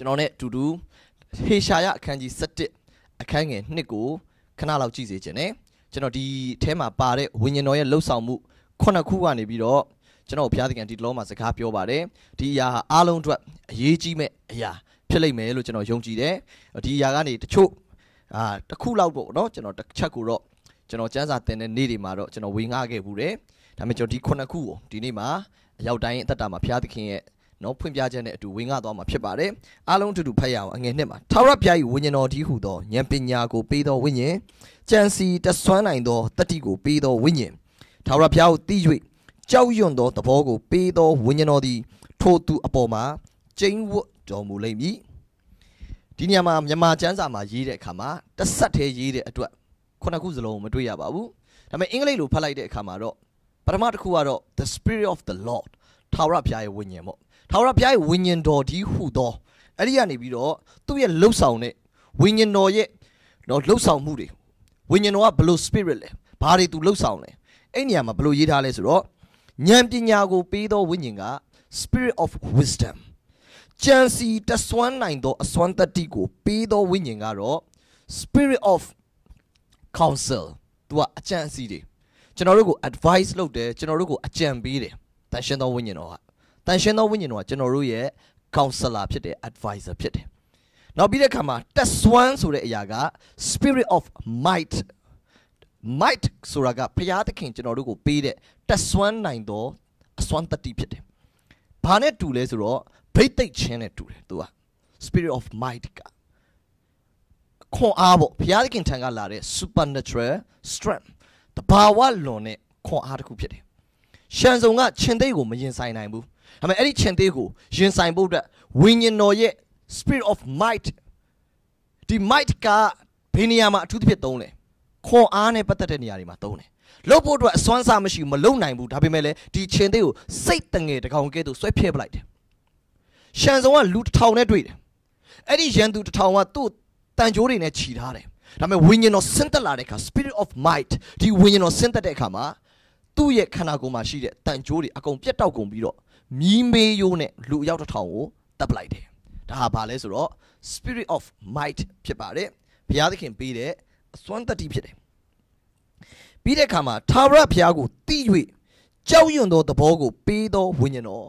ကျွန်တော်နဲ့အတူတူဟေရှာယအခန်းကြီး7အခန်းငယ်1ကိုခဏလောက်ကြည့်စေချင်တယ်ကျွန်တော်ဒီအထဲမှာပါတဲ့ဝိညာဉ်တော်ရဲ့လှုပ်ဆောင်မှု ခုနှစ်ခုကနေပြီးတော့ကျွန်တော်ဘုရားသခင်ဒီလောမှာစကားပြောပါတယ်ဒီအရာဟာအားလုံးအတွက်အရေးကြီးမဲ့အရာ ဖြစ်လိမ့်မယ်လို့ကျွန်တော်ယုံကြည်တယ်ဒီအရာကနေတချို့အာတစ်ခုလောက်ပေါ့နော်ကျွန်တော်တစ်ချက်ကိုတော့ကျွန်တော်စံစာတင်တဲ့နေ့တွေမှာတော့ကျွန်တော်ဝေငှခဲ့ဘူးတယ်ဒါပေမဲ့ကျွန်တော်ဒီခုနှစ်ခုကိုဒီနေ့မှာအရောက်တိုင်းအသက်တာမှာဘုရားသခင်ရဲ့နော်ဖွင့်ပြချက်နဲ့အတူဝင်ငှသွားမှာဖြစ်ပါတယ်အားလုံးအတူတူဖတ်ရအောင်အငယ်နှစ်မှာထာဝရဘုရား၏ဝိညာဉ်တော်တည်းဟူသောဉာဏ်ပညာကို ပေးသောဝိညာဉ်ကြံစီတဆွမ်းနိုင်သောတတိကိုပေးသောဝိညာဉ်ထာဝရဘုရားကိုသိ၍ကြောက်ရွံ့သောသဘောကိုပေးသောဝိညာဉ်တော်သည်ထိုသူအပေါ်မှာကျိန်းဝတ်တော်မူလိမ့်မည်ဒီနေရာမှာမြန်မာကျမ်းစာမှာရေးတဲ့အခါမှာတဆက်သေးရေးတဲ့အတွက်ခုနှစ်ခုစလုံးမတွေ့ရပါဘူးဒါပေမဲ့အင်္ဂလိပ်လိုဖတ်လိုက်တဲ့အခါမှာတော့ပထမတစ်ခုကတော့ the spirit of the lord ထာဝရဘုရားရဲ့ဝိညာဉ်ပေါ့ထာဝရဘုရားရဲ့ဝိညာဉ်တော်ဒီဟုသောအဲ့ဒီကနေပြီးတော့သူ့ရဲ့လှုပ်ဆောင်တဲ့ဝိညာဉ်တော်ရဲ့နော်လှုပ်ဆောင်မှုတွေဝိညာဉ်တော်ကဘလို့ spirit လဲဘာတွေသူလှုပ်ဆောင်လဲအဲ့နေရာမှာဘလို့ရေးထားလဲဆိုတော့ဉာဏ်ပညာကို ပေးသောဝိညာဉ်က spirit of wisdom ကြံစီတဆွမ်းနိုင်သောအစွမ်းတတ္တိကိုပေးသောဝိညာဉ်ကတော့ spirit of counsel သူကအကြံစီတွေကျွန်တော်တို့ကို advice လုပ်တယ်ကျွန်တော်တို့ကိုအကြံပေးတယ်တန်ရှင်းသောဝိညာဉ်တော်ကတန်ရှင်းသောဝိညာဉ်တော်ကကျွန်တော်တို့ရဲ့ counselor ဖြစ်တယ် advisor ဖြစ်တယ်။နောက်ပြီးတဲ့အခါမှာ test one ဆိုတဲ့အရာက spirit of might might ဆိုတာကဘုရားသခင်ကျွန်တော်တို့ကိုပေးတဲ့ test one နိုင်သောအစွမ်းတတိဖြစ်တယ်။ဘာနဲ့တူလဲဆိုတော့ဗိတ်သိက်ခြင်းနဲ့တူတယ်သူက spirit of might ကခွန်အားပေါ့ဘုရားသခင်ထံကလာတဲ့ supernatural strength တဘာဝလွန်တဲ့ခွန်အားတစ်ခုဖြစ်တယ်။ရှန်စုံကခြင်သိက်ကိုမရင်ဆိုင်နိုင်ဘူး။ဒါပေမဲ့အဲ့ဒီခြံသေးကိုရင်ဆိုင်ဖို့အတွက်ဝိညာဉ်တော်ရဲ့ spirit of might ဒီ might ကဘယ်နေရာမှာအထူးသဖြင့်သုံးလဲခွန်အားနဲ့ပတ်သက်တဲ့နေရာတွေမှာသုံးတယ်လုပ်ဖို့အတွက်အစွမ်းစားမရှိမလုံနိုင်ဘူးဒါပေမဲ့လည်းဒီခြင်သေးကိုစိတ်တငယ်တကောင်ကဲသို့ဆွဲဖြဲပလိုက်တယ်ရှန်ဆောင်ကလူတစ်ထောင်နဲ့တွေ့တယ်အဲ့ဒီရန်သူတစ်ထောင်ကသူ့တန်ကြိုးတွေနဲ့ခြိထားတယ်ဒါပေမဲ့ဝိညာဉ်တော်ဆင်းသက်လာတဲ့အခါ spirit of might ဒီဝိညာဉ်တော်ဆင်းသက်တဲ့အခါမှာသူ့ရဲ့ခန္ဓာကိုယ်မှာရှိတဲ့တန်ကြိုးတွေအကုန်ပြတ်တောက်ကုန်ပြီးတော့မီးမေးရိုးနဲ့လူအယောက်တစ်ထောင်ကိုတပ်ပလိုက်တယ်ဒါဟာဘာလဲဆိုတော့ spirit of might ဖြစ်ပါတယ်ဘုရားသခင်ပေးတဲ့အစွမ်းတတ္တိဖြစ်တယ်ပြီးတဲ့အခါမှာသာဝရဘုရားကိုတည်၍ကြောက်ရွံ့သောသဘောကို ပေးသောဝိညာဉ်တော်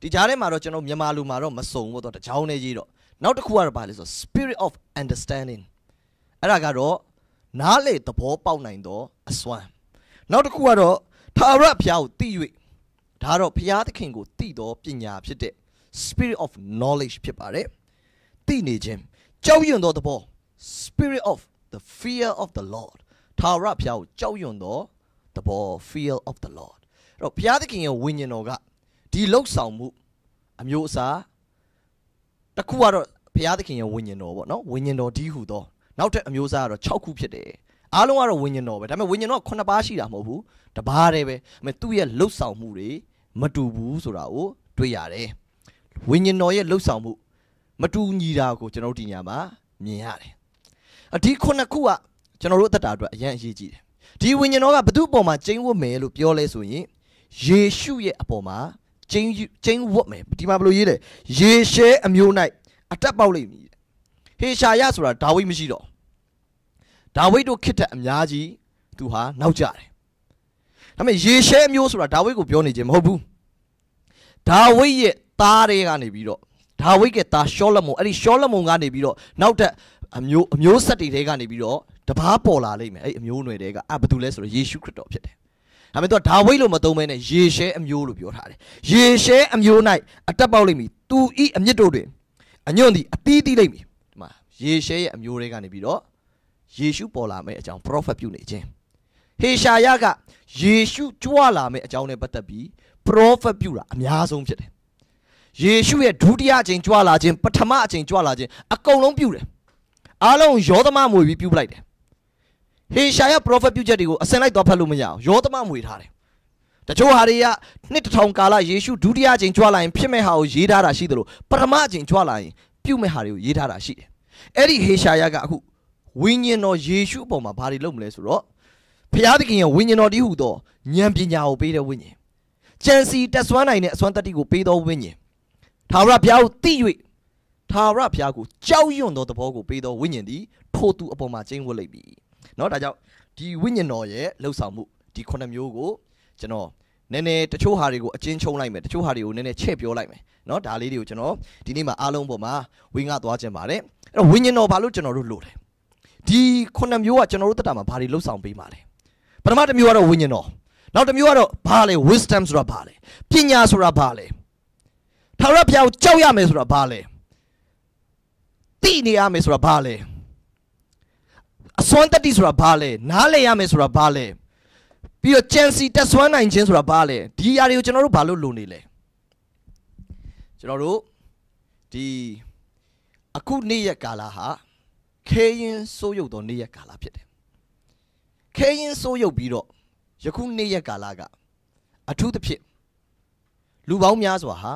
ဒီကြားထဲမှာတော့ကျွန်တော်မြန်မာလူမှာတော့မစုံဘူးတော့တချောင်းနဲ့ကြီးတော့နောက်တစ်ခုကတော့ဘာလဲဆိုတော့ spirit of understanding အဲ့ဒါကတော့နားလေသဘောပေါက်နိုင်သောအစွမ်းနောက်တစ်ခုကတော့သာဝရဘုရားကိုတည်၍ဒါတော့ဘုရားသခင်ကိုသိသောပညာဖြစ်တဲ့ spirit of knowledge ဖြစ်ပါတယ်သိနေခြင်းကြောက်ရွံ့သောသဘော spirit of the fear of the lord ထာဝရဘုရားကိုကြောက်ရွံ့သောသဘော fear of the lord အဲ့တော့ဘုရားသခင်ရဲ့ဝိညာဉ်တော်ကဒီလောက်ဆောင်မှုအမျိုးအစားတစ်ခုကတော့ဘုရားသခင်ရဲ့ဝိညာဉ်တော်ပေါ့နော်ဝိညာဉ်တော်ဒီဟုသောနောက်ထပ်အမျိုးအစားကတော့6ခုဖြစ်တယ်အားလုံးကတော့ဝိညာဉ်တော်ပဲဒါပေမဲ့ဝိညာဉ်တော်က9ပါးရှိတာမဟုတ်ဘူးတပားတည်းပဲမသူ့ရဲ့လှုပ်ဆောင်မှုတွေမတူဘူးဆိုတာကိုတွေ့ရတယ်ဝိညာဉ်တော်ရဲ့လှုပ်ဆောင်မှုမတူညီတာကိုကျွန်တော်တို့ဒီညမှာမြင်ရတယ်အဒီခုနှစ်ခုကကျွန်တော်တို့အသက်တာအတွက်အရန်အရေးကြီးတယ်ဒီဝိညာဉ်တော်ကဘသူ့အပေါ်မှာကျင်းဝတ်မယ်လို့ပြောလဲဆိုရင်ယေရှုရဲ့အပေါ်မှာကျင်းကျင်းဝတ်မယ်ဒီမှာဘယ်လိုရေးလဲယေရှဲအမျိုး၌အတက်ပေါက်လိမ့်မည်ဟေရှာယဆိုတာဒါဝိဒ်မရှိတော့ဒါဝိဒ်တို့ခစ်တဲ့အများကြီးသူဟာနောက်ကျတယ်ဒါပေမဲ့ယေရှဲမျိုးဆိုတာဒါဝိဒ်ကိုပြောနေခြင်းမဟုတ်ဘူးဒါဝိဒ်ရဲ့သားတွေကနေပြီးတော့ဒါဝိဒ်ရဲ့သားရှောလမုန်အဲ့ဒီရှောလမုန်ကနေပြီးတော့နောက်ထပ်အမျိုးအမျိုးဆက်တွေထဲကနေပြီးတော့တပားပေါ်လာလိမ့်မယ်အဲ့အမျိုးအနွယ်တွေကအာဘာတူလဲဆိုတော့ယေရှုခရစ်တော်ဖြစ်တယ်ဒါပေမဲ့သူကဒါဝိဒ်လို့မသုံးဘဲနဲ့ယေရှဲအမျိုးလို့ပြောထားတယ်ယေရှဲအမျိုး၌အတက်ပေါက်လိမ့်မည်သူဤအမြင့်တို့တွင်အညွန့်သည်အတီးတီးလိမ့်မည်ဒီမှာယေရှဲရဲ့အမျိုးတွေကနေပြီးတော့ယေရှုပေါ်လာမယ့်အကြောင်း prophet ပြုနေခြင်းဟေရှာယကယေရှုကြွလာမယ့်အကြောင်းနဲ့ပတ်သက်ပြီး prophet ပြုတာအများဆုံးဖြစ်တယ်ယေရှုရဲ့ဒုတိယအကြိမ်ကြွလာခြင်းပထမအကြိမ်ကြွလာခြင်းအကုန်လုံးပြုတယ်အားလုံးယောသမမွေပြီးပြုလိုက်တယ်ဟေရှာယပရောဖက်ပြုချက်တွေကိုအစင်လိုက်တော့ဖတ်လို့မရအောင်ယောသမမွေထားတယ်တချို့ဟာတွေကနှစ်တထောင်ကာလယေရှုဒုတိယအကြိမ်ကြွလာရင်ဖြစ်မဲ့ဟာကိုရေးထားတာရှိသလိုပထမအကြိမ်ကြွလာရင်ပြုမဲ့ဟာတွေကိုရေးထားတာရှိတယ်အဲ့ဒီဟေရှာယကအခုဝိညာဉ်တော်ယေရှုအပေါ်မှာဘာတွေလုပ်မလဲဆိုတော့ဖျားသခင်ရဲ့ဝိညာဉ်တော်တည်းဟုသောဉာဏ်ပညာကိုပေးတဲ့ဝိညာဉ်။ကြံစီတက်ဆွမ်းနိုင်တဲ့အစွမ်းတတ္တိကိုပေးသောဝိညာဉ်။ထာဝရဘုရားကိုသိ၍ထာဝရဘုရားကိုကြောက်ရွံ့သောသဘောကိုပေးသောဝိညာဉ်သည် ထိုသူအပေါ်မှာကျင်းဝတ်လိုက်ပြီ။နော်ဒါကြောင့်ဒီဝိညာဉ်တော်ရဲ့လှုပ်ဆောင်မှုဒီခုနှစ်မျိုးကိုကျွန်တော်နည်းနည်းတချို့ဟာတွေကိုအချင်းချုံလိုက်မယ်တချို့ဟာတွေကိုနည်းနည်းချဲ့ပြောလိုက်မယ်เนาะဒါလေးတွေကိုကျွန်တော်ဒီနေ့မှာအားလုံးပေါ်မှာဝင်းငှသွားခြင်းပါတယ်အဲ့တော့ဝိညာဉ်တော်ဘာလို့ကျွန်တော်တို့လိုလဲဒီခုနှစ်မျိုးကကျွန်တော်တို့တက်တာမှာဘာတွေလှုပ်ဆောင်ပေးမှာလဲပထမတစ်မျိုးကတော့ဝိညာဉ်တော်နောက်တစ်မျိုးကတော့ဘာလဲ wisdom ဆိုတာဘာလဲပညာဆိုတာဘာလဲထာဝရဘုရားကိုကြောက်ရမယ်ဆိုတာဘာလဲသိနေရမယ်ဆိုတာဘာလဲအစွမ်းတတိဆိုတာဘာလဲနားလည်ရမယ်ဆိုတာဘာလဲပြီးတော့ကြံစီတက်ဆွမ်းနိုင်ခြင်းဆိုတာဘာလဲဒီအရာတွေကိုကျွန်တော်တို့ဘာလို့လိုနေလဲကျွန်တော်တို့ဒီအခုနေ့ရက်ကာလဟာခေရင်ဆိုးရုပ်သောနေ့ရက်ကာလဖြစ်တယ်ခဲရင်ဆိုးရုပ်ပြီးတော့ယခုနေ့ရက်ကာလကအထူးသဖြင့်လူပေါင်းများစွာဟာ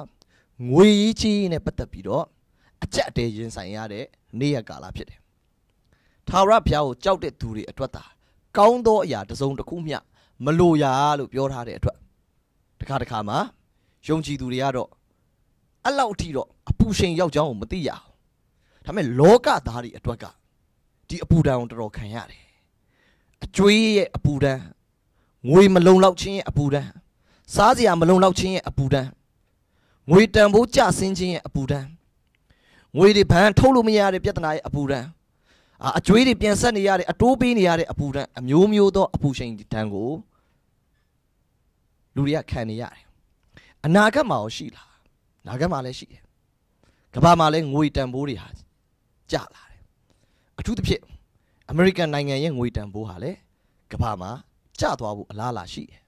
ငွေရေးချေးနဲ့ပတ်သက်ပြီးတော့အကြက်အတဲရင်ဆိုင်ရတဲ့နေ့ရက်ကာလဖြစ်တယ်။ထာဝရဘုရားကိုကြောက်တဲ့သူတွေအတွက်သာကောင်းသောအရာတစ်စုံတစ်ခုမျှမလိုရာလို့ပြောထားတဲ့အတွက်တခါတခါမှာယုံကြည်သူတွေကတော့အဲ့လောက်အထိတော့အပူရှင်ယောက်ျောင်းကိုမသိရဘူး။ဒါပေမဲ့လောကသားတွေအတွက်ကဒီအပူဒဏ်ကိုတော်တော်ခံရတယ်အကျွေးရဲ့အပူဒဏ်ငွေမလုံလောက်ခြင်းရဲ့အပူဒဏ်စားစရာမလုံလောက်ခြင်းရဲ့အပူဒဏ်ငွေတန်ဖိုးကျဆင်းခြင်းရဲ့အပူဒဏ်ငွေတွေဘန်းထုတ်လို့မရတဲ့ပြဿနာရဲ့အပူဒဏ်အကျွေးတွေပြန်ဆက်နေရတဲ့အတိုးပေးနေရတဲ့အပူဒဏ်အမျိုးမျိုးသောအပူချိန်ဒဏ်ကိုလူတွေကခံနေရတယ်အနာဂတ်မှာရောရှိလားနာဂတ်မှာလည်းရှိတယ်ကမ္ဘာမှာလည်းငွေတန်ဖိုးတွေဟာကျလာတယ်အထူးသဖြင့်အမေရိကန်နိုင်ငံရဲ့ငွေတန်ဖိုးဟာလည်းကမ္ဘာမှာကျသွားဖို့အလားအလာရှိတယ်။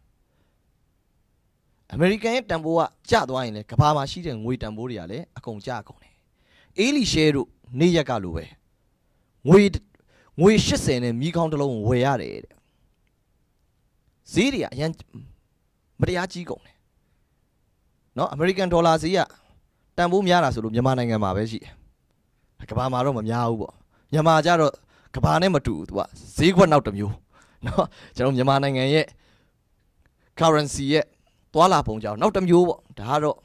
အမေရိကန်ရဲ့တန်ဖိုးကကျသွားရင်လည်းကမ္ဘာမှာရှိတဲ့ငွေတန်ဖိုးတွေကလည်းအကုန်ကျကုန်တယ်။အေးလီရှဲတို့နေ့ရက်ကလိုပဲငွေငွေ80နဲ့မိကောင်းတစ်လုံးဝယ်ရတယ်တဲ့။ဈေးတွေကအရင်မတရားကြီးကုန်တယ်။နော်အမေရိကန်ဒေါ်လာဈေးကတန်ဖိုးများတာဆိုလို့မြန်မာနိုင်ငံမှာပဲရှိတယ်။ကမ္ဘာမှာတော့မများဘူးပေါ့။မြန်မာကြတော့ကဘာနဲ့မတူဘူးသူကဈေးကွက်နောက်တစ်မျိုးเนาะကျွန်တော်မြန်မာနိုင်ငံရဲ့ currency ရဲ့သွာလာပုံကြောင်နောက်တစ်မျိုးပေါ့ဒါကတော့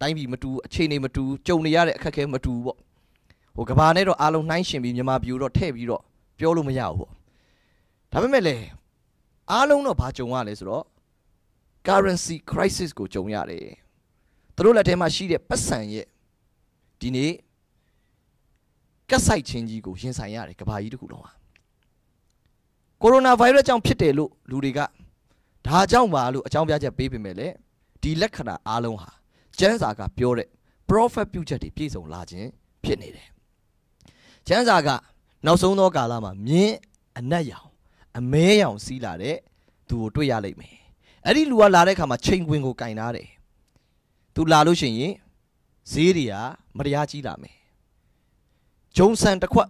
တိုင်းပြည်မတူအခြေအနေမတူကြုံနေရတဲ့အခက်အခဲမတူပေါ့ဟိုကဘာနဲ့တော့အားလုံးနှိုင်းရှင်ပြီးမြန်မာပြည်တော့ထည့်ပြီးတော့ပြောလို့မရဘူးပေါ့ဒါပေမဲ့လည်းအားလုံးတော့ဘာကြုံရလဲဆိုတော့ currency crisis ကိုကြုံရတယ်သူတို့လက်ထဲမှာရှိတဲ့ပတ်စံရဲ့ဒီနေ့ကက်ဆိုင်ခြင်းကြီးကိုရင်ဆိုင်ရတယ်ကဘာကြီးတစ်ခုလုံးဟာကိုရိုနာဗိုင်းရပ်စ်ကြောင့်ဖြစ်တယ်လို့လူတွေကဒါကြောင့်ပါလို့အကြောင်းပြချက်ပေးပေမဲ့လည်းဒီလက္ခဏာအားလုံးဟာကျမ်းစာက ပြောတဲ့ prophet ပြုချက်တွေပြည့်စုံလာခြင်းဖြစ်နေတယ်ကျမ်းစာက နောက်ဆုံးသောကာလမှာမြင်းအနက်ရောင်အမဲရောင်စီးလာတဲ့သူကိုတွေ့ရလိမ့်မယ်အဲ့ဒီလူကလာတဲ့အခါမှာချိန်ခွင်ကိုကင်ထားတယ်သူလာလို့ရှိရင်ဈေးတွေကမတရားကြီးလာမယ်ဂျုံဆန်တစ်ခွက်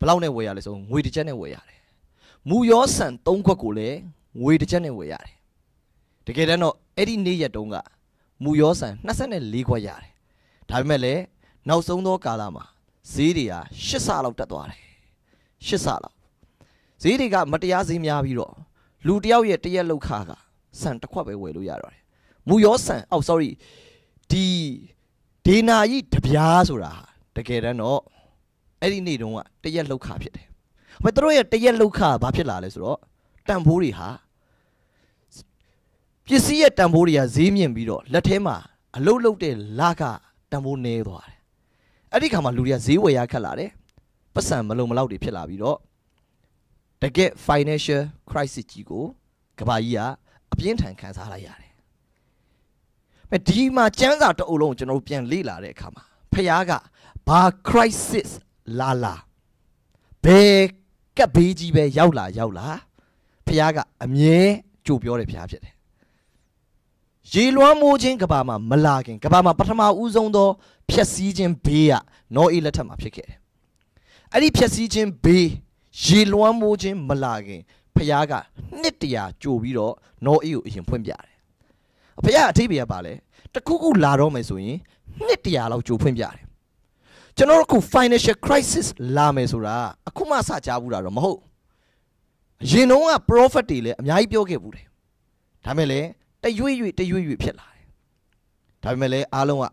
ဘလောက်နဲ့ဝယ်ရလဲဆိုငွေတစ်ချက်နဲ့ဝယ်ရတယ်မူရောဆန်၃ခွက်ကိုလည်းငွေတစ်ချက်နဲ့ဝယ်ရတယ်တကယ်တမ်းတော့အဲ့ဒီနေ့ရက်တုန်းကမူရောဆန်24ခွက်ရတယ်ဒါပေမဲ့လည်းနောက်ဆုံးသောကာလမှာဈေးတွေဟာ၈ဆလောက်တက်သွားတယ်၈ဆလောက်ဈေးတွေကမတရားဈေးများပြီးတော့လူတယောက်ရဲ့တရက်လောက်ခါကဆန်တစ်ခွက်ပဲဝယ်လို့ရတော့တယ်မူရောဆန်အော် sorry ဒီဒေနာကြီးတပြားဆိုတာဟာတကယ်တမ်းတော့အဲ့ဒီနေ့တုန်းကတရက်လှုပ်ခါဖြစ်တယ်။မဲ့တို့ရဲ့တရက်လှုပ်ခါဘာဖြစ်လာလဲဆိုတော့တန်ဖိုးတွေဟာပစ္စည်းရဲ့တန်ဖိုးတွေကဈေးမြင့်ပြီးတော့လက်ထဲမှာအလုတ်လုတ်တဲ့လကတန်ဖိုးနည်းသွားတယ်။အဲ့ဒီခါမှာလူတွေကဈေးဝယ်ရခက်လာတယ်။ပတ်စံမလုံမလောက်တွေဖြစ်လာပြီးတော့တကယ် financial crisis ကြီးကိုကဘာကြီးကအပြင်းထန်ခံစားလိုက်ရတယ်။မဲ့ဒီမှာစံစာတအုပ်လုံးကျွန်တော်တို့ပြန်လေ့လာတဲ့အခါမှာဖះကဘာ crisis လာလာဘယ်ကပ်ဘေးကြီးပဲရောက်လာရောက်လာဖခင်ကအမြဲကြိုပြောတဲ့ဖခင်ဖြစ်တယ်ရေလွှမ်းမိုးခြင်းကဘာမှာမလာခင်ကဘာမှာပထမဦးဆုံးသောဖြက်စီးခြင်းဘေးကနောအေလက်ထက်မှာဖြစ်ခဲ့တယ်။အဲ့ဒီဖြက်စီးခြင်းဘေး ရေလွှမ်းမိုးခြင်းမလာခင်ဖျားကနှစ်တရာကြိုပြီးတော့နောအေကိုအရင်ဖွင့်ပြတယ်။ဖျားအထိပ္ပယ်ကပါလဲတခုခုလာတော့မယ်ဆိုရင်နှစ်တရာလောက်ကြိုဖွင့်ပြတယ်ကျွန်တော်တို့ခု financial crisis လာမယ်ဆိုတာအခုမှစကြားဘူးတာတော့မဟုတ်ရင်တော့က profit တွေလည်းအများကြီးပြောခဲ့ဘူးတယ်ဒါမဲ့လည်းတရွေ့ရွေ့တရွေ့ရွေ့ဖြစ်လာတယ်ဒါပေမဲ့လည်းအားလုံးက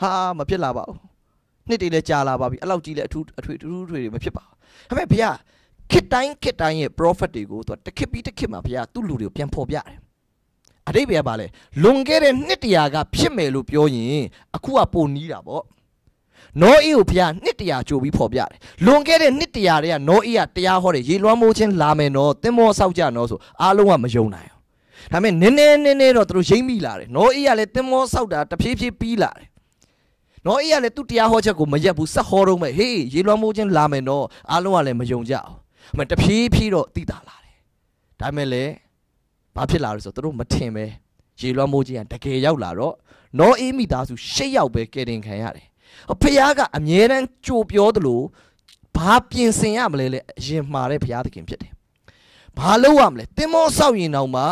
ဟာမဖြစ်လာပါဘူးနှစ်တွေလည်းကြာလာပါပြီအဲ့လောက်ကြီးလည်းအထူးအထွေထူးထွေတွေမဖြစ်ပါဘူးဒါပေမဲ့ဘုရားခေတ်တိုင်းခေတ်တိုင်းရဲ့ profit တွေကိုသူကတစ်ခေတ်ပြီးတစ်ခေတ်မှာဘုရားသူ့လူတွေကိုပြန်ဖော်ပြတယ်အတိတ်ပဲပါလေလွန်ခဲ့တဲ့နှစ်တရာကဖြစ်မယ်လို့ပြောရင်အခုကပိုနီးတာပေါ့နောအေးကိုဘုရားနှစ်တရာကြိုပြီးဖော်ပြတယ်လွန်ခဲ့တဲ့နှစ်တရာတွေကနောအေးကတရားဟောတယ်ရေလွှမ်းမိုးခြင်းလာမယ်နော်တင်မောဆောက်ကြနော်ဆိုအားလုံးကမယုံနိုင်ဘူးဒါပေမဲ့နည်းနည်းနည်းနည်းတော့သူတို့ရိမ့်မိလာတယ်နောအေးကလည်းတင်မောဆောက်တာတဖြည်းဖြည်းပြီးလာတယ်နော်အေးကလည်းသူ့တရားဟောချက်ကိုမရက်ဘူးဆက်ဟောတော့မယ်ဟေးရေလွှမ်းမိုးခြင်းလာမယ်နော်အားလုံးကလည်းမယုံကြအောင်မတဖြည်းဖြည်းတော့သိတာလာတယ်ဒါပေမဲ့လည်းဘာဖြစ်လာလဲဆိုတော့သူတို့မထင်ပဲရေလွှမ်းမိုးခြင်းကတကယ်ရောက်လာတော့နော်အေးမိသားစု၈ယောက်ပဲကယ်တင်ခံရတယ်ဖခင်ကအမြဲတမ်းကြိုပြောသလိုဘာပြင်ဆင်ရမလဲလဲအရင်မှာတဲ့ဖခင်သခင်ဖြစ်တယ်။ဘာလုပ်ရမလဲတင်မောဆောက်ရင်တောင်မှ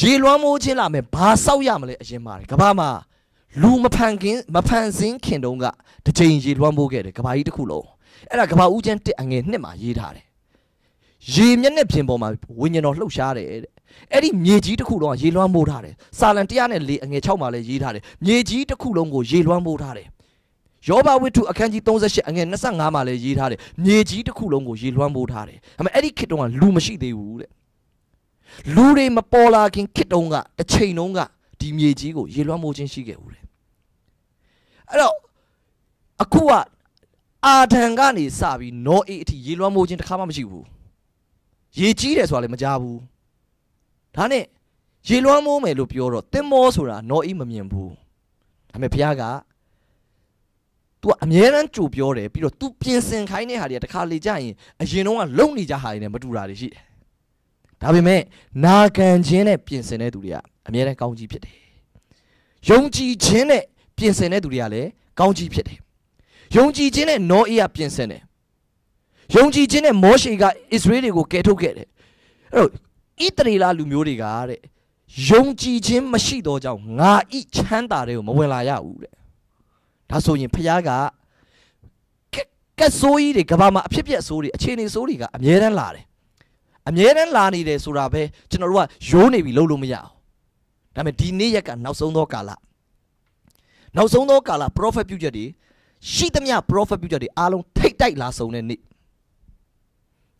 ရေလွှမ်းမိုးခြင်းလာမယ်ဘာဆောက်ရမလဲအရင်မှာတယ်။ကဘာမှာလူမဖန်ခင်မဖန်ဆင်းခင်တုန်းကတစ်ချိန်ရေလွှမ်းမိုးခဲ့တယ်ကဘာကြီးတစ်ခုလုံးအဲ့ဒါကဘာဦးကျန်းတက်အငယ်နှစ်မှာရေးထားတယ်ရေမျက်နှာပြင်ပေါ်မှာဝိညာဉ်တော်လှုပ်ရှားတယ်တဲ့အဲ့ဒီမြေကြီးတစ်ခုလုံးကရေလွှမ်းမိုးထားတယ်စာလံ104အငယ်6မှာလည်းရေးထားတယ်မြေကြီးတစ်ခုလုံးကိုရေလွှမ်းမိုးထားတယ်ယောဘဝိတ္ထုအခန်းကြီး38အငယ်25မှာလည်းရေးထားတယ်မြေကြီးတစ်ခုလုံးကိုရေလွှမ်းမိုးထားတယ်ဒါပေမဲ့အဲ့ဒီခေတ်တုန်းကလူမရှိသေးဘူးတဲ့လူတွေမပေါ်လာခင်ခေတ်တုန်းကတစ်ချိန်တုန်းကဒီမြေကြီးကိုရေလွှမ်းမိုးခြင်းရှိခဲ့ဦးတယ်အဲ့တော့အခုကအာဒံကနေစပြီးနောအေအထိရေလွှမ်းမိုးခြင်းတစ်ခါမှမရှိဘူးရေကြီးတယ်ဆိုတာလည်းမကြဘူးဒါနဲ့ရေလွှမ်းမိုးမယ်လို့ပြောတော့တင်မောဆိုတာနောအေမမြင်ဘူးဒါပေမဲ့ဘုရားက तू ကအမြဲတမ်းကြိုပြောတယ်ပြီးတော့ तू ပြင်ဆင်ခိုင်းတဲ့ဟာတွေကတခါလေကြရင်အရင်တုန်းကလုံနေကြဟာတွေနဲ့မတူတာတွေရှိတယ်။ဒါပေမဲ့နာခံခြင်းနဲ့ပြင်ဆင်တဲ့သူတွေကအမြဲတမ်းကောင်းကြီးဖြစ်တယ်။ယုံကြည်ခြင်းနဲ့ပြင်ဆင်တဲ့သူတွေကလည်းကောင်းကြီးဖြစ်တယ်။ယုံကြည်ခြင်းနဲ့နောအေးကပြင်ဆင်တယ်။ယုံကြည်ခြင်းနဲ့မောရှေကအစ္စရေးတွေကိုကယ်ထုတ်ခဲ့တယ်။အဲ့တော့ဣတရီလာလူမျိုးတွေကတဲ့ယုံကြည်ခြင်းမရှိတော့ကြောင့်ငါဤချမ်းသာတွေကိုမဝင်လာရဘူးတဲ့။ဒါဆိုရင်ဖျားကကက်ဆိုးကြီးတွေကဘာမှာအဖြစ်ပြက်ဆိုးတွေအခြေအနေဆိုးတွေကအမြဲတမ်းလာတယ်အမြဲတမ်းလာနေတယ်ဆိုတာပဲကျွန်တော်တို့ကရိုးနေပြီလုံးလို့မရအောင်ဒါပေမဲ့ဒီနေ့ရက်ကနောက်ဆုံးသောကာလနောက်ဆုံးသောကာလ prophet ပြုချက်တွေရှိသမျှ prophet ပြုချက်တွေအားလုံးထိတ်တိုက်လာဆုံးတဲ့နေ့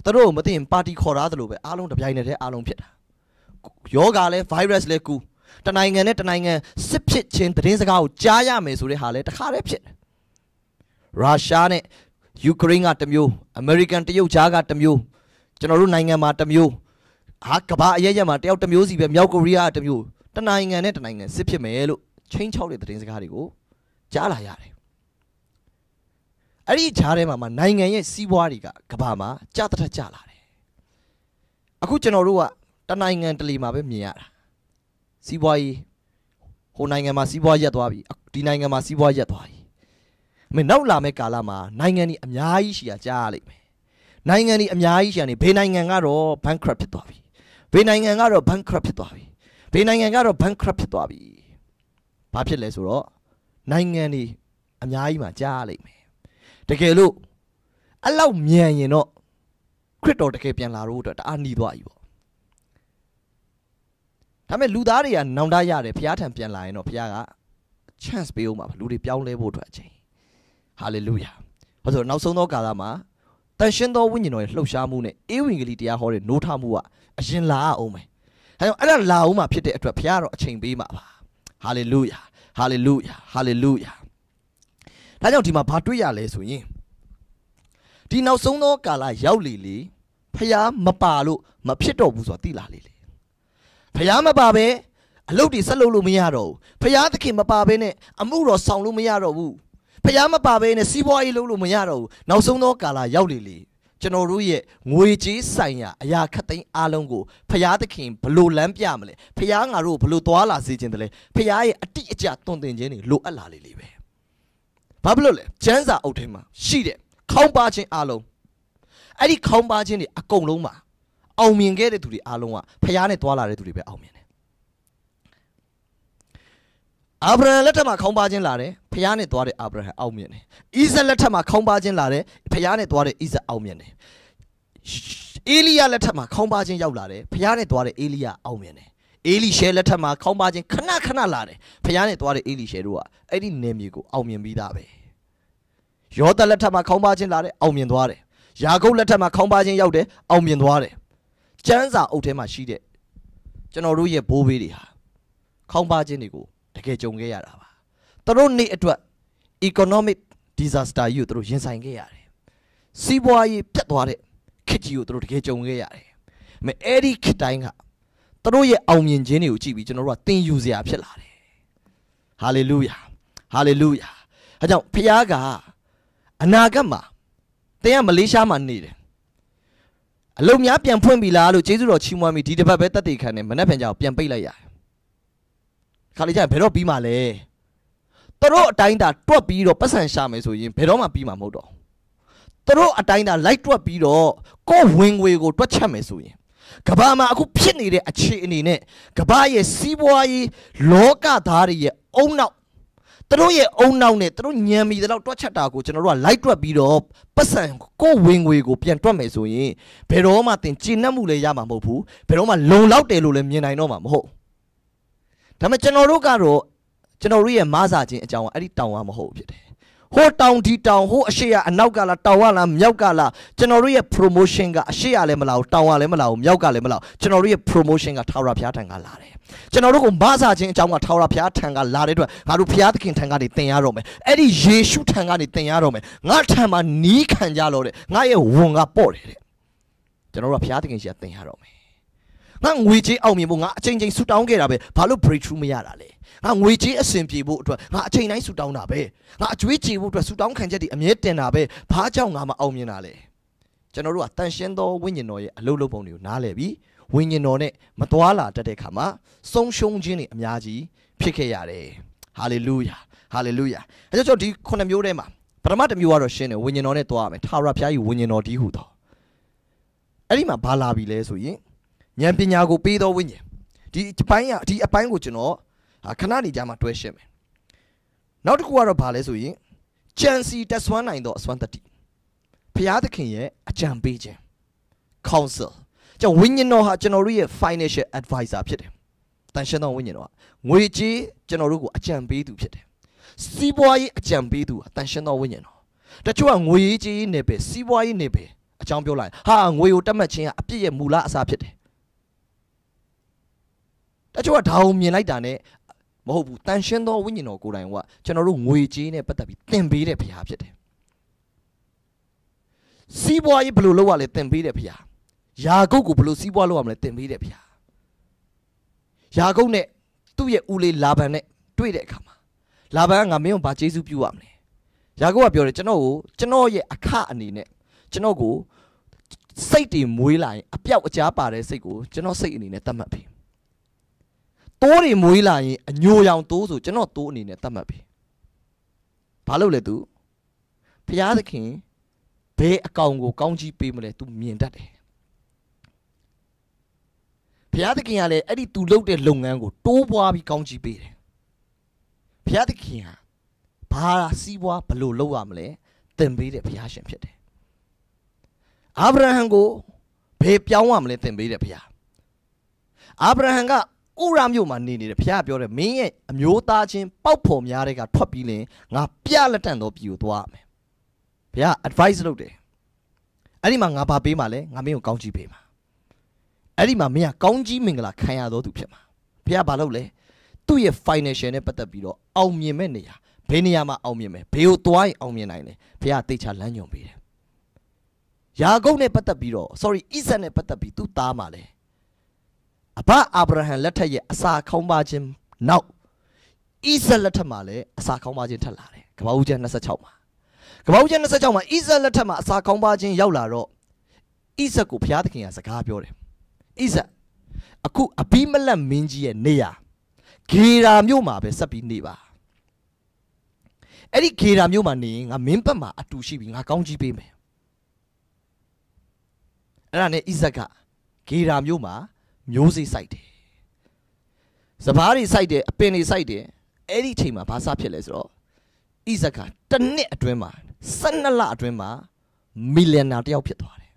သူတို့မသိရင်ပါတီခေါ်တာသလိုပဲအားလုံးတပြိုင်တည်းအားလုံးဖြစ်တာယောဂါလဲ virus လဲကူးတနိုင်ငံနဲ့တနိုင်ငံစစ်ဖြစ်ခြင်းသတင်းစကားကိုကြားရမယ်ဆိုတဲ့ဟာလဲတခါတည်းဖြစ်တယ်။ရုရှားနဲ့ယူကရိန်းကတမျိုးအမေရိကန်တရုတ်ကြားကတမျိုးကျွန်တော်တို့နိုင်ငံမှာတမျိုးဟာကဘာအရရမှာတယောက်တမျိုးစီပဲမြောက်ကိုရီးယားကတမျိုးတနိုင်ငံနဲ့တနိုင်ငံစစ်ဖြစ်မယ်လို့ချင်းချောက်တဲ့သတင်းစကားတွေကိုကြားလာရတယ်။အဲ့ဒီကြားထဲမှာမှနိုင်ငံရဲ့စီးပွားတွေကကဘာမှာကြတထကြလာတယ်။အခုကျွန်တော်တို့ကတနိုင်ငံတလီမှာပဲမြင်ရတာစီးပွားရေးဟိုနိုင်ငံမှာစီးပွားရက်သွားပြီဒီနိုင်ငံမှာစီးပွားရက်သွားပြီမင်းနောက်လာမယ့်ကာလမှာနိုင်ငံကြီးအများကြီးရှိရကြားရလိမ့်မယ်နိုင်ငံကြီးအများကြီးရှိရနေဘယ်နိုင်ငံကတော့ bankrupt ဖြစ်သွားပြီဘယ်နိုင်ငံကတော့ bankrupt ဖြစ်သွားပြီဘယ်နိုင်ငံကတော့ bankrupt ဖြစ်သွားပြီဘာဖြစ်လဲဆိုတော့နိုင်ငံကြီးအများကြီးမှာကြားရလိမ့်မယ်တကယ်လို့အဲ့လောက်မြန်ရင်တော့ခရစ်တော်တကယ်ပြန်လာတော့အတွက်တအားနှီးသွားပြီပေါ့ဒါပေမဲ့လူသားတွေကနောင်တရတယ်ဘုရားထံပြန်လာရင်တော့ဘုရားက chance ပေးအောင်ပါလူတွေပြောင်းလဲဖို့အတွက်အချိန် hallelujah ဟောဆိုနောက်ဆုံးသောကာလမှာတန်ရှင်းသောဝိညာဉ်တော်ရဲ့လှုပ်ရှားမှုနဲ့အေးဝင်ကလေးတရားဟောတဲ့노ထမှုကအရင်လာအောင်ပဲဒါကြောင့်အဲ့ဒါလာအောင်မှဖြစ်တဲ့အတွက်ဘုရားတော့အချိန်ပေးမှာပါ hallelujah hallelujah hallelujah ဒါကြောင့်ဒီမှာဘာတွေ့ရလဲဆိုရင်ဒီနောက်ဆုံးသောကာလရောက်လေလေဖျားမပါလို့မဖြစ်တော့ဘူးဆိုတာသိလာလေလေဖျားမပါပဲအလုပ်တွေဆက်လုပ်လို့မရတော့ဘူးဖျားသခင်မပါပဲနဲ့အမှုတော်ဆောင်လို့မရတော့ဘူးဖျားမပါပဲနဲ့စီးပွားရေးလုပ်လို့မရတော့ဘူးနောက်ဆုံးသောကာလရောက်လေလေကျွန်တော်တို့ရဲ့ငွေကြေးဆိုင်ရာအရာခတ်သိမ်းအားလုံးကိုဖျားသခင်ဘလို့လမ်းပြမလဲဖျားငါတို့ဘလို့သွားလာစေခြင်းတလဲဖျားရဲ့အတိအကျတုံတင်ခြင်းတွေလိုအပ်လာလေလေပဲဘာဖြစ်လို့လဲကျန်းစာအုပ်ထဲမှာရှိတဲ့ခေါင်းပါခြင်းအားလုံးအဲ့ဒီခေါင်းပါခြင်းတွေအကုန်လုံးမှာအောင်မြင်ခဲ့တဲ့သူတွေအားလုံးကဖျားနဲ့တွာလာတဲ့သူတွေပဲအောင်မြင်တယ်အာဗြဟံလက်ထက်မှာခေါင်းပါခြင်းလာတယ်ဖျားနဲ့တွာတဲ့အာဗြဟံအောင်မြင်တယ်ဣဇက်လက်ထက်မှာခေါင်းပါခြင်းလာတယ်ဖျားနဲ့တွာတဲ့ဣဇက်အောင်မြင်တယ်အေလိယလက်ထက်မှာခေါင်းပါခြင်းရောက်လာတယ်ဖျားနဲ့တွာတဲ့အေလိယအောင်မြင်တယ်အေလိရှဲလက်ထက်မှာခေါင်းပါခြင်းခဏခဏလာတယ်ဖျားနဲ့တွားတဲ့အေလိရှဲတို့ကအဲ့ဒီနယ်မြေကိုအောင်မြင်ပြီးသားပဲယောသလက်ထက်မှာခေါင်းပါခြင်းလာတယ်အောင်မြင်သွားတယ်ယာကုပ်လက်ထက်မှာခေါင်းပါခြင်းရောက်တယ်အောင်မြင်သွားတယ်ကျမ်းစာအုပ်ထဲမှာရှိတဲ့ကျွန်တော်တို့ရဲ့ဘိုးဘေးတွေဟာခေါင်းပါခြင်းတွေကိုတကယ်ကြုံခဲ့ရတာပါသူတို့နေ့အတွက် economic disaster ကြီးကိုသူတို့ရင်ဆိုင်ခဲ့ရတယ်စီးပွားရေးပြတ်သွားတဲ့ခက်ကြီးကိုသူတို့တကယ်ကြုံခဲ့ရတယ်မဲအဲ့ဒီခက်တိုင်းကသူတို့ရဲ့အောင်မြင်ခြင်းတွေကိုကြည့်ပြီးကျွန်တော်တို့ကသင်ယူစရာဖြစ်လာတယ်ဟာလေလုယာဟာလေလုယာအဲကြောင့်ဖခင်ကအနာဂတ်မှာသင်ကမလေးရှားမှာနေတယ်အလုံများပြန်ဖွင့်ပြီလားလို့ကျေးဇူးတော်ချီးမွမ်းပြီးဒီတစ်ပတ်ပဲတက်တည်ခံတယ်မနှက်ဖြန်ကြအောင်ပြန်ပိတ်လိုက်ရတယ်ခါလေးကျရင်ဘယ်တော့ပြီးမှလဲသူတို့အတိုင်းသာတွက်ပြီးတော့ပတ်စံရှာမယ်ဆိုရင်ဘယ်တော့မှပြီးမှာမဟုတ်တော့သူတို့အတိုင်းသာလိုက်တွက်ပြီးတော့ကိုယ်ဝင်ငွေကိုတွက်ချက်မယ်ဆိုရင်ကဘာမှာအခုဖြစ်နေတဲ့အခြေအနေနဲ့ကဘာရဲ့စီးပွားရေးလောကသားတွေရဲ့အုံနောက်သူတို့ရဲ့အုံနောက်နဲ့သူတို့ညံမီတဲ့လောက်တွက်ချက်တာကိုကျွန်တော်တို့ကလိုက်တွက်ပြီးတော့ပတ်စံကိုဝင်ငွေကိုပြန်တွက်မယ်ဆိုရင်ဘယ်တော့မှသင်ကျေနပ်မှုလည်းရမှာမဟုတ်ဘူးဘယ်တော့မှလုံလောက်တယ်လို့လည်းမြင်နိုင်တော့မှာမဟုတ်ဒါပေမဲ့ကျွန်တော်တို့ကတော့ကျွန်တော်တို့ရဲ့မဆာခြင်းအကြောင်းကအဲ့ဒီတောင်ကမဟုတ်ဖြစ်တယ်ဟိုတောင်ဒီတောင်ဟိုအရှိရအနောက်ကလားတောင်ကလားမြောက်ကလားကျွန်တော်တို့ရဲ့ promotion ကအရှိရလည်းမလားတောင်ကလည်းမလားမြောက်ကလည်းမလားကျွန်တော်တို့ရဲ့ promotion ကထာဝရဘုရားထံကလာတယ်ကျွန်တော်တို့ကိုမဆာခြင်းအကြောင်းကထာဝရဘုရားထံကလာတဲ့အတွက်ငါတို့ဘုရားသခင်ထံကနေသင်ရတော့မယ်အဲ့ဒီယေရှုထံကနေသင်ရတော့မယ်ငါထံမှာနီးခံကြလို့တဲ့ငါရဲ့ဝန်ကပေါ့တယ်တဲ့ကျွန်တော်တို့ကဘုရားသခင်ရှိရသင်ရတော့မယ်ငါငွေကြေးအောင်မြင်ဖို့ငါအချိန်ချင်းဆူတောင်းခဲ့တာပဲဘာလို့ breakthrough မရတာလဲငါငွေကြေးအဆင်ပြေဖို့အတွက်ငါအချိန်တိုင်းဆူတောင်းတာပဲငါအကျွေးချေဖို့အတွက်ဆူတောင်းခံချက်တွေအမြဲတင်တာပဲဘာကြောင့်ငါမအောင်မြင်တာလဲကျွန်တော်တို့ကတန်ရှင်းသောဝိညာဉ်တော်ရဲ့အလုပ်လုပ်ပုံတွေကိုနားလည်ပြီးဝိညာဉ်တော်နဲ့မတွာလာတတ်တဲ့ခါမှာဆုံးရှုံးခြင်းတွေအများကြီးဖြစ်ခဲ့ရတယ်။ဟာလေလုယာဟာလေလုယာအဲကြောင့်ဒီခုနှစ်မျိုးထဲမှာပထမတစ်မျိုးကတော့ရှင်းတယ်ဝိညာဉ်တော်နဲ့တွာရမယ်ထာဝရဘုရားကြီးဝိညာဉ်တော်တည်းဟူသောအဲ့ဒီမှာဘာလာပြီလဲဆိုရင်ဉာဏ်ပညာကိုပေးသောဝိညာဉ်ဒီအပိုင်းကဒီအပိုင်းကိုကျွန်တော်ခဏနေကြမှာတွဲရှင်းမယ်နောက်တစ်ခုကတော့ဘာလဲဆိုရင်ကြံစီတက်ဆွမ်းနိုင်သောအစွမ်းတတိဘုရားသခင်ရဲ့အကြံပေးခြင်း counsel ကြောင့်ဝိညာဉ်တော်ဟာကျွန်တော်တို့ရဲ့ financial advisor ဖြစ်တယ်တန်ရှင်းသောဝိညာဉ်တော်ကငွေကြေးကျွန်တော်တို့ကိုအကြံပေးသူဖြစ်တယ်စီးပွားရေးအကြံပေးသူကတန်ရှင်းသောဝိညာဉ်တော်တချို့ကငွေကြေးနေပဲစီးပွားရေးနေပဲအကြောင်းပြောလိုက်ဟာငွေကိုတတ်မှတ်ခြင်းကအပြစ်ရဲ့မူလအစဖြစ်တယ်တချို့ကဒါကိုမြင်လိုက်တာနဲ့မဟုတ်ဘူးတန်ရှင်းသောဝိညာဉ်တော်ကိုယ်တိုင်ကကျွန်တော်တို့ငွေကြေးနဲ့ပတ်သက်ပြီးသင်ပေးတဲ့ဘုရားဖြစ်တယ်စီးပွားရေးဘယ်လိုလုပ်ရလဲသင်ပေးတဲ့ဘုရားယာကုပ်ကိုဘယ်လိုစီးပွားလုပ်ရမလဲသင်ပေးတယ်ဗျာယာကုပ်နဲ့သူ့ရဲ့ဦးလေးလာဗန်နဲ့တွေ့တဲ့အခါမှာလာဗန်ကငါမင်းကိုဘာကျေးဇူးပြုရမလဲယာကုပ်ကပြောတယ်ကျွန်တော်ကိုကျွန်တော်ရဲ့အခအနေနဲ့ကျွန်တော်ကိုစိတ်တွေမွေးလာရင်အပြောက်အကြားပါတဲ့စိတ်ကိုကျွန်တော်စိတ်အနေနဲ့သတ်မှတ်ပြီတိုးတွေမွေးလာရင်အညိုရောင်တိုးဆိုကျွန်တော်တိုးအနေနဲ့သတ်မှတ်ပြီဘာလို့လဲ तू ဖျားသခင်ဘဲအကောင်ကိုကောင်းကြီးပေးမလဲ तू မြင်တတ်တယ်ဘုရားသခင်ကလည်းအဲ့ဒီသူလုပ်တဲ့လုပ်ငန်းကိုတိုးပွားပြီးကောင်းချီးပေးတယ်ဘုရားသခင်ကဘာစီးပွားဘလို့လုပ်ရမလဲသင်ပေးတဲ့ဘုရားရှင်ဖြစ်တယ်အာဗြဟံကိုဘယ်ပြောင်းရမလဲသင်ပေးတဲ့ဘုရားအာဗြဟံကဥရမြို့မှာနေနေတယ်ဘုရားပြောတယ်မင်းရဲ့အမျိုးသားချင်းပေါက်ဖော်များတဲ့ကထွက်ပြီးလင်ငါပြလက်တန့်တော့ပြည်ကိုသွားမယ်ဘုရား advice လုပ်တယ်အဲ့ဒီမှာငါဘာပေးမှလဲငါမင်းကိုကောင်းချီးပေးမှာအဲ့ဒီမှာမင်းကကောင်းကြီးမင်္ဂလာခံရတော်သူဖြစ်မှာဘုရားဘာလုပ်လဲသူ့ရဲ့ financial နဲ့ပတ်သက်ပြီးတော့အောင်မြင်မဲ့နေရာဘယ်နေရာမှာအောင်မြင်မယ်ဘယ်ကိုသွားရင်အောင်မြင်နိုင်လဲဘုရားတိတ်ချလမ်းညွှန်ပေးတယ်ယာကုပ်နဲ့ပတ်သက်ပြီးတော့ sorry ဣဇက်နဲ့ပတ်သက်ပြီးသူ့သားမှာလဲအဘအာဗြဟံလက်ထက်ရဲ့အစာခေါင်းပါခြင်းနောက်ဣဇက်လက်ထက်မှာလဲအစာခေါင်းပါခြင်းထက်လာတယ်ကပ္ပဦးကျမ်း26မှာကပ္ပဦးကျမ်း26မှာဣဇက်လက်ထက်မှာအစာခေါင်းပါခြင်းရောက်လာတော့ဣဇက်ကိုဘုရားသခင်ကစကားပြောတယ်အိဇက်အခုအဘိမလက်မင်းကြီးရဲ့နေရာဂေရာမြို့မှာပဲဆက်ပြီးနေပါအဲ့ဒီဂေရာမြို့မှာနေရင်ငါမင်းဘက်မှာအတူရှိပြီငါကောင်းကြီးပေးမယ်အဲ့ဒါနဲ့အိဇက်ကဂေရာမြို့မှာ မျိုးစေ့စိုက်တယ်စပားတွေစိုက်တယ်အပင်တွေစိုက်တယ်အဲ့ဒီအချိန်မှာဘာစဖြစ်လဲဆိုတော့အိဇက်ကတစ်နှစ်အတွင်းမှာ12လအတွင်းမှာ မီလီယံနာတယောက်ဖြစ်သွားတယ်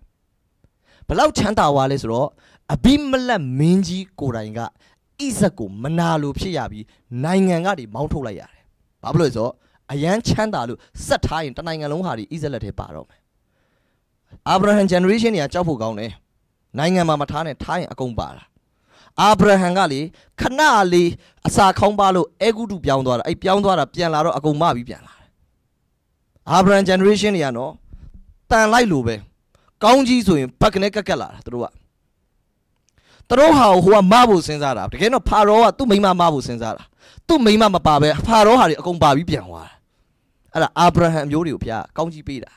ဘလောက်ချမ်းသာသွားလဲဆိုတော့အဘိမလက်မင်းကြီးကိုတိုင်ကဣဇက်ကိုမနာလိုဖြစ်ရပြီးနိုင်ငံကနေမောင်းထုတ်လိုက်ရတယ်။ဘာဖြစ်လို့လဲဆိုတော့အယမ်းချမ်းသာလို့ဆက်ထားရင်တနိုင်ငံလုံးဟာဒီဣဇက်လက်ထဲပါတော့မယ်။အာဗြဟံ generation တွေကကြောက်ဖို့ကောင်းတယ်။နိုင်ငံမှာမထားနဲ့ထားရင်အကုန်ပါတာ။အာဗြဟံကလေခဏလေးအစာခေါင်းပါလို့အဲဂုတုပြောင်းသွားတာအဲ့ပြောင်းသွားတာပြန်လာတော့အကုန်မပြီးပြန်လာတယ်။အာဗြဟံ generation တွေကနော်တန်လိုက်လို့ပဲကောင်းကြီးဆိုရင်ဘက်ကနေကက်ကက်လာတာသူတို့ကသူတို့ဟာကိုဟိုကမဖို့စဉ်းစားတာတကယ်တော့ဖာရောကသူ့မိမမဖို့စဉ်းစားတာသူ့မိမမပါပဲဖာရောဟာတွေအကုန်ပါပြီးပြန်သွားတာအဲ့ဒါအာဗြဟံမျိုးတွေကိုဘုရားကောင်းကြီးပေးတာ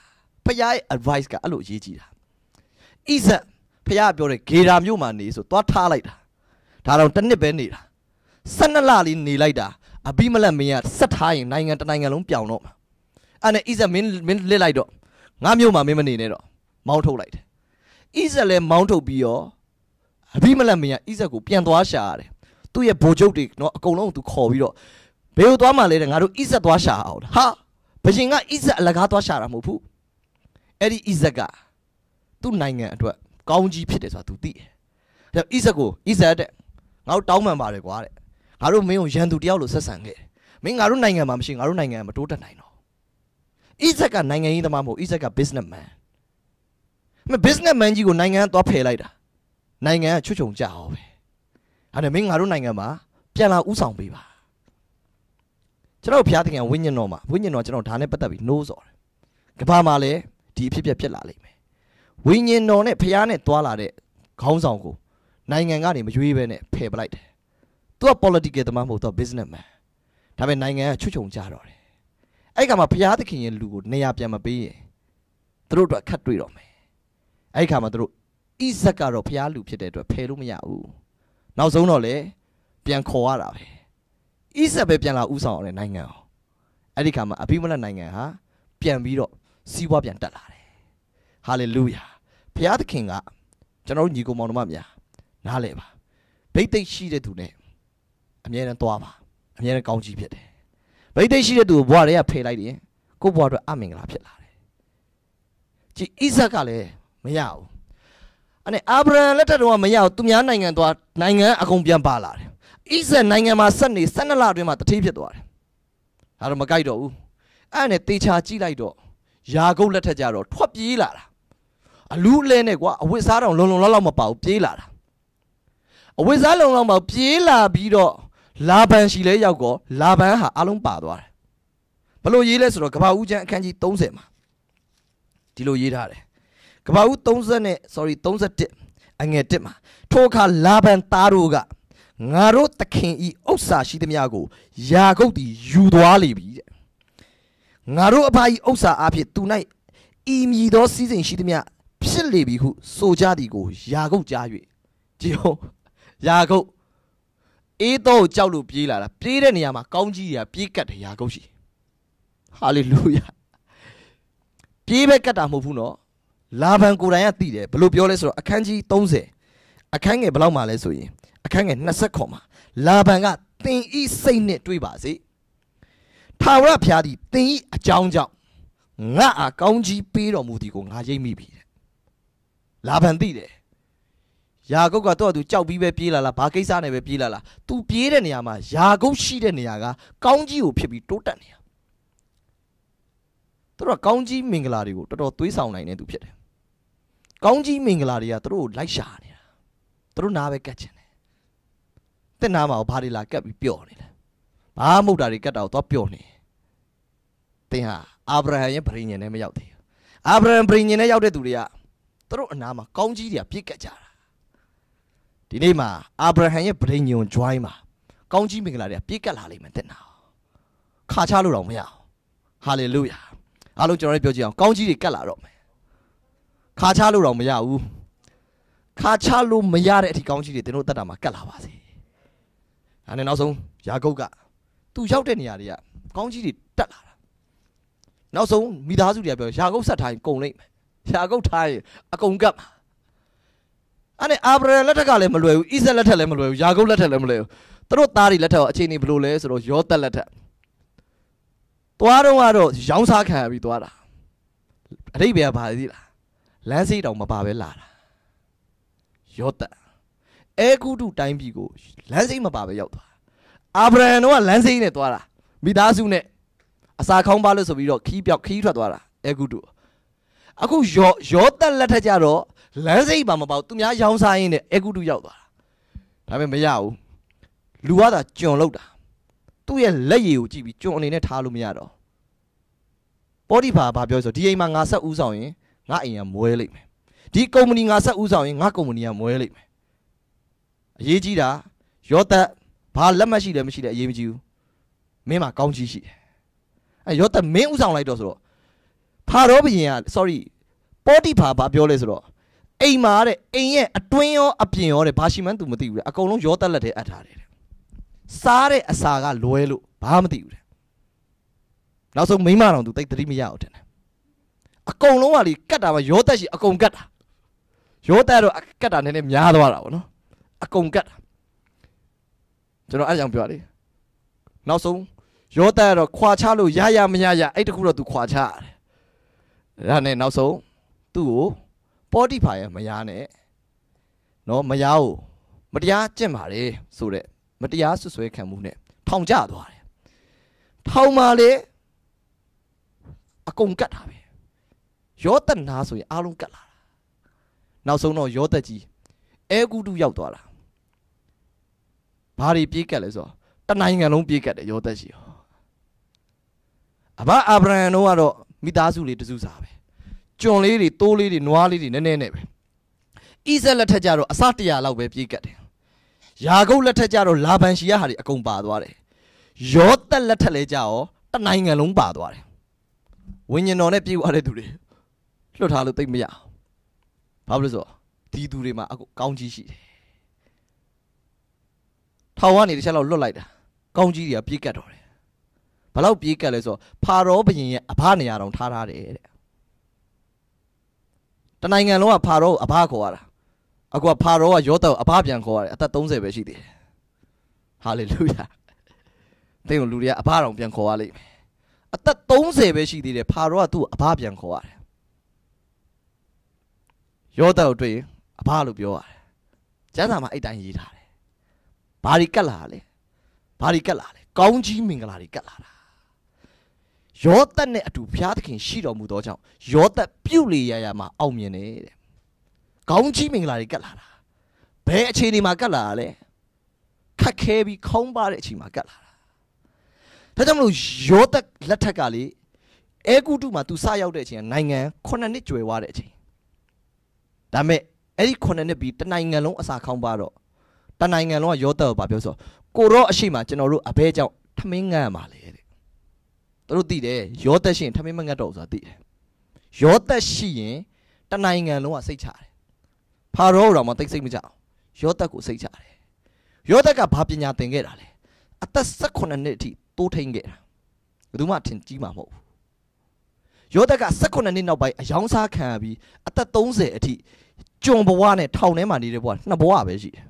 ဘုရားရဲ့ advice ကအဲ့လိုအရေးကြီးတာအိဇက်ဘုရားပြောတယ်ဂေရာမျိုးမှာနေဆိုသွားထားလိုက်တာဒါတော့တစ်နှစ်ပဲနေတာ12လလေးနေလိုက်တာအဘိမလက်မင်းကဆက်ထားရင်နိုင်ငံတနိုင်ငံလုံးပြောင်တော့မှာအဲ့နဲ့အိဇက်မင်းမင်းလစ်လိုက်တော့ငါမျိုးမှာမင်းမနေနဲ့တော့မောင်းထုတ်လိုက်တယ်အိဇက်လည်းမောင်းထုတ်ပြီးတော့အဘိမလက်မင်းကဣဇက်ကိုပြန်သွားရှာရတယ်သူ့ရဲ့ဗိုလ်ချုပ်တွေနော်အကုန်လုံးသူခေါ်ပြီးတော့ဘယ်ကိုသွားမှလဲတဲ့ငါတို့ဣဇက်သွားရှာအောင်ဟာဘရှင်ကဣဇက်အလကားသွားရှာတာမဟုတ်ဘူးအဲ့ဒီဣဇက်ကသူ့နိုင်ငံအတွက်ကောင်းကြီးဖြစ်တယ်ဆိုတာသူသိတယ်ဒါဣဇက်ကိုဣဇက်တဲ့ငါတို့တောင်းပန်ပါတယ်ကွာတဲ့ငါတို့မင်းကိုရန်သူတယောက်လိုဆက်ဆံခဲ့မင်းငါတို့နိုင်ငံမှာမရှိငါတို့နိုင်ငံမှာမတိုးတက်နိုင်တော့ဣဇက်ကနိုင်ငံရေးသမားမဟုတ်ဣဇက်က businessman မ businessman ကြီးကိုနိုင်ငံသွားဖယ်လိုက်တာနိုင်ငံကချွတ်ချုံကြအောင်ပဲအဲ့ဒါမင်းငါတို့နိုင်ငံမှာပြန်လာဥဆောင်ပေးပါကျွန်တော်ဘုရားသခင်ဝိညာဉ်တော်မှာဝိညာဉ်တော်ကျွန်တော်ဒါနဲ့ပတ်သက်ပြီးနိုးစော်တယ်ကဘာမှာလည်းဒီအဖြစ်ပြက်ဖြစ်လာလိမ့်မယ်ဝိညာဉ်တော်နဲ့ဘုရားနဲ့တွာလာတဲ့ခေါင်းဆောင်ကိုနိုင်ငံကနေမရွေးပဲနဲ့ဖယ်ပလိုက်တယ်သူက political တမမဟုတ်သူက businessman ဒါပေမဲ့နိုင်ငံကချွတ်ချုံကြတော့တယ်အဲ့ကမှာဘုရားသခင်ရဲ့လူကိုနေရာပြန်မပေးရင်သူတို့အတွက်ခတ်တွေ့တော့မယ်အဲ့ခါမှာသူတို့ဣဇက်ကတော့ဖျားလူဖြစ်တဲ့အတွက်ဖယ်လို့မရဘူးနောက်ဆုံးတော့လေပြန်ခေါ်ရတာပဲဣဇက်ပဲပြန်လာဥဆောင်ရတဲ့နိုင်ငံအောင်အဲ့ဒီခါမှာအဘိမလနိုင်ငံဟာပြန်ပြီးတော့စီးပွားပြန်တက်လာတယ်ဟာလေလုယာဖျားသခင်ကကျွန်တော်တို့ညီကောင်မောင်တို့မများနားလဲပါဗိတ်သိက်ရှိတဲ့သူနဲ့အမြဲတမ်းသွားပါအမြဲတမ်းကောင်းကြီးဖြစ်တယ်ဗိတ်သိက်ရှိတဲ့သူကိုဘွားတွေကဖယ်လိုက်တယ်ကို့ဘွားတို့အမင်္ဂလာဖြစ်လာတယ်ကြည်ဣဇက်ကလည်းမရဘူးအဲ့အာဗြဟံလက်ထက်တုန်းကမရဘူးသူများနိုင်ငံသွားနိုင်ငံအကုန်ပြန်ပါလာတယ်ဣဇက်နိုင်ငံမှာဆက်နေ12လအတွင်းမှာတတိဖြစ်သွားတယ်ဒါတော့မကြိုက်တော့ဘူးအဲ့နဲ့တေချာကြည့်လိုက်တော့ယာကုပ်လက်ထက်ကြတော့ထွက်ပြေးလာတာအလူးလဲနဲ့ကွာအဝိစားတောင်လုံလုံလောက်လောက်မပါဘူးပြေးလာတာအဝိစားလုံလောက်မပြေးလာပြီးတော့လာဘန်ရှိလဲရောက်တော့လာဘန်ဟာအလုံးပါသွားတယ်ဘလို့ရေးလဲဆိုတော့ကဘာဦးချမ်းအခန်းကြီး30မှာဒီလိုရေးထားတယ်ကဘာဦး30နဲ့ sorry 31အငယ်1မှာထိုအခါလာဗန်သားတို့ကငါတို့သခင်ဤဥစ္စာရှိသမျှကိုယာကုပ်သည်ယူသွားလေပြီတဲ့ငါတို့အဖအီဥစ္စာအဖြစ် သူ၌ဤမြည်သောစီစဉ်ရှိသမျှဖြစ်လေပြီဟုဆိုကြသည်ကိုယာကုပ်ကြား၍ဒီဟုတ်ယာကုပ်အေးတော့ကြောက်လို့ပြေးလာတာပြေးတဲ့နေရာမှာ ကောင်းကြီးတွေကပြေးကတ်တယ်ယာကုပ်ရှိဟာလေလုယာပြေးပဲကတ်တာမဟုတ်ဘူးနော်လာဗန်ကိုတိုင်ကတည်တယ်ဘလို့ပြောလဲဆိုတော့အခန်းကြီး30အခန်းငယ်ဘလောက်မှာလဲဆိုရင်အခန်းငယ်20ခေါ်မှာလာဗန်ကသင်ဤစိတ်နဲ့တွေးပါစေထာဝရဘုရားသည်သင်ဤအကြောင်းကြောင့်ငါအာကောင်းကြီးပေးတော်မူသည်ကိုငါရိပ်မိပြီတဲ့လာဗန်သိတယ်ယာကုပ်ကတော့သူကြောက်ပြီးပဲပြေးလာလားဘာကိစ္စနဲ့ပဲပြေးလာလား तू ပြေးတဲ့နေရာမှာယာကုပ်ရှိတဲ့နေရာကကောင်းကြီးကိုဖြစ်ပြီးတိုးတက်နေတာသူတို့ကကောင်းကြီးမင်္ဂလာတွေကိုတော်တော်သွေးဆောင်နိုင်တဲ့သူဖြစ်တယ်ကောင်းကြီးမင်္ဂလာတွေကသူတို့လိုက်ရှာနေတာသူတို့နားပဲကတ်ချင်တယ်တဲ့နားမှာဘာတွေလာကတ်ပြီးပျော်နေလဲဘာမှမဟုတ်တာတွေကတ်တာကိုသွားပျော်နေတင်ဟာအာဗြဟံရဲ့ဗြိဉ္ဉ်နဲ့မရောက်သေးဘူးအာဗြဟံဗြိဉ္ဉ်နဲ့ရောက်တဲ့သူတွေကသူတို့အနားမှာကောင်းကြီးတွေကပြည့်ကတ်ကြတာဒီနေ့မှာအာဗြဟံရဲ့ဗြိဉ္ဉ်ကို join မှာကောင်းကြီးမင်္ဂလာတွေကပြည့်ကတ်လာလိမ့်မယ်တင်တာခါချလို့တော့မရအောင်ဟာလေလုယာအားလုံးကျွန်တော်တို့ပြောကြည့်အောင်ကောင်းကြီးတွေကတ်လာတော့မယ်ခါချလို့တော့မရဘူးခါချလို့မရတဲ့အထီကောင်းကြီးတွေသင်တို့တတ်တာမှာကတ်လာပါစေ။ဒါနဲ့နောက်ဆုံးယာကုပ်ကသူရောက်တဲ့နေရာတွေကကောင်းကြီးတွေတက်လာတာ။နောက်ဆုံးမိသားစုတွေကပြောယာကုပ်ဆက်ထားရင်ကုန်လိမ့်မယ်။ယာကုပ်ထားရင်အကုန်ကတ်မှာ။အဲ့နဲ့အာဗြဟံလက်ထက်ကလည်းမလွယ်ဘူး။ဣဇက်လက်ထက်လည်းမလွယ်ဘူး။ယာကုပ်လက်ထက်လည်းမလွယ်ဘူး။သူတို့သားတွေလက်ထက်ရောအခြေအနေဘယ်လိုလဲဆိုတော့ယောသက်လက်ထက်။သွားတော့ကတော့ရောင်းစားခံရပြီးသွားတာ။အတိတ်ပဲပါသေးလား။လမ်းစိတ်တောင်မပါပဲလာတာယောသန်အဲဂုတုတိုင်းပြည်ကိုလမ်းစိတ်မပါပဲရောက်သွားအာဗြဟံတော့လမ်းစိတ်နဲ့သွားတာမိသားစုနဲ့အစာခေါင်းပါလို့ဆိုပြီးတော့ခီးပြောက်ခီးထွက်သွားတာအဲဂုတုအခုယောယောသန်လက်ထက်ကြတော့လမ်းစိတ်ပါမပေါ့သူများရောင်းစားရင်းနဲ့အဲဂုတုရောက်သွားတာဒါပေမဲ့မရဘူးလူကသာကြွန်လောက်တာသူ့ရဲ့လက်ရည်ကိုကြည့်ပြီးကြွန်အနေနဲ့ထားလို့မရတော့ပေါ်တိဖာဘာပြောဆိုဒီအိမ်မှာငါဆက်ဦးဆောင်ရင်ငါအိမ်ကမွဲလိမ့်မယ်ဒီကုမ္ပဏီငါဆက်ဦးဆောင်ရင်ငါကုမ္ပဏီကမွဲလိမ့်မယ်အရေးကြီးတာယောသက်ဘာလက်မှတ်ရှိလဲမရှိလဲအရေးမကြီးဘူးမင်းမှာကောင်းကြီးရှိတယ်အဲယောသက်မင်းဦးဆောင်လိုက်တော့ဆိုတော့ဖာရောဘုရင်က sorry ပေါတိဖာဘာပြောလဲဆိုတော့အိမ်မှာတဲ့အိမ်ရဲ့အတွင်းရောအပြင်ရောတဲ့ဘာရှိမှန်းသူမသိဘူးတဲ့အကုန်လုံးယောသက်လက်ထဲအပ်ထားတယ်စားတဲ့အစာကလွဲလို့ဘာမသိဘူးတဲ့နောက်ဆုံးမိမတော်သူတိတ်တတိမရအောင်တဲ့အကုန်လုံးကလေကတ်တာပဲရောတက်ရှိအကုန်ကတ်တာရောတက်တော့ကတ်တာနည်းနည်းများသွားတာပေါ့နော်အကုန်ကတ်တာကျွန်တော်အဲ့ကြောင့်ပြောရလေနောက်ဆုံးရောတက်တော့ခွာချလို့ရရမရရအဲ့တခုတော့ तू ခွာချရတယ်ဒါနဲ့နောက်ဆုံးသူ့ကိုပေါ်တိဖာရဲ့မယားနဲ့နော်မယားကိုမတရားကျင့်ပါတယ်ဆိုတဲ့မတရားဆွဆွဲခံမှုနဲ့ထောင်ကျသွားတယ်ထောင်မှာလေအကုန်ကတ်တာပဲယောသနာဆိုရင်အားလုံးကတ်လာတာနောက်ဆုံးတော့ယောသက်ကြီးအဲကုတုရောက်သွားတာဘာတွေပြေးကတ်လဲဆိုတော့တနိုင်ငံလုံးပြေးကတ်တယ်ယောသက်ကြီးဟောအဘအာဗြဟံတို့ကတော့မိသားစုလေးတစုစားပဲကျွန်လေးတွေတိုးလေးတွေနွားလေးတွေနည်းနည်းနဲ့ပဲဣဇက်လက်ထက်ကြတော့အစတရာလောက်ပဲပြေးကတ်တယ်ယာကုပ်လက်ထက်ကြတော့လာဗန်ရှီရဟာတွေအကုန်ပါသွားတယ်ယောသက်လက်ထက်လည်းကြရောတနိုင်ငံလုံးပါသွားတယ်ဝိညာဉ်တော်နဲ့ပြေးသွားတဲ့သူတွေလွတ်ထားလို့သိမရအောင်ဘာလို့လဲဆိုတော့ဒီသူတွေမှာအကောင်းကြီးရှိတယ်ထောင်ကနေတစ်ချက်လောက်လွတ်လိုက်တာကောင်းကြီးတွေကပြေးကတ်တော့တယ်ဘလောက်ပြေးကတ်လဲဆိုတော့ဖာရောဘရင်ရဲ့အဘနေရာတောင်ထားထားတယ်တဲ့တနိုင်ငံလုံးကဖာရောကိုအဘခေါ်ရတာအခုကဖာရောကယောသကိုအဘပြန်ခေါ်ရတယ်အသက်30ပဲရှိသေးတယ်ဟာလေလုယာတဲ့ကိုလူတွေကအဘတော်ပြန်ခေါ်ရလိမ့်မယ်အသက်30ပဲရှိသေးတယ်ဖာရောကသူ့အဘပြန်ခေါ်ရတယ်ယောသန်ကိုတွေ့ရင်အဘလို့ပြောရတယ်။ကျမ်းစာမှာအဲ့တိုင်းရေးထားတယ်။ဘာတွေကတ်လာလဲ။ဘာတွေကတ်လာလဲ။ကောင်းကြီးမင်္ဂလာတွေကတ်လာတာ။ယောသန်နဲ့အတူဘုရားသခင်ရှိတော်မူသောကြောင့်ယောသန်ပြုတ်လေရရမှာအောင်မြင်တယ်တဲ့။ကောင်းကြီးမင်္ဂလာတွေကတ်လာတာ။ဘယ်အခြေအနေမှာကတ်လာတာလဲ။ခက်ခဲပြီးခေါင်းပါတဲ့အချိန်မှာကတ်လာတာ။ဒါကြောင့်မလို့ယောသန်လက်ထက်ကလေအဲကုတုမှာသူစရောက်တဲ့အချိန်ကနိုင်ငံ9နှစ်ကျွယ်ဝတဲ့အချိန်ဒါမဲ့အဲ့ဒီ9နှစ်ပြီးတနိုင်ငံလုံးအစာခေါင်းပါတော့တနိုင်ငံလုံးကရောသက်ပါပြောဆိုကိုတော့အရှိမကျွန်တော်တို့အဘဲကြောင့်ထမင်းငတ်ရမှာလေတဲ့သူတို့သိတယ်ရောသက်ရှိရင်ထမင်းမငတ်တော့ဆိုတာသိတယ်ရောသက်ရှိရင်တနိုင်ငံလုံးကစိတ်ချတယ်ဖာရောတော်မှတိတ်စိတ်မကြအောင်ယောသက်ကိုစိတ်ချတယ်ယောသက်ကဘာပညာသင်ခဲ့တာလဲအသက်18နှစ်အထိတိုးထိန်ခဲ့တာဘယ်သူမှထင်ကြီးမှာမဟုတ်ဘူးယောသက်က18နှစ်နောက်ပိုင်းအယောင်စားခံရပြီးအသက်30အထိကျွန်ဘဝနဲ့ထောင်ထဲမှာနေတဲ့ဘဝနှစ်ဘဝပဲရှိတယ်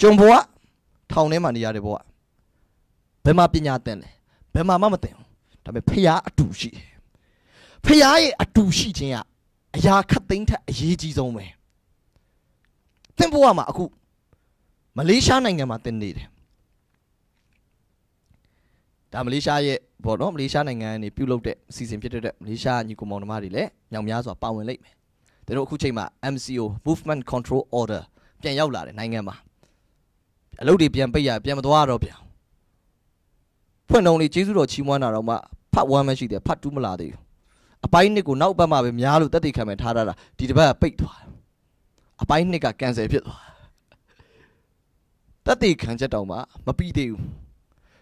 ကျွန်ဘဝထောင်ထဲမှာနေရတဲ့ဘဝဘယ်မှာပညာသင်လဲဘယ်မှာမှမသင်ဘူးဒါပေမဲ့ဖျားအတူရှိတယ်ဖျားရဲ့အတူရှိခြင်းကအရာခတ်သိမ်းထက်အရေးကြီးဆုံးပဲသင်ဘဝမှာအခုမလေးရှားနိုင်ငံမှာသင်နေတယ်ဒါမလေးရှားရဲ့ပေါ့နော်မလေးရှားနိုင်ငံကနေပြုလုပ်တဲ့စီစဉ်ဖြစ်တဲ့မလေးရှားညီကိုမောင်နှမတွေလည်းညောင်များစွာပါဝင်လိမ့်မယ်။တို့အခုချိန်မှာ MCO Movement Control Order ပြန်ရောက်လာတယ်နိုင်ငံမှာ။အလုပ်တွေပြန်ပိတ်ရပြန်မသွားတော့ပြန်။ဖွင့်နှုံလေးကျေးဇူးတော်ချီးမွမ်းတာတော့မှဖတ်1မရှိသေးဖတ်2မလာသေးဘူး။အပိုင်းနှစ်ကိုနောက်ဘက်မှာပဲများလို့တက်တည်ခံမယ်ထားတာဒီတစ်ပတ်ကပိတ်သွားတယ်။အပိုင်းနှစ်က cancel ဖြစ်သွားတယ်။တက်တည်ခံချက်တောင်မှမပြီးသေးဘူး။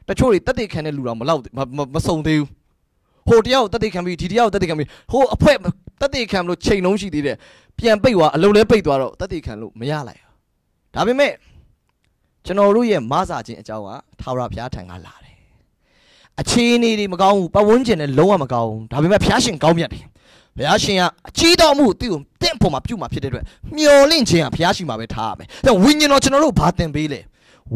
တချို့တွေတက်တေခံတဲ့လူတော့မလောက်မစုံသေးဘူးဟိုတယောက်တက်တေခံပြီးဒီတယောက်တက်တေခံပြီးဟိုအဖွဲတက်တေခံလို့ချိန်လုံးရှိသေးတယ်ပြန်ပိတ်သွားအလုံးလဲပိတ်သွားတော့တက်တေခံလို့မရလိုက်ဒါပေမဲ့ကျွန်တော်တို့ရဲ့မဆာခြင်းအကြောင်းကထာဝရဘုရားထံကလာတယ်အခြေအနေတွေမကောင်းဘူးပတ်ဝန်းကျင်လည်းလုံးဝမကောင်းဘူးဒါပေမဲ့ဘုရားရှင်ကောင်းမြတ်တယ်ဘုရားရှင်ကအကြီးတော်မှုသူ့ကိုတင့်ပေါ်မှာပြုမှာဖြစ်တဲ့အတွက်မျော်လင့်ခြင်းကဘုရားရှိမှာပဲထားရမယ်ဒါဝိညာဉ်တော်ကျွန်တော်တို့ဘာတင်ပေးလဲ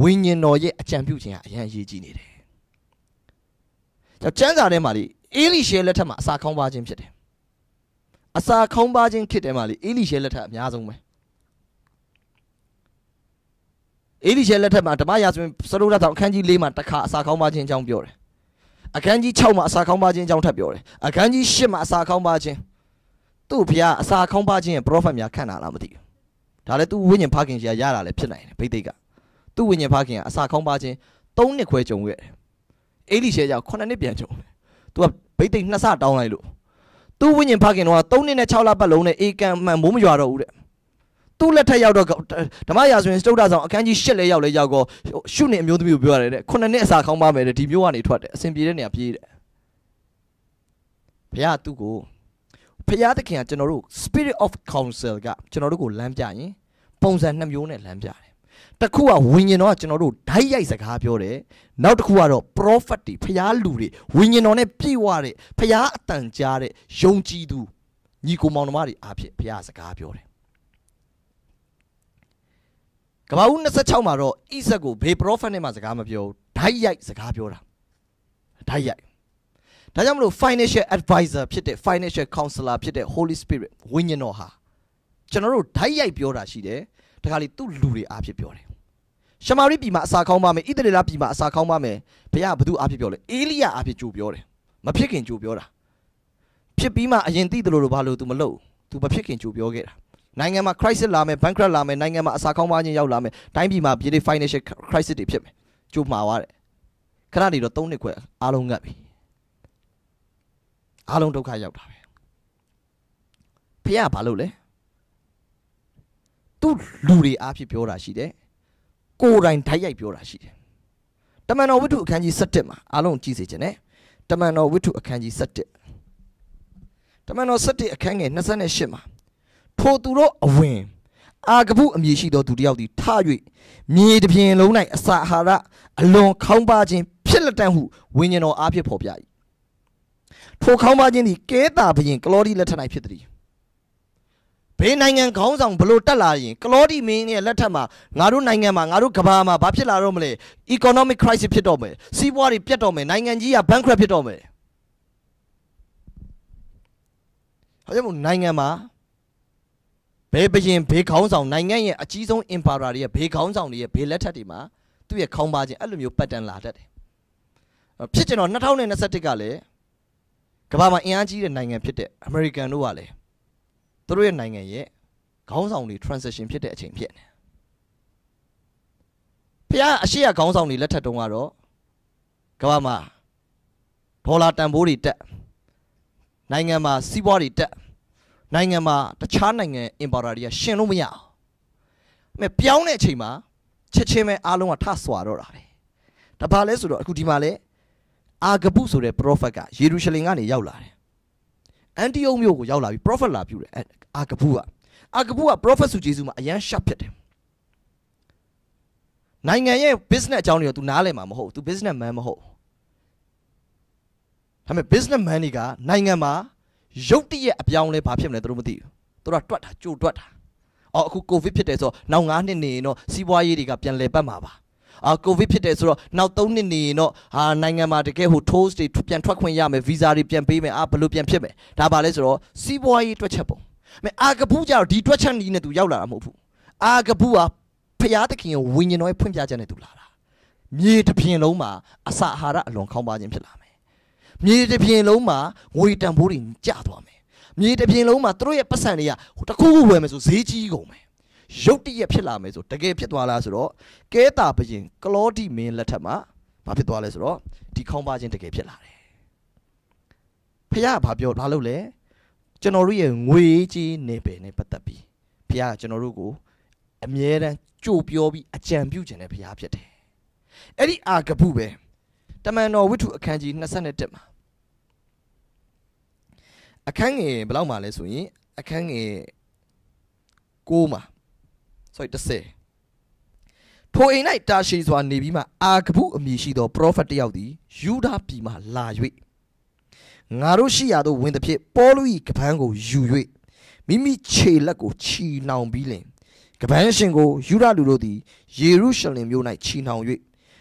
ဝိညာဉ်တော်ရဲ့အကြံပြုခြင်းကအရန်အရေးကြီးနေတယ်။ကြောင့်ကျမ်းစာထဲမှာလေအေလိရှဲလက်ထက်မှာအစာခေါင်းပါခြင်းဖြစ်တယ်။အစာခေါင်းပါခြင်းခေတ်ထဲမှာလေအေလိရှဲလက်ထက်အများဆုံးပဲ။အေလိရှဲလက်ထက်မှာဓမ္မရာဇဝင်စရုပ်တော်အခန်းကြီး၄မှာတစ်ခါအစာခေါင်းပါခြင်းအကြောင်းပြောတယ်။အခန်းကြီး6မှာအစာခေါင်းပါခြင်းအကြောင်းထပ်ပြောတယ်။အခန်းကြီး7မှာအစာခေါင်းပါခြင်းသူ့ဘုရားအစာခေါင်းပါခြင်းရဲ့ prophet များခံတာလားမသိဘူး။ဒါလည်းသူ့ဝိညာဉ်ဖခင်ရှာရတာလည်းဖြစ်နိုင်တယ်ဗိသိက်က။သူ့ဝိညာဉ်ဖခင်ကအစာခေါင်းပါခြင်း၃နှစ်ခွဲကြုံခဲ့တယ်။အေလိရှဲကြောင့်9နှစ်ပြန်ကြုံတယ်။ तू ကဗိတ်သိက်နှစ်ဆတောင်းလိုက်လို့သူ့ဝိညာဉ်ဖခင်တော့3နှစ်နဲ့6လပတ်လုံးနဲ့အေကံမှန်မိုးမရွာတော့ဘူးတဲ့။သူ့လက်ထက်ရောက်တော့ဓမ္မရာဇဝင်စတုဒ္ဒဆောင်အခန်းကြီး၈လဲရောက်လဲရောက်တော့ရှုနေအမျိုးသမီးကိုပြောရတယ်တဲ့။9နှစ်အစာခေါင်းပါမယ်တဲ့ဒီမျိုးကနေထွက်တယ်။အစဉ်ပြေတဲ့နေရာပြေးတယ်။ဘုရားသူ့ကိုဘုရားသခင်ကကျွန်တော်တို့ spirit of counsel ကကျွန်တော်တို့ကိုလမ်းပြရင်ပုံစံနှစ်မျိုးနဲ့လမ်းပြတယ်တစ်ခုကဝိညာဉ်တော်ကကျွန်တော်တို့ဓာတ်ရိုက်စကားပြောတယ်နောက်တစ်ခုကတော့ prophet တွေဖျားလူတွေဝိညာဉ်တော်နဲ့ပြည့်ဝတဲ့ဖျားအတန်ကြားတဲ့ယုံကြည်သူညီကိုမောင်နှမတွေအားဖြင့်ဖျားစကားပြောတယ်ကမ္ဘာဦး26မှာတော့ဣဇက်ကိုဘေပရောဖက်နဲ့မှစကားမပြောဘူးဓာတ်ရိုက်စကားပြောတာဓာတ်ရိုက်ဒါကြောင့်မလို့ financial advisor ဖြစ်တဲ့ financial counselor ဖြစ်တဲ့ Holy Spirit ဝိညာဉ်တော်ဟာကျွန်တော်တို့ဓာတ်ရိုက်ပြောတာရှိတယ်ဒါခါလေသူ့လူတွေအားဖြင့်ပြောတယ်ရှမာရိပြည်မှာအစာခေါင်းပါမယ်ဣသရေလပြည်မှာအစာခေါင်းပါမယ်ဘုရားဘု து အားဖြင့်ပြောလဲအေလိယအားဖြင့်ကြိုပြောတယ်မဖြစ်ခင်ကြိုပြောတာဖြစ်ပြီးမှအရင်သိတယ်လို့ဘာလို့ तू မလုပ် तू မဖြစ်ခင်ကြိုပြောခဲ့တာနိုင်ငံမှာ crisis လာမယ် bankrupt လာမယ်နိုင်ငံမှာအစာခေါင်းပါခြင်းရောက်လာမယ်တိုင်းပြည်မှာပြည်တွေ financial crisis တွေဖြစ်မယ်ကြိုမှာသွားတယ်ခဏနေတော့၃နှစ်ခွဲအားလုံးငတ်ပြီအားလုံးဒုက္ခရောက်တာပဲဖះကဘာလို့လဲသူလူတွေအားဖြင့်ပြောတာရှိတယ်ကိုယ်တိုင်ဓာတ်ရိုက်ပြောတာရှိတယ်တမန်တော်ဝိတ္ထုအခန်းကြီး7မှာအားလုံးကြည့်စေချင်တယ်တမန်တော်ဝိတ္ထုအခန်းကြီး7တမန်တော်7အခန်းငယ်28မှာထိုသူတို့အဝင် အာကပုအမည်ရှိသောသူတစ်ယောက်သည်ထ၍မြေတစ်ပြင်လုံး၌အစာအာဟာရအလွန်ခေါင်းပါခြင်းဖြစ်လက်တန်ဟုဝိညာဉ်တော်အားဖြင့်ဖော်ပြ၏ထိုခေါင်းပါခြင်းသည်ကဲတာဘရင်ကလောဒီလက်ထ၌ဖြစ်သည်ဘယ်နိုင်ငံခေါင်းဆောင်ဘလို့တက်လာရင်ကလောဒီမင်းရဲ့လက်ထက်မှာငါတို့နိုင်ငံမှာငါတို့ကမ္ဘာမှာဘာဖြစ်လာတော့မလဲ economic crisis ဖြစ်တော့မယ်စီးပွားတွေပြတ်တော့မယ်နိုင်ငံကြီးက bankrupt ဖြစ်တော့မယ်ဟောကြောင့်နိုင်ငံမှာဘယ်ဘရင်ဘေးခေါင်းဆောင်နိုင်ငံရဲ့အကြီးဆုံး empire တွေရဲ့ဘေးခေါင်းဆောင်တွေရဲ့ဘေးလက်ထက်တွေမှာသူ့ရဲ့ခေါင်းပါခြင်းအဲ့လိုမျိုးပတ်တန်လာတတ်တယ်ဖြစ်ကျွန်တော်2021ကလည်းကမ္ဘာမှာအင်အားကြီးတဲ့နိုင်ငံဖြစ်တဲ့အမေရိကန်တို့ကလည်းသူတို့ရဲ့နိုင်ငံရဲ့ခေါင်းဆောင်တွေ transition ဖြစ်တဲ့အချိန်ဖြစ်နေဖះအရှိရခေါင်းဆောင်တွေလက်ထက်တုန်းကတော့ကမ္ဘာမှာဒေါ်လာတန်ဖိုးတွေတက် နိုင်ငံမှာစီးပွားတွေတက်နိုင်ငံမှာတခြားနိုင်ငံ importer တွေကရှင်လို့မရအောင်အဲပြောင်းတဲ့အချိန်မှာချက်ချင်းပဲအားလုံးကထဆွာတော့တာပဲဒါပါလဲဆိုတော့အခုဒီမှာလဲအာဂပုဆိုတဲ့ prophet ကယေရုရှလင်ကနေရောက်လာတယ်အန်တီယုတ်မြို့ကိုရောက်လာပြီး prophet လာပြုတယ်အာဂဘူးကအာဂဘူးက prophet ဆိုဂျေစုမှာအရန် sharp ဖြစ်တယ်နိုင်ငံရဲ့ business အကြောင်းတွေတော့ तू နားလည်မှာမဟုတ် तू business man မဟုတ်ဒါပေမဲ့ business man တွေကနိုင်ငံမှာရုတ်တရက်အပြောင်းလဲဘာဖြစ်မလဲသူတို့မသိဘူးသူတို့ကတွတ်တာကြိုတွတ်တာအော်အခု covid ဖြစ်တယ်ဆိုတော့နောက်9နှစ်နေရင်တော့စီးပွားရေးတွေကပြန်လည်ပတ်မှာပါအာကိုဗစ်ဖြစ်တယ်ဆိုတော့နောက်3နှစ်နေရင်တော့ဟာနိုင်ငံမှာတကယ်ဟို toast တွေပြန်ထွက်ခွင့်ရမယ် visa တွေပြန်ပေးမယ်အာဘယ်လိုပြန်ဖြစ်မယ်ဒါပါလဲဆိုတော့စီးပွားရေးတွက်ချက်ပုံမဲအာဂဘုကြတော့ဒီတွက်ချက်နီးနဲ့သူရောက်လာတာမဟုတ်ဘူးအာဂဘုကဖျားသခင်ရဲ့ဝိညာဉ်တော်ရဲ့ဖွင့်ပြချက်နဲ့သူလာတာမြေတစ်ပြင်လုံးမှာအစာအာဟာရအလွန်ခေါင်းပါခြင်းဖြစ်လာမယ်မြေတစ်ပြင်လုံးမှာငွေတန်ဖိုးတွေကျသွားမယ်မြေတစ်ပြင်လုံးမှာသူတို့ရဲ့ပတ်စံတွေကတခုခုဝယ်မယ်ဆိုဈေးကြီးကုန်မယ်ရုတ်တရက်ဖြစ်လာမယ်ဆိုတကယ်ဖြစ်သွားလားဆိုတော့ကဲတာဘရင်ကလောဒီမင်းလက်ထက်မှာဘာဖြစ်သွားလဲဆိုတော့ဒီခေါင်းပါခြင်းတကယ်ဖြစ်လာတယ်ဖះဘာပြောဘာလုပ်လဲကျွန်တော်တို့ရဲ့ငွေကြီးနေပယ်နဲ့ပတ်သက်ပြီးဘုရားကကျွန်တော်တို့ကို အမြဲတမ်းကြိုပြောပြီးအကြံပြုခြင်းနဲ့ဘုရားဖြစ်တယ်။အဲ့ဒီအာဂဘုပဲတမန်တော်ဝိတ္ထုအခန်းကြီး27မှာအခန်းငယ်ဘယ်လောက်မှာလဲဆိုရင်အခန်းငယ်6မှာ sorry 30ထိုအိမ်၌တာရှည်စွာနေပြီးမှအာဂဘုအမည်ရှိသောပရောဖက်တစ်ယောက်သည်ယူဒာပြည်မှလာ၍ငါတို့ရှိရာသို့ဝင်သည်ဖြစ်ပေါ်လူ၏ကပန်းကိုယူ၍မိမိခြေလက်ကိုချီနှောင်ပြီးလင်ကပန်းရှင်ကိုယူရလူတို့သည်ယေရုရှလင်မြို့၌ချီနှောင်၍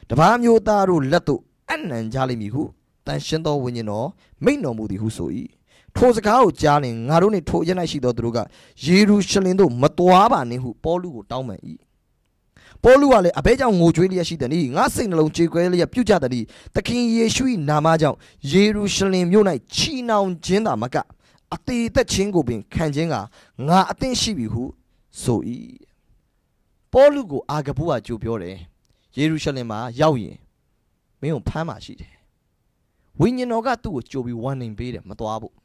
တပါးမျိုးသားတို့လက်သို့အနံ့ကြလိမ့်မည်ဟုတန်ရှင်းသောဝိညာဉ်တော်မိန့်တော်မူသည်ဟုဆို၏ထိုစကားကိုကြားလင်ငါတို့နှင့်ထိုအရ၌ရှိသောသူတို့ကယေရုရှလင်သို့မတော်ပါနှင့်ဟုပေါလုကိုတောင်းပန်၏ပေါလုကလည်းအဘဲကြောင့်ငိုကြွေးလျက်ရှိသည်နီငါစိတ်နှလုံးကြေကွဲလျက်ပြုတ်ကြသည်နီသခင်ယေရှု၏နာမကြောင့်ယေရုရှလင်မြို့၌ချီနှောင်ခြင်းသာမက အသေးသက်ခြင်းကိုပင်ခံခြင်းကငါအသင့်ရှိပြီဟုဆို၏ပေါလုကိုအာဂဘုကကြိုပြောတယ်ယေရုရှလင်မှာရောက်ရင်မင်းကိုဖမ်းမှာရှိတယ်ဝိညာဉ်တော်ကသူ့ကိုကြိုပြီး warning ပေးတယ်မသွားဖို့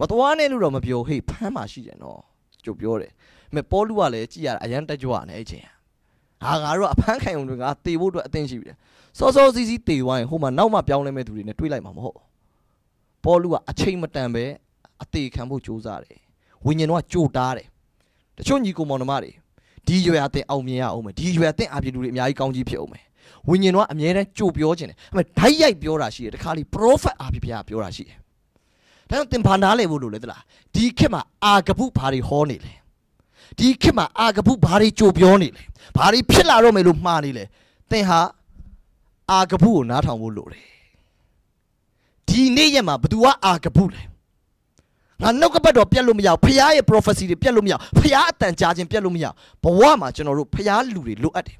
မသွားနဲ့လို့တော့မပြောဟေ့ဖမ်းမှာရှိတယ်နော်ကြိုပြောတယ်ဒါပေမဲ့ပေါလုကလည်းကြည်ရတာအရန်တက်ကြွနေအဲ့ချိန်ဟာငါတို့ကအဖမ်းခံုံတွေငါတေဖို့အတွက်အသင့်ရှိပြီစောစောစီးစီးတေသွားရင်ဟိုမှာနောက်မှပြောင်းလဲမဲ့သူတွေနဲ့တွေးလိုက်မှာမဟုတ်ပေါ်လူကအချိန်မတန်ပဲအသေးခံဖို့ကြိုးစားတယ်ဝိညာဉ်တော့ကြိုတားတယ်တချို့ညီကိုမောင်နှမတွေဒီရွယ်အသင်အောင်မြင်ရအောင်မယ်ဒီရွယ်အသင်အပြည့်လူတွေအများကြီးကောင်းကြီးဖြစ်အောင်မယ်ဝိညာဉ်တော့အမြဲတမ်းကြိုပြောခြင်းတယ်အမေဓာတ်ရိုက်ပြောတာရှိတယ်တခါလေ prophet အပြည့်ပြားပြောတာရှိတယ်ဒါကြောင့်သင်ဘာနာလဲဖို့လို့လဲသလားဒီခေတ်မှာအာဂဘုဘာတွေဟောနေလဲဒီခေတ်မှာအာဂဘုဘာတွေကြိုပြောနေလဲဘာတွေဖြစ်လာတော့မယ်လို့မှားနေလဲသင်ဟာအာဂဘုကိုနားထောင်ဖို့လိုတယ်ဒီနေ့ရက်မှာဘသူကအာဂဘုလဲငါနှုတ်ကပတ်တော်ပြတ်လို့မရဘူးဖရားရဲ့ prophecy တွေပြတ်လို့မရဘူးဖရားအတန်ကြားခြင်းပြတ်လို့မရဘူးဘဝမှာကျွန်တော်တို့ဖရားလူတွေလိုအပ်တယ်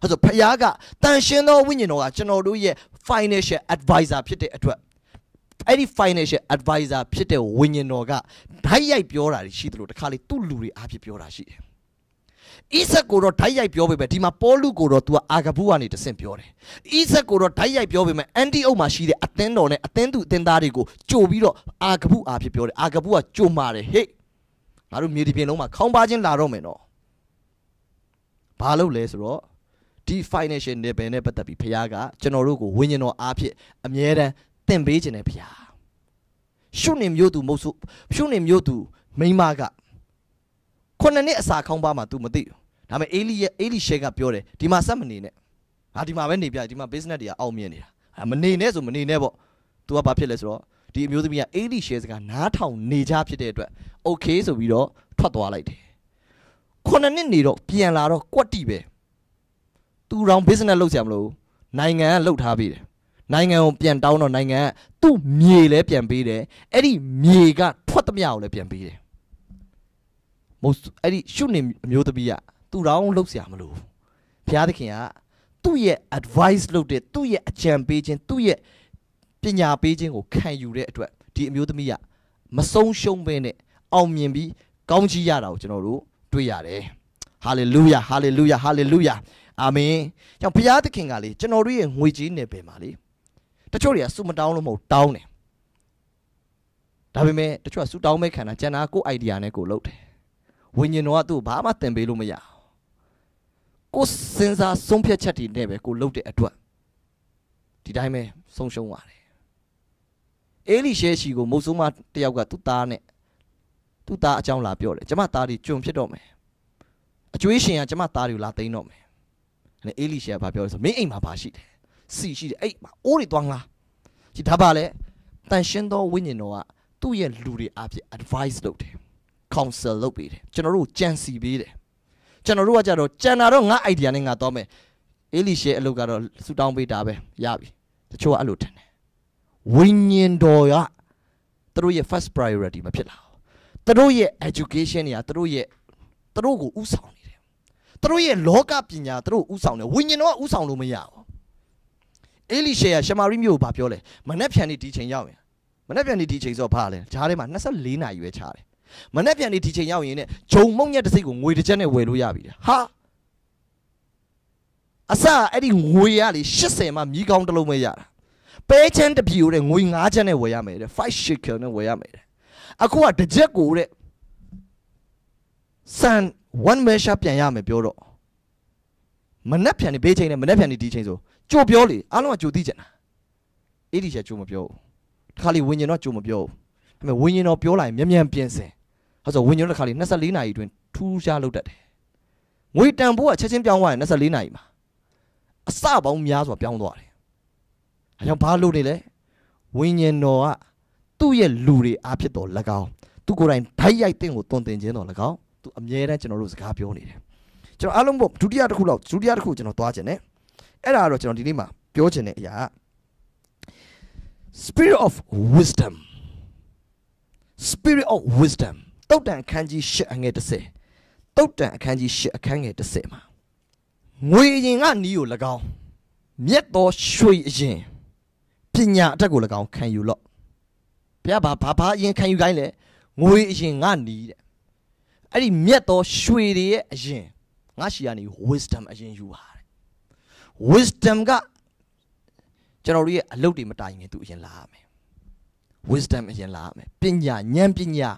ဟုတ်ဆိုဖရားကတန်ရှင်းသောဝိညာဉ်တော်ကကျွန်တော်တို့ရဲ့ financial advisor ဖြစ်တဲ့အတွက်အဲ့ဒီ financial advisor ဖြစ်တဲ့ဝိညာဉ်တော်ကဓာတ်ရိုက်ပြောတာရှိတယ်လို့တခါလေသူ့လူတွေအားဖြင့်ပြောတာရှိတယ်။ဣဇက်ကိုတော့ဓာတ်ရိုက်ပြောပေမဲ့ဒီမှာပေါလုကိုတော့ तू ကအာဂဘူးကနေတဆင့်ပြောတယ်။ဣဇက်ကိုတော့ဓာတ်ရိုက်ပြောပေမဲ့အန်တီအုပ်မှာရှိတဲ့အသင်းတော်နဲ့အသင်းသူအသင်းသားတွေကိုကြိုပြီးတော့အာဂဘူးအားဖြင့်ပြောတယ်။အာဂဘူးကကြိုမာတယ်ဟေ့။ငါတို့မြေဒီပြင်လုံးမှာခေါင်းပါချင်းလာတော့မယ်နော်။ဘာလို့လဲဆိုတော့ဒီ financial level နဲ့ပတ်သက်ပြီးဖခင်ကကျွန်တော်တို့ကိုဝိညာဉ်တော်အားဖြင့်အမြဲတမ်းသင်ပေးခြင်းနဲ့ဗျာရှုနေမျိုးသူမဟုတ်ဆိုရှုနေမျိုးသူမိမကခုနှစ်နှစ်အစာခေါင်းပါမှ तू မသိဘူးဒါပေမဲ့အေလီရဲ့အေလီရှဲကပြောတယ်ဒီမှာဆက်မနေနဲ့ငါဒီမှာပဲနေပြဒီမှာ business တွေကအောင်မြင်နေတာမနေနဲ့ဆိုမနေနဲ့ပေါ့ तू ကဘာဖြစ်လဲဆိုတော့ဒီအမျိုးသမီးကအေလီရှဲစကားနားထောင်နေကြဖြစ်တဲ့အတွက် okay ဆိုပြီးတော့ထွက်သွားလိုက်တယ်ခုနှစ်နှစ်နေတော့ပြန်လာတော့ကွက်တီပဲ तू ရောင် business လုပ်ဆရာမလို့နိုင်ငံကလှုပ်ထားပေးတယ်နိုင်ငံကိုပြန်တောင်းတော့နိုင်ငံကသူ့မြေလဲပြန်ပေးတယ်အဲ့ဒီမြေကထွက်သမျှကိုလည်းပြန်ပေးတယ်မဟုတ်အဲ့ဒီရှုနေမျိုးသမီးကသူ့တောင်းလှုပ်เสียမလို့ဘုရားသခင်ကသူ့ရဲ့ advice လုပ်တဲ့သူ့ရဲ့အကြံပေးခြင်းသူ့ရဲ့ပညာပေးခြင်းကိုခံယူတဲ့အတွက်ဒီအမျိုးသမီးကမဆုံးရှုံးဘဲနဲ့အောင်မြင်ပြီးကောင်းချီးရတာကိုကျွန်တော်တို့တွေ့ရတယ်။ hallelujah hallelujah hallelujah အာမင်။ကြောင့်ဘုရားသခင်ကလေကျွန်တော်တို့ရဲ့ငွေကြီးနယ်ပယ်မှာလေတချို့တွေကစုမတောင်းလို့မဟုတ်တောင်းတယ်ဒါပေမဲ့တချို့ကစုတောင်းမဲ့ခံတာကျန်တာကိုယ့် idea နဲ့ကိုယ်လုပ်တယ်ဝိညာဉ်တော် ကသူ့ဘာမှသင်ပေးလို့မရဘူးကိုစဉ်းစားဆုံးဖြတ်ချက်တွေနဲ့ပဲကိုလုပ်တဲ့အတွက်ဒီတိုင်းပဲဆုံးရှုံးပါတယ်အေလီရှဲရှီကိုမုတ်ဆိုးမတယောက်ကသူ့သားနဲ့သူ့သားအကြောင်းလာပြောတယ်ကျမသားတွေကျွန်ဖြစ်တော့မယ်အကျွေးရှင်ကကျမသားတွေကိုလာသိမ်းတော့မယ်အဲအေလီရှဲကဘာပြောလဲဆိုမင်းအိမ်မှာဘာရှိတယ်စီရှိတယ်အဲ့အိုးတွေသွားငါဒီဒါပါလေတန်ရှင်းသောဝိညာဉ်တော်ကသူ့ရဲ့လူတွေအဖြစ် advice လုပ်တယ် counsel လုပ်ပေးတယ်ကျွန်တော်တို့ကြံစီပေးတယ်ကျွန်တော်တို့ကကြတော့ကြံတာတော့ငါ idea နဲ့ငါသွားမယ်အေလီရှဲအလုပ်ကတော့ဆူတောင်းပေးတာပဲရပြီတချို့ကအဲ့လိုထင်တယ်ဝိညာဉ်တော်ကသူတို့ရဲ့ first priority မဖြစ်လာဘူးသူတို့ရဲ့ education တွေကသူတို့ရဲ့သူတို့ကိုဥဆောင်နေတယ်သူတို့ရဲ့လောကပညာသူတို့ဥဆောင်နေဝိညာဉ်တော်ကဥဆောင်လို့မရဘူးအေလိရှေယရှမာရိမြို့ကိုဗာပြောလဲမနေ့ပြန်နေဒီချိန်ရောက်ရင်မနေ့ပြန်နေဒီချိန်ဆိုဘာလဲဂျားထဲမှာ24နာရီပဲခြားတယ်မနေ့ပြန်နေဒီချိန်ရောက်ရင်ねဂျုံမုံညက်တစ်စိတ်ကိုငွေတစ်ချက်နဲ့ဝယ်လို့ရပြီဟာအစအဲ့ဒီငွေရလေ80မှမြည်ကောင်းတစ်လုံးပဲရတာပဲချမ်းတစ်ပြည်ကိုတဲ့ငွေ9ချက်နဲ့ဝယ်ရမယ်တဲ့5 shekel နဲ့ဝယ်ရမယ်တဲ့အခုကတစ်ချက်ကိုတဲ့စံ one measure ပြန်ရမယ်ပြောတော့မနှက်ပြန်နေဘေးချိန်နဲ့မနှက်ပြန်နေဒီချိန်ဆိုကြိုပြောလေအားလုံးကကြိုသိကြတာအေးဒီရှာကြိုမပြောဘူးတခါလေဝิญဉ်တော့ကြိုမပြောဘူးဒါပေမဲ့ဝิญဉ်တော့ပြောလိုက်မြန်မြန်ပြင်စင်ဟုတ်ဆိုဝิญဉ်တော့တခါလေ24နာရီအတွင်းထူးခြားလုပ်တတ်တယ်ငွေတန်ဖိုးကချက်ချင်းပြောင်းသွားရင်24နာရီမှာအစပေါင်းများစွာပြောင်းသွားတယ်အဲကြောင့်ဘာလို့နေလဲဝิญဉ်တော်ကသူ့ရဲ့လူတွေအားဖြစ်တော်၎င်းသူကိုယ်တိုင်ဓာတ်ရိုက်တင့်ကိုတွင်တင်ခြင်းတော်၎င်းသူအမြဲတမ်းကျွန်တော်တို့စကားပြောနေတယ်ကျွန်တော်အားလုံးပေါ့ဒုတိယတစ်ခုလောက်ဒုတိယတစ်ခုကျွန်တော်သွားခြင်းနဲ့အဲ့ဒါကတော့ကျွန်တော်ဒီနေ့မှာပြောချင်တဲ့အရာ Spirit of wisdom Spirit of wisdom တုတ်တန်အခန်းကြီး၈အငယ်30တုတ်တန်အခန်းကြီး၈အခန်းငယ်30မှာငွေအရင်ကနီးကို၎င်းမြက်တော်ရွှေအရင်ပညာအထက်ကို၎င်းခံယူလော့ဘုရားဘာဘာဘာအရင်ခံယူခိုင်းလဲငွေအရင်ငါနီးတဲ့အဲ့ဒီမြက်တော်ရွှေတွေရဲ့အရင်ငါရှိရနေ wisdom အရင်ယူပါ wisdom ကကျွန်တော်တို့ရဲ့အလုပ်တွေမတိုင်ခင်သူအရင်လာရမယ် wisdom အရင်လာရမယ်ပညာဉာဏ်ပညာ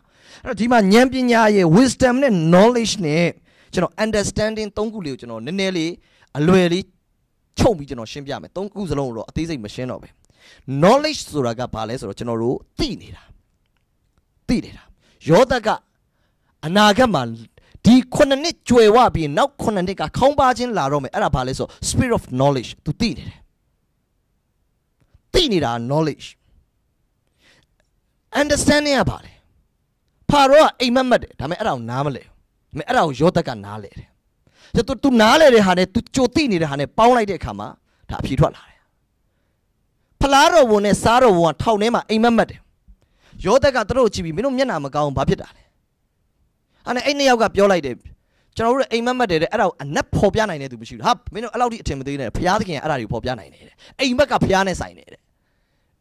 အဲ့တော့ဒီမှာဉာဏ်ပညာရဲ့ wisdom နဲ့ knowledge နဲ့ကျွန်တော် understanding သုံးခုလေးကိုကျွန်တော်နည်းနည်းလေးအလွယ်လေးချုပ်ပြီးကျွန်တော်ရှင်းပြမယ်သုံးခုစလုံးကိုတော့အသေးစိတ်မရှင်းတော့ပဲ knowledge ဆိုတာကဘာလဲဆိုတော့ကျွန်တော်တို့သိနေတာသိနေတာယောသကအနာဂတ်မှာဒီခုနှစ်ကျွယ်ဝပြီးနောက်ခုနှစ်ကခေါင်းပါခြင်းလာတော့မယ်အဲ့ဒါဘာလဲဆို spirit of knowledge သူသိနေတယ်သိနေတာ knowledge understanding ကပါလေဖာရောကအိမ်မက်မက်တယ်ဒါပေမဲ့အဲ့ဒါကိုနားမလဲဒါပေမဲ့အဲ့ဒါကိုယောသက်ကနားလဲတယ်ဆိုတော့ तू နားလဲတဲ့ဟာနဲ့ तू ကြိုသိနေတဲ့ဟာနဲ့ပေါင်းလိုက်တဲ့အခါမှာဒါအဖြေထွက်လာတယ်ဖလားတော်ဝန်နဲ့စားတော်ဝန်ကထောင်ထဲမှာအိမ်မက်မက်တယ်ယောသက်ကသူတို့ကိုကြည့်ပြီးမင်းတို့မျက်နှာမကောင်းဘာဖြစ်တာလဲအဲ့နဲ့အဲ့နှစ်ယောက်ကပြောလိုက်တယ်ကျွန်တော်တို့အိမ်မက်မက်တယ်တဲ့အဲ့ဒါကိုအနက်ဖော်ပြနိုင်တဲ့သူမရှိဘူးဟာမင်းတို့အဲ့လောက်ထိအထင်မသေးနဲ့ဘုရားသခင်ကအဲ့ဒါတွေဖော်ပြနိုင်တယ်တဲ့အိမ်မက်ကဘုရားနဲ့ဆိုင်တယ်တဲ့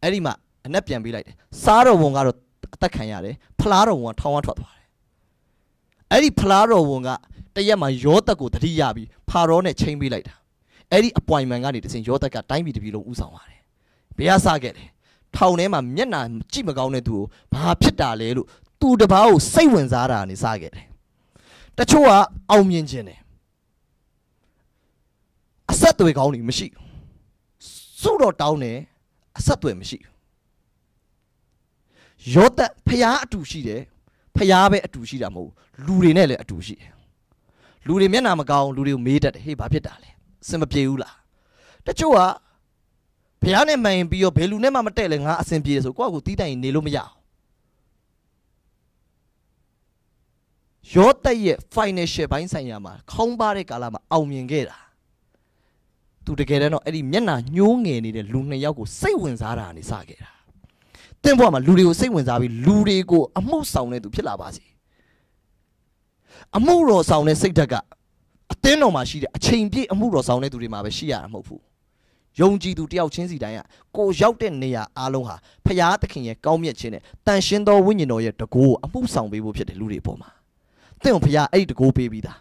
အဲ့ဒီမှာအနက်ပြန်ပေးလိုက်တယ်စားတော်ဝန်ကတော့အသက်ခံရတယ်ဖလားတော်ဝန်ကထောင်ဝထွက်သွားတယ်အဲ့ဒီဖလားတော်ဝန်ကတရက်မှာယောသက်ကိုတတိယပြီးဖာရောနဲ့ချိန်ပေးလိုက်တာအဲ့ဒီ appointment ကနေတစင်ယောသက်ကတိုင်းပြည်တစ်ပြည်လုံးဥဆောင်ရတယ်ဘုရားစခဲ့တယ်ထောင်ထဲမှာမျက်နာကြည့်မကောင်းတဲ့သူကိုဘာဖြစ်တာလဲလို့သူတပားကိုစိတ်ဝင်စားတာနေစခဲ့တယ်တချို့ကအောင်မြင်ခြင်းတယ်အဆက်သွေးကောင်းနေမရှိစုတော့တောင်းတယ်အဆက်သွေးမရှိယောသက်ဖျားအတူရှိတယ်ဖျားပဲအတူရှိတာမဟုတ်လူတွေနဲ့လည်းအတူရှိတယ်လူတွေမျက်နာမကောင်းလူတွေကိုမေးတတ်တယ်ဟေးဘာဖြစ်တာလဲအဆင်မပြေဘူးလားတချို့ကဘုရားနဲ့မှန်ရင်ပြီးတော့ဘယ်လူနဲ့မှမတည့်လဲငါအဆင်ပြေဆိုကိုယ့်အကူတီးတိုင်နေလို့မရအောင်ယောသရဲ့ financial ဘိုင်းဆိုင်ရာမှာခေါင်းပါတဲ့ကာလမှာအောင်မြင်ခဲ့တာသူတကယ်တမ်းတော့အဲ့ဒီမျက်နှာညှိုးငယ်နေတဲ့လူနှစ်ယောက်ကိုစိတ်ဝင်စားတာနေစခဲ့တာတင့်ဘွားမှာလူတွေကိုစိတ်ဝင်စားပြီးလူတွေကိုအမှုဆောင်တဲ့သူဖြစ်လာပါစေအမှုတော်ဆောင်တဲ့စိတ်ဓာတ်ကအသင်းတော်မှာရှိတဲ့အချိန်ပြည့်အမှုတော်ဆောင်တဲ့သူတွေမှာပဲရှိရတာမဟုတ်ဘူးယုံကြည်သူတယောက်ချင်းစီတိုင်းကကိုရောက်တဲ့နေရာအားလုံးဟာဖရာသခင်ရဲ့ကောင်းမြတ်ခြင်းနဲ့တန်ရှင်းသောဝိညာဉ်တော်ရဲ့တကူအမှုဆောင်ပေးဖို့ဖြစ်တဲ့လူတွေပေါ်မှာတင့်ကိုဖရာအဲ့ဒီတကိုးပေးပြီးသား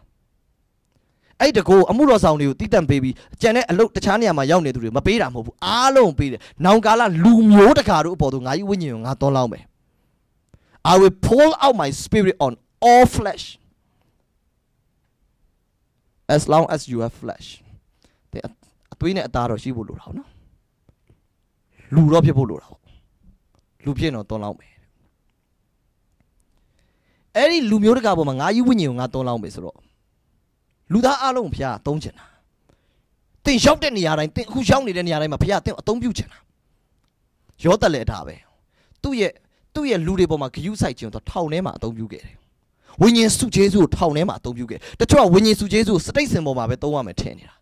အဲ့ဒီတကိုးအမှုတော်ဆောင်တွေကိုတည်တံ့ပေးပြီးကြံတဲ့အလုပ်တခြားနေရာမှာရောက်နေသူတွေမပေးတာမဟုတ်ဘူးအားလုံးပေးတယ်နောင်ကာလလူမျိုးတကာတို့အပေါ်တို့ငါကြီးဝိညာဉ်ကိုငါတော်လောင်းမယ် I will pull out my spirit on all flesh as long as you have flesh တဲ့အသွေးနဲ့အသားတော့ရှိဖို့လိုတာဟုတ်နော်လူတော့ဖြစ်ဖို့လိုတာပေါ့လူဖြစ်တော့တော်လောင်းမယ်အဲ့ဒီလူမျိုးတကာပေါ်မှာငါယူဝိညာဉ်ကိုငါသုံးလောင်းမယ်ဆိုတော့လူသားအလုံးဘုရားသုံးချင်တာသင်ရောက်တဲ့နေရာတိုင်းသင်အခုရောက်နေတဲ့နေရာတိုင်းမှာဘုရားသင်အသုံးပြုချင်တာရောတက်လည်းဒါပဲသူ့ရဲ့သူ့ရဲ့လူတွေပေါ်မှာဂယုဆိုင်ခြင်းတော့ထောင်ထဲမှာအသုံးပြုခဲ့တယ်ဝိညာဉ်စုကျေးဇူးကိုထောင်ထဲမှာအသုံးပြုခဲ့တချို့ကဝိညာဉ်စုကျေးဇူးကိုစတိတ်စင်ပေါ်မှာပဲသုံးရမယ်ထင်နေတာ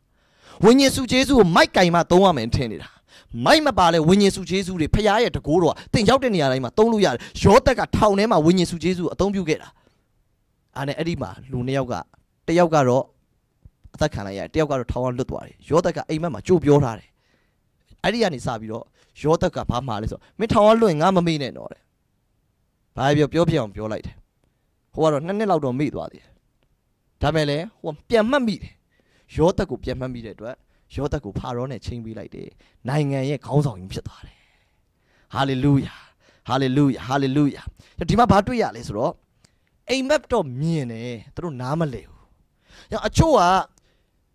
ဝိညာဉ်စုကျေးဇူးကိုမိုက်ကင်မှာသုံးရမယ်ထင်နေတာမိုက်မပါလဲဝိညာဉ်စုဂျေစုတွေဖရားရဲ့တကိုးတော်ကတင်ရောက်တဲ့နေရာတိုင်းမှာသုံးလို့ရတယ်ယောသက်ကထောင်ထဲမှာဝိညာဉ်စုဂျေစုအသုံးပြုခဲ့တာအားနဲ့အဲ့ဒီမှာလူနှစ်ယောက်ကတယောက်ကတော့အသက်ခံလိုက်ရတယ်တယောက်ကတော့ထောင်ကလွတ်သွားတယ်ယောသက်ကအိမ်မက်မှာကြိုပြောထားတယ်အဲ့ဒီကနေစပြီးတော့ယောသက်ကဘာမှလဲဆိုမင်းထောင်ကလွတ်ငါမမေ့နဲ့တော့တယ်ဘာပြောပြောပြအောင်ပြောလိုက်တယ်ဟိုကတော့နှစ်နှစ်လောက်တော့မေ့သွားသေးတယ်ဒါမဲ့လည်းဟိုပြန်မှတ်မိတယ်ယောသက်ကိုပြန်မှတ်မိတဲ့အတွက်ယောသက်ကိုဖာရောနဲ့ချိန်ပေးလိုက်တယ်နိုင်ငံရဲ့ခေါင်းဆောင်ကြီးဖြစ်သွားတယ်ဟာလေလုယာဟာလေလုယာဟာလေလုယာဒီမှာဘာတွေ့ရလဲဆိုတော့အိမ်မက်တော့မြင်တယ်သူတို့နားမလည်ဘူးအချို့က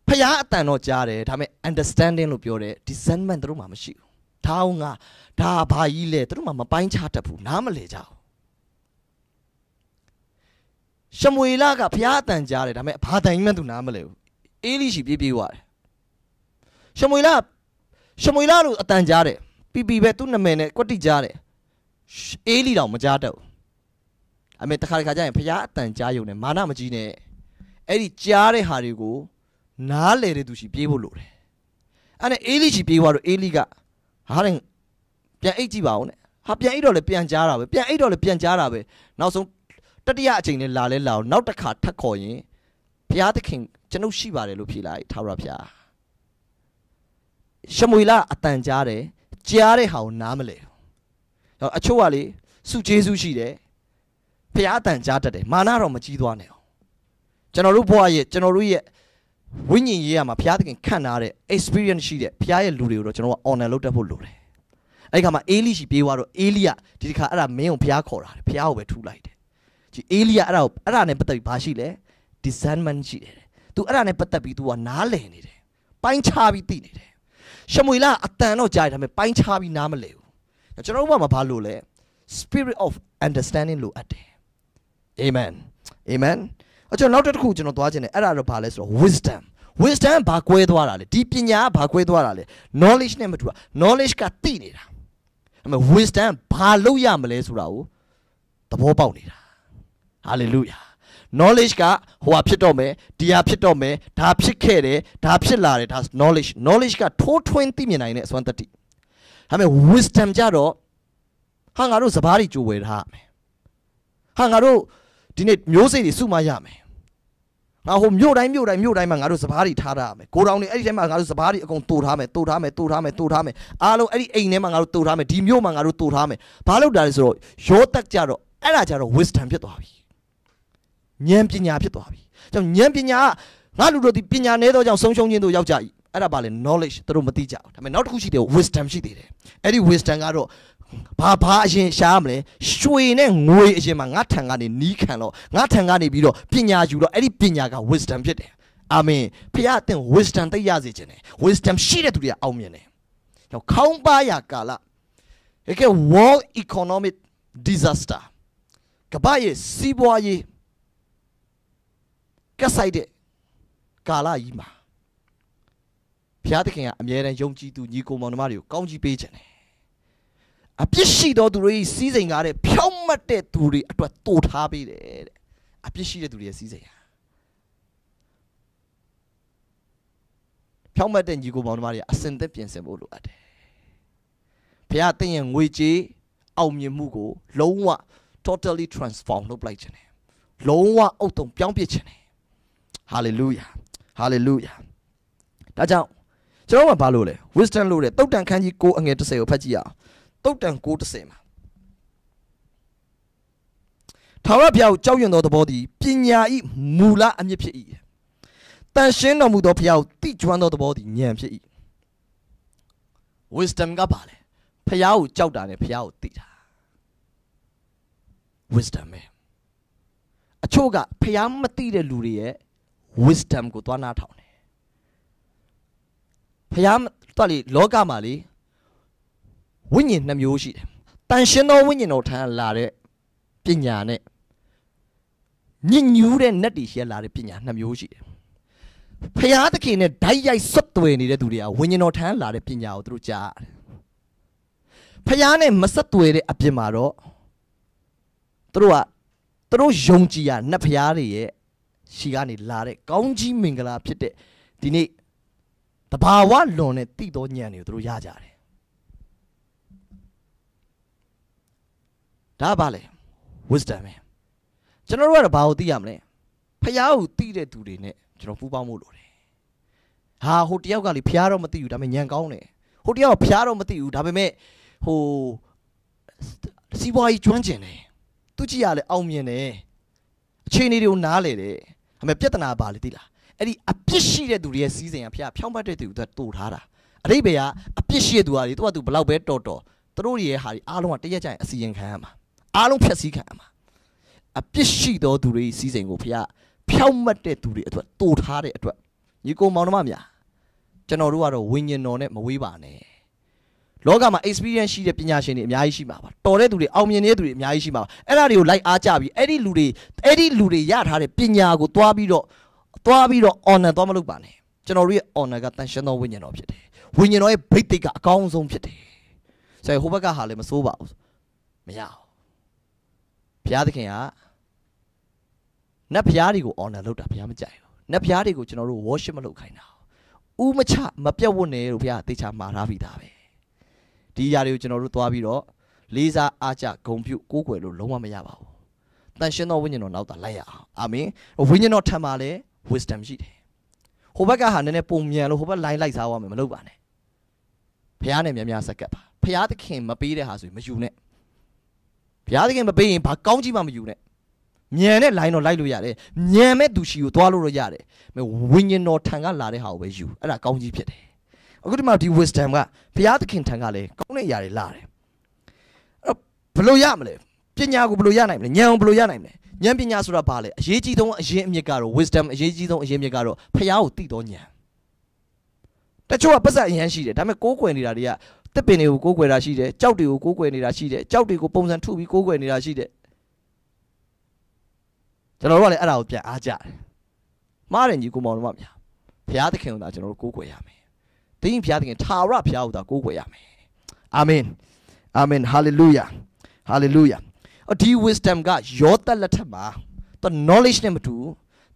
ဖျားအတန်တော့ကြားတယ်ဒါပေမဲ့ understanding လို့ပြောတယ် discernment တို့မှမရှိဘူးဒါအောင်ငါဒါဘာကြီးလဲတို့မှမပိုင်းခြားတတ်ဘူးနားမလည်ကြဘူးရှမွေလာကဖျားအတန်ကြားတယ်ဒါပေမဲ့ဘာတန်ကြီးမှသူနားမလည်ဘူးအေးလိရှိပြေးပြေးသွားတယ်ရှမွေလာရှမွေလာလို့အတန်ကြားတယ်ပီပီပဲသူ့နာမည်နဲ့ကွက်တိကြားတယ်အေးလီတော်မကြားတော့အမေတခါတခါကျရင်ဖျားအတန်ကြားယုံနဲ့မာနမကြီးနဲ့အဲ့ဒီကြားတဲ့ဟာတွေကို နားလေတဲ့သူရှိပြေးဖို့လိုတယ်အဲ့နဲ့အေးလီရှိပြေးသွားတော့အေးလီကဟာတဲ့ပြန်အိတ်ကြည့်ပါဦးနဲ့ဟာပြန်အိတ်တော့လေပြန်ကြားတာပဲပြန်အိတ်တော့လေပြန်ကြားတာပဲနောက်ဆုံးတတိယအချိန်နဲ့လာလဲလာအောင်နောက်တစ်ခါထပ်ခေါ်ရင်ဘုရားသခင်ကျွန်ုပ်ရှိပါတယ်လို့ဖြေလိုက်သာရဘုရားရှမွေလအတန်ကြားတယ်ကြားတဲ့ဟာကိုနားမလဲတော့အချို့ကလေစုကျေးစုရှိတယ်ဖျားအတန်ကြားတတ်တယ်မာနတော့မကြီးသွားနဲ့အောင်ကျွန်တော်တို့ဘဝရဲ့ကျွန်တော်တို့ရဲ့ဝိညာဉ်ရေးရမှာဘုရားသခင်ခန့်ထားတဲ့ experience ရှိတဲ့ဘုရားရဲ့လူတွေကိုတော့ကျွန်တော်က honor လုပ်တတ်ဖို့လိုတယ်။အဲဒီခါမှာအေလိရှိပြေးသွားတော့အေလိကဒီတစ်ခါအဲ့ဒါမင်းကိုဘုရားခေါ်တာဘုရားကိုပဲထူလိုက်တယ်။ကြည်အေလိကအဲ့ဒါကိုအဲ့ဒါနဲ့ပတ်သက်ပြီးဘာရှိလဲ discernment ရှိတယ်။ तू အဲ့ဒါနဲ့ပတ်သက်ပြီး तू ကနားလည်နေတယ်။ပိုင်းခြားပြီးသိနေတယ်ရှမွေလအတန်တော့ကြားရဒါပေမဲ့ပိုင်းခြားပြီးနားမလည်ဘူးကျွန်တော်တို့ဘာမှဘာလို့လဲ spirit of understanding လိုအပ်တယ် amen amen အကျွန်တော်နောက်တစ်ခုကျွန်တော်သွားခြင်းတယ်အဲ့ဒါတော့ဘာလဲဆိုတော့ wisdom wisdom ဘာကွဲသွားတာလဲဒီပညာကဘာကွဲသွားတာလဲ knowledge နဲ့မတူတာ knowledge ကသိနေတာဒါပေမဲ့ wisdom ဘာလုပ်ရမလဲဆိုတာကိုသဘောပေါက်နေတာ hallelujah knowledge ကဟိုဟာဖြစ်တော့မယ်ဒီဟာဖြစ်တော့မယ်ဒါဖြစ်ခဲ့တယ်ဒါဖြစ်လာတယ်ဒါ knowledge knowledge ကထိုးထွင်းသိမြင်နိုင်တဲ့အစွမ်းတတ္တိဒါပေမဲ့ wisdom ကြတော့ဟာငါတို့စပားတွေကြိုဝယ်ထားရမယ်ဟာငါတို့ဒီနေ့မျိုးစေ့တွေစုမရမယ်ငါဟိုမြို့တိုင်းမြို့တိုင်းမြို့တိုင်းမှာငါတို့စပားတွေထားထားရမယ်ကိုတောင်တွေအဲ့ဒီတိုင်းမှာငါတို့စပားတွေအကုန်တူထားမယ်တူထားမယ်တူထားမယ်တူထားမယ်အားလုံးအဲ့ဒီအိမ်ထဲမှာငါတို့တူထားမယ်ဒီမြို့မှာငါတို့တူထားမယ်ဘာလို့တာလဲဆိုတော့ရောတက်ကြတော့အဲ့ဒါကြတော့ wisdom ဖြစ်သွားပြီဉာဏ်ပညာဖြစ်သွားပြီ။ကြောင့်ဉာဏ်ပညာကငါလူတို့ဒီပညာနဲ့တော့ကြောင့်ဆုံးရှုံးခြင်းတို့ရောက်ကြ၏။အဲ့ဒါပါလေ knowledge သူတို့မသိကြဘူး။ဒါပေမဲ့နောက်တစ်ခုရှိတယ် wisdom ရှိသေးတယ်။အဲ့ဒီ wisdom ကတော့ဘာဘာအရင်ရှားမလဲရွှေနဲ့ငွေအရင်မှာငါထံကနေနီးခံတော့ငါထံကနေပြီးတော့ပညာယူတော့အဲ့ဒီပညာက wisdom ဖြစ်တယ်အာမင်ဖခင်အသင် wisdom သိရစေခြင်းတယ် wisdom ရှိတဲ့သူတွေကအောင်မြင်တယ်ကျောင်းခေါင်းပါရကာလဒီက world economic disaster ကဘာရဲ့စီးပွားရေးကက်ဆိုင်တဲ့ကာလကြီးမှာဘုရားသခင်ကအမြဲတမ်းယုံကြည်သူညီကိုမောင်နှမတွေကိုကောင်းကြီးပေးခြင်းတယ်အပြစ်ရှိသောသူတွေစီးစိမ်ကားတဲ့ဖြောင့်မတ်တဲ့သူတွေအတွက်တိုးထားပေးတယ်တဲ့အပြစ်ရှိတဲ့သူတွေရဲ့စီးစိမ်ဟာဖြောင့်မတ်တဲ့ညီကိုမောင်နှမတွေကအစင်သက်ပြင်ဆင်ဖို့လိုအပ်တယ်ဘုရားသခင်ရဲ့ငွေကြေး အောင်မြင်မှုကို လုံးဝ totally transform လုပ်ပလိုက်ခြင်းတယ်လုံးဝအုတ်တုံပြောင်းပြစ်ခြင်းတယ်ဟာလေလုယာဟာလေလုယာဒါကြောင့်ကျွန်တော်ကဘာလို့လဲ wisdom လို့တဲ့တုတ်တန်ခန်းကြီး9အငယ်30ကိုဖတ်ကြည့်ရအောင်တုတ်တန်9 30မှာထာဝရဘုရားကိုကြောက်ရွံ့သောသဘောသည်ပညာဤမူလအမြစ်ဖြစ်၏တန်ရှင်းတော်မူသောဘုရားကိုတိကျွမ်းသောသဘောသည်ဉာဏ်ဖြစ်၏ wisdom ကပါလေဘုရားကိုကြောက်တာနဲ့ဘုရားကိုသိတာ wisdom ပဲအချို့ကဘုရားမသိတဲ့လူတွေရဲ့ wisdom ကိုသွားနာထောင်တယ်ဖျားတော်လေလောကမှာလေဝိညာဉ်နှမျိုးရှိတယ်တန်ရှင်းသောဝိညာဉ်တော်ထံလာတဲ့ပညာနဲ့ညစ်ညူးတဲ့နတ်တီရှဲလာတဲ့ပညာနှမျိုးရှိတယ်ဖျားသခင်နဲ့ဓာတ်ရိုက်ဆွတ်သွယ်နေတဲ့သူတွေကဝိညာဉ်တော်ထံလာတဲ့ပညာကိုသူတို့ကြားရတယ်ဖျားနဲ့မဆက်သွယ်တဲ့အပြင်မှာတော့သူတို့ကသူတို့ယုံကြည်ရနတ်ဖျားတွေရဲ့ရှီကနေလာတဲ့ကောင်းကြီးမင်္ဂလာဖြစ်တဲ့ဒီနေ့တဘာဝလွန်တဲ့တိတော်ညံတွေကိုသူတို့ရကြတယ်ဒါပါလေ wisdom ပဲကျွန်တော်တို့ကတော့ဘာကိုသိရမလဲဖះကိုသိတဲ့သူတွေနဲ့ကျွန်တော်ပူးပေါင်းဖို့လိုတယ်ဟာဟိုတယောက်ကလေဖះတော့မသိဘူးဒါပေမဲ့ညံကောင်းတယ်ဟိုတယောက်ကဖះတော့မသိဘူးဒါပေမဲ့ဟိုစီးပွားရေးကျွမ်းကျင်တယ်သူကြည့်ရလဲအောင်မြင်တယ်အခြေအနေတွေကိုနားလေတယ်ဒါပေမဲ့ပြဿနာပါလေသိလားအဲ့ဒီအပြစ်ရှိတဲ့သူတွေရဲ့စီးစိမ်ကဖျားဖြောင်းပတ်တဲ့သူတွေတိုးထားတာအရိဘေကအပြစ်ရှိတဲ့သူဟာလေသူကသူဘလောက်ပဲတော်တော်သူတို့ရဲ့ဟာဒီအားလုံးကတရက်ကြရင်အစီရင်ခံရမှာအားလုံးဖျက်ဆီးခံရမှာအပြစ်ရှိသောသူတွေစီးစိမ်ကိုဖျားဖြောင်းမတ်တဲ့သူတွေအတွက်တိုးထားတဲ့အတွက်ညီကောင်မောင်နှမများကျွန်တော်တို့ကတော့ဝိညာဉ်တော်နဲ့မဝေးပါနဲ့လောကမှာ experience ရှိတဲ့ပညာရှင်တွေအများကြီးရှိမှာပါတော်တဲ့သူတွေအောင်မြင်တဲ့သူတွေအများကြီးရှိမှာပါအဲ့ဒါတွေကိုလိုက်အားကြပြီးအဲ့ဒီလူတွေအဲ့ဒီလူတွေရထားတဲ့ပညာကိုသွားပြီးတော့သွားပြီးတော့ honor သွားမလုပ်ပါနဲ့ကျွန်တော်တို့ရဲ့ honor ကတန်ရှင်းသောဝိညာဉ်တော်ဖြစ်တယ်ဝိညာဉ်တော်ရဲ့ break တိတ်ကအကောင်းဆုံးဖြစ်တယ်ဆိုရင်ဟိုဘက်ကဟာလည်းမစိုးပါဘူးမရဘူးဘုရားသခင်ကနတ်ဘုရားတွေကို honor လုပ်တာဘုရားမကြိုက်ဘူးနတ်ဘုရားတွေကိုကျွန်တော်တို့ worship မလုပ်ခိုင်းတာဥမချမပြတ်ဝတ်နဲ့လို့ဘုရားအသေးချာမှာထားပြီးသားပဲဒီຢာတွေကိုကျွန်တော်တို့သွားပြီးတော့လေးစားအားကြဂုံပြုကိုးကွယ်လို့လုံးဝမရပါဘူးတန်ရှင်းသောဝိညာဉ်တော်နောက်သာလိုက်ရအောင်အာမင်ဝိညာဉ်တော်ထံမှာလည်း wisdom ရှိတယ်ဟိုဘက်ကဟာနည်းနည်းပုံမြန်လို့ဟိုဘက် line လိုက်စားသွားမယ်မလုပ်ပါနဲ့ဖះနဲ့များများစက်ကပ်ပါဖះသခင်မပေးတဲ့ဟာဆိုရင်မယူနဲ့ဖះသခင်မပေးရင်ဘာကောင်းကြီးမှမယူနဲ့မြန်တဲ့ line တော့လိုက်လို့ရတယ်မြန်မဲ့သူရှိကိုသွားလို့တော့ရတယ်ဝိညာဉ်တော်ထံကလာတဲ့ဟာကိုပဲယူအဲ့ဒါကောင်းကြီးဖြစ်တယ်အခုဒီမှာဒီ wisdom ကဘုရားသခင်ထံကလည်းကောင်းတဲ့အရာတွေလာတယ်အဲ့တော့ဘလို့ရမလဲပညာကိုဘလို့ရနိုင်မလဲဉာဏ်ကိုဘလို့ရနိုင်မလဲဉာဏ်ပညာဆိုတာဘာလဲအရေးကြီးဆုံးအရင်အမြစ်ကတော့ wisdom အရေးကြီးဆုံးအရင်အမြစ်ကတော့ဘုရားကိုသိတော့ဉာဏ်တချို့ကပတ်စံအရန်ရှိတယ်ဒါပေမဲ့ကိုးကွယ်နေတာတွေကတစ်ပင်တွေကိုကိုးကွယ်တာရှိတယ်ကြောက်တွေကိုကိုးကွယ်နေတာရှိတယ်ကြောက်တွေကိုပုံစံထုပြီးကိုးကွယ်နေတာရှိတယ်ကျွန်တော်တို့ကလည်းအဲ့ဒါကိုပြန်အားကြတယ်မှားတယ်ညီကိုမောင်တို့မများဘုရားသခင်ကကျွန်တော်တို့ကိုးကွယ်ရမယ်သင်ဘုရားသခင်ထာဝရဘုရားကိုသာကိုးကွယ်ရမယ်အာမင်အာမင်ဟာလေလုယာဟာလေလုယာအဒီ wisdom ကယောသလက်ထက်မှာ the knowledge နဲ့မတူ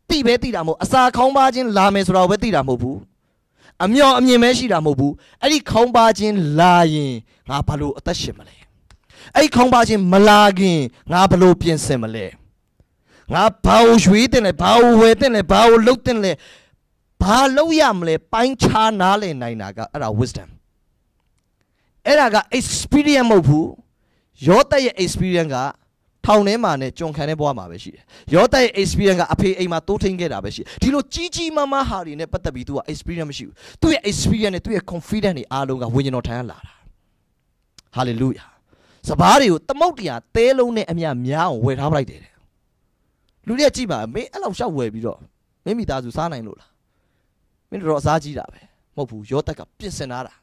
သိပဲသိတာမဟုတ်အစာခေါင်းပါခြင်းလာမယ်ဆိုတာကိုပဲသိတာမဟုတ်ဘူးအမျော်အမြင်ပဲရှိတာမဟုတ်ဘူးအဲ့ဒီခေါင်းပါခြင်းလာရင်ငါဘလို့အသက်ရှင်မလဲအဲ့ဒီခေါင်းပါခြင်းမလာခင်ငါဘလို့ပြင်ဆင်မလဲငါဘာကိုရွေးတင်လဲဘာကိုဝယ်တင်လဲဘာကိုလှုပ်တင်လဲဘာလုပ်ရမလဲပိုင်းခြားနားလည်နိုင်တာကအဲ့ဒါ wisdom အဲ့ဒါက experience မဟုတ်ဘူးယောသရဲ့ experience ကထောင်ထဲမှာနဲ့ကြုံခံတဲ့ဘဝမှာပဲရှိတယ်။ယောသရဲ့ experience ကအဖေအိမ်မှာတိုးထိန်ခဲ့တာပဲရှိတယ်။ဒီလိုကြီးကြီးမားမားဟာတွေနဲ့ပတ်သက်ပြီး तू က experience မရှိဘူး။ तू ရဲ့ experience နဲ့ तू ရဲ့ confidence တွေအားလုံးကဝိညာဉ်တော်ထံကလာတာ။ hallelujah ။စပားတွေကိုသမုတ်တရားသဲလုံးနဲ့အမြများအောင်ဝယ်ထားပလိုက်တယ်။လူတွေကကြည့်ပါမင်းအဲ့လောက်ရှောက်ဝယ်ပြီးတော့မင်းမိသားစုစားနိုင်လို့လားမင်းတို့တော့အစားကြီးတာပဲမဟုတ်ဘူးယောသက်ကပြင်ဆင်ထားတာ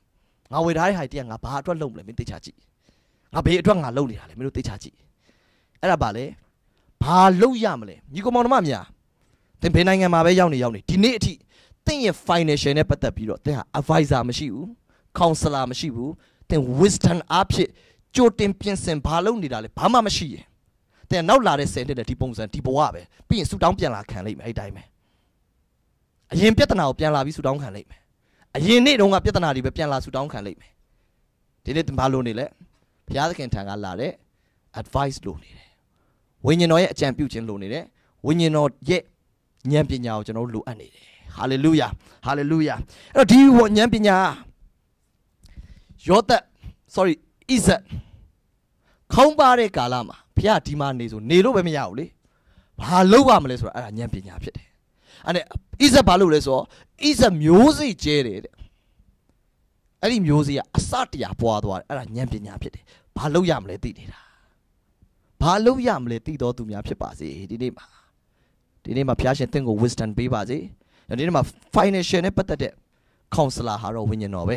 ငါဝေထားတဲ့ဟာတွေကငါဘာအတွက်လုပ်မလဲမင်းသိချာကြည့်ငါဘေးအတွက်ငါလုပ်နေတာလေမင်းတို့သိချာကြည့်အဲ့ဒါပါလေဘာလုပ်ရမလဲညီကောင်မောင်တို့မများသင်ဘယ်နိုင်ငံမှာပဲရောက်နေရောက်နေဒီနေ့အထိသင်ရဲ့ financial နဲ့ပတ်သက်ပြီးတော့သင်ဟာ advisor မရှိဘူး counselor မရှိဘူးသင် wisdom အဖြစ်ကြိုတင်ပြင်ဆင်ဘာလုပ်နေတာလဲဘာမှမရှိရင်သင်နောက်လာတဲ့10နှစ်နဲ့ဒီပုံစံဒီဘဝပဲပြီးရင်ဆူတောင်းပြန်လာခံလိမ့်မယ်အဲ့တိုင်းပဲအရင်ပြဿနာကိုပြန်လာပြီးဆူတောင်းခံလိုက်မယ်အရင်နေ့တုန်းကပြဿနာတွေပဲပြန်လာဆူတောင်းခံလိုက်မယ်ဒီနေ့ဘာလို့နေလဲဘုရားသခင်ထံကလာတဲ့ advice လိုနေတယ်ဝိညာဉ်တော်ရဲ့အကြံပြုခြင်းလိုနေတယ်ဝိညာဉ်တော်ရဲ့ဉာဏ်ပညာကိုကျွန်တော်တို့လိုအပ်နေတယ် hallelujah hallelujah အဲ့တော့ဒီဉာဏ်ပညာယောသက် sorry ဣဇက်ခုံးပါတဲ့ကာလမှာဘုရားဒီမှာနေဆိုနေလို့ပဲမရဘူးလေဘာလုပ်ရမလဲဆိုတာအဲ့ဒါဉာဏ်ပညာဖြစ်တယ်အဲ့နဲ့အိဇက်ဘာလို့လဲဆိုတော့အိဇက်မျိုးစေ့ကျဲတယ်တဲ့အဲ့ဒီမျိုးစေ့ကအစတရားပွားသွားတယ်အဲ့ဒါဉာဏ်ပညာဖြစ်တယ်ဘာလို့ရမလဲသိနေတာဘာလို့ရမလဲသိတော်သူများဖြစ်ပါစေဒီနေ့မှာဒီနေ့မှာဘုရားရှင်သင်ကို wisdom ပေးပါစေဒီနေ့မှာ financial နဲ့ပတ်သက်တဲ့ counselor ဟာတော့ဝိညာဉ်တော်ပဲ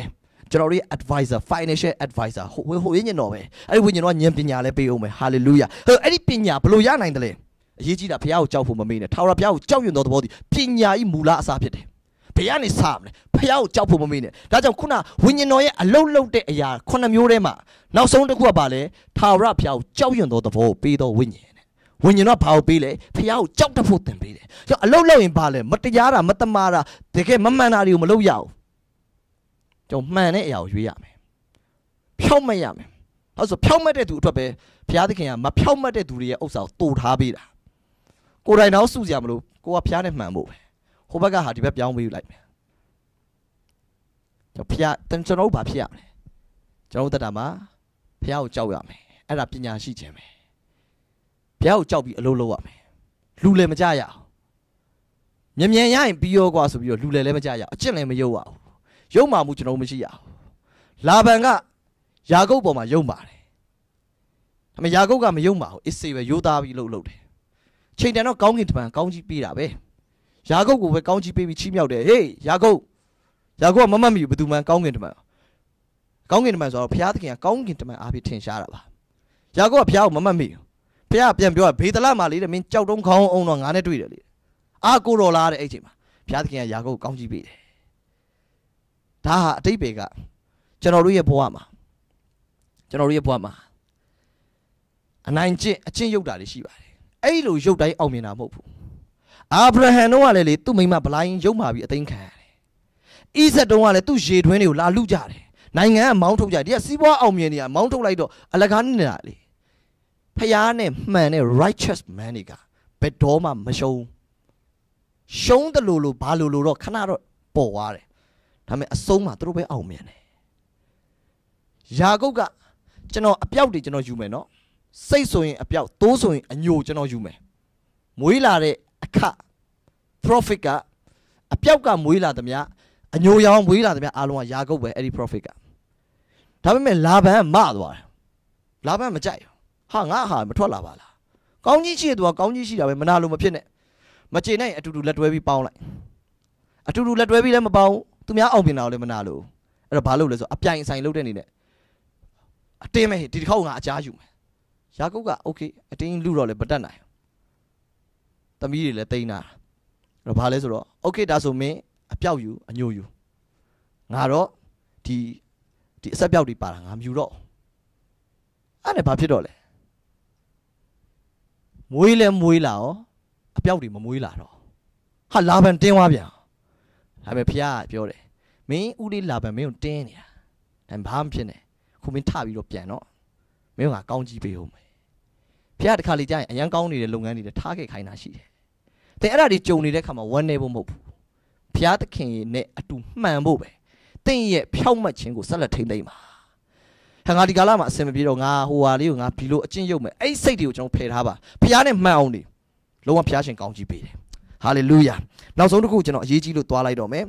ကျွန်တော်တို့ advisor financial advisor ဟိုဟိုဝိညာဉ်တော်ပဲအဲ့ဒီဝိညာဉ်တော်ကဉာဏ်ပညာလည်းပေးအောင်ပဲ hallelujah ဟဲ့အဲ့ဒီပညာဘယ်လိုရနိုင်တယ်လဲအရေးကြီးတာဘုရားကိုကြောက်ဖို့မမေ့နဲ့ထာဝရဘုရားကိုကြောက်ရွံ့သောသဘောသည်ပညာဤမူလအစားဖြစ်တယ်ဘယ်ကနေစမလဲဘုရားကိုကြောက်ဖို့မမေ့နဲ့ဒါကြောင့်ခုနဝိညာဉ်တော်ရဲ့အလုံးလုံးတဲ့အရာခုနှစ်မျိုးထဲမှာနောက်ဆုံးတစ်ခုကပါလဲထာဝရဘုရားကိုကြောက်ရွံ့သောသဘောကိုပေးသောဝိညာဉ်နဲ့ဝိညာဉ်တော်ဘာကိုပေးလဲဘုရားကိုကြောက်တတ်ဖို့သင်ပေးတယ်ကြောင့်အလုံးလုံးရင်ပါလဲမတရားတာမတမာတာတကယ်မမှန်တာတွေကိုမလုပ်ရအောင်ကြောင့်မှန်တဲ့အရာကိုရွေးရမယ်ဖြောက်မရမယ်ဒါဆိုဖြောက်မတဲ့သူအတွက်ပဲဘုရားသခင်ကမဖြောက်မတဲ့သူတွေရဲ့ဥစ္စာကိုတိုးထားပေးတာကိုတိုင်တော့စုစရာမလိုကိုကဖျားနဲ့မှန်ဖို့ပဲဟိုဘက်ကဟာဒီဘက်ပြောင်းပေးလိုက်မယ်ကျွန်တော်ဖျားကျွန်တော်တို့ဘာဖြစ်ရမလဲကျွန်တော်တို့တက်တာမှာဖျားကိုကြောက်ရမယ်အဲ့ဒါပညာရှိခြင်းပဲဖျားကိုကြောက်ပြီးအလုပ်လုပ်ရမယ်လူလည်းမကြရအောင်မြ мян ရရင်ပြီးရောกว่าဆိုပြီးတော့လူလည်းလည်းမကြရအောင်အကျင့်လည်းမယုတ်ရအောင်ယုံမှမှုကျွန်တော်တို့မရှိရအောင်လာဗန်ကယာကုပ်ပေါ်မှာယုံပါတယ်ဒါပေမဲ့ယာကုပ်ကမယုံပါဘူးအစ်စေပဲယိုးသားပြီးလှုပ်လှုပ်တယ်ချိန်တန်တော့ကောင်းကင်တမန်ကောင်းကြီးပေးတာပဲယာကုပ်ကိုပဲကောင်းကြီးပေးပြီးချီးမြှောက်တယ်ဟေးယာကုပ်ယာကုပ်ကမမှတ်မိဘူးဘယ်သူမှကောင်းကင်တမန်ကောင်းကင်တမန်ဆိုတော့ဘုရားသခင်ကကောင်းကင်တမန်အားဖြင့်ထင်ရှားတာပါယာကုပ်ကဘုရားကိုမမှတ်မိဘူးဘုရားပြန်ပြောဘေဒလမှာလေးတဲ့မင်းကြောက်တုံးခေါင်းအောင်တော့ငါနဲ့တွေ့တယ်လေအာကိုတော်လားတဲ့အဲ့ချိန်မှာဘုရားသခင်ကယာကုပ်ကိုကောင်းကြီးပေးတယ်ဒါဟာအတိတ်ပဲကကျွန်တော်တို့ရဲ့ဘဝမှာကျွန်တော်တို့ရဲ့ဘဝမှာအနိုင်ကျင့်အကျင့်ရုပ်တာတွေရှိပါတယ်အဲ့လိုရုပ်တိုင်းအောင်မြင်တာမဟုတ်ဘူးအာဗြဟံတော့ကလည်းလေသူ့မိမဘလိုင်းရုပ်မာပြီးအသိခံရတယ်။အိဇက်တော့ကလည်းသူ့ရေတွင်းတွေကိုလာလူကြတယ်။နိုင်ငံကမောင်းထုတ်ကြတယ်။ဒီကစီးပွားအောင်မြင်နေတာမောင်းထုတ်လိုက်တော့အလကားနေတာလေ။ဖျားနဲ့မှန်နဲ့ righteous man တွေကဘယ်တော့မှမရှုံး။ရှုံးတယ်လို့လို့ဘာလို့လို့တော့ခဏတော့ပေါ်သွားတယ်။ဒါပေမဲ့အဆုံးမှာသူတို့ပဲအောင်မြင်တယ်။ယာကုပ်ကကျွန်တော်အပြောက်တွေကျွန်တော်ယူမယ်နော်။စိတ်ဆိုရင်အပြောက်သိုးဆိုရင်အညိုကျွန်တော်ယူမယ်မွေးလာတဲ့အခ profit ကအပြောက်ကမွေးလာသမျှအညိုရောင်မွေးလာသမျှအားလုံးကယာကုပ်ပဲအဲ့ဒီ profit ကဒါပေမဲ့လာဘန်မသွားတယ်လာဘန်မကြိုက်ဟာငါဟာမထွက်လာပါလားကောင်းကြီးရှိတဲ့သူကကောင်းကြီးရှိတာပဲမနာလို့မဖြစ်နဲ့မကျေနဲ့အတူတူလက်တွဲပြီးပေါင်းလိုက်အတူတူလက်တွဲပြီးလည်းမပေါင်းသူများအောင်ပြင်တာလည်းမနာလို့အဲ့တော့ဘာလုပ်လဲဆိုအပြိုင်ဆိုင်လုပ်တဲ့အနေနဲ့အတင်းမဲ့ဒီတစ်ခေါက်ငါအကြားယူမယ်ယာကုပ်ကโอเคအတင်းလူတော့လည်းမတက်နိုင်သမီးတွေလည်းတိန်းတာအဲ့တော့ဘာလဲဆိုတော့โอเคဒါဆိုမင်းအပြောက်ယူအညို့ယူငါတော့ဒီဒီအဆက်ပြောက်တွေပါတာငါမြူတော့အဲ့ဒါဘာဖြစ်တော့လဲမွေးလဲမွေးလာရောအပြောက်တွေမမွေးလာတော့ဟာလာဘန်တင်းသွားပြန်ဒါပေမဲ့ဖះကပြောတယ်မင်းဦးလေးလာဘန်မင်းကိုတင်းနေတာဒါဘာမှဖြစ်နေခုမင်းထပြီးတော့ပြန်တော့မင်းကကောင်းကြီးပေးဦးမယ်ဖခင်တစ်ခါလေကြာရင်အရန်ကောင်းနေတဲ့လုပ်ငန်းတွေထားခဲ့ခိုင်းတာရှိတယ်သင်အဲ့ဒါတွေကြုံနေတဲ့ခါမှာဝမ်းနေဖို့မဟုတ်ဘူးဖခင်သခင်ရဲ့နဲ့အတူမှန်ဖို့ပဲသင်ရဲ့ဖြောက်မှတ်ခြင်းကိုဆက်လက်ထိန်းသိမ်းပါဟန်ငါဒီကာလမှာအဆင်မပြေတော့ငါဟိုဟာလေးကိုငါဘီလို့အကျင့်ရုပ်မယ်အဲ့စိတ်တွေကိုကျွန်တော်ဖယ်ထားပါဖခင်နဲ့မှန်အောင်နေလုံးဝဖခင်ရှင်ကောင်းကြီးပေးတယ်ဟာလေလုယာနောက်ဆုံးတစ်ခုကျွန်တော်အရေးကြီးလို့သွားလိုက်တော့မယ်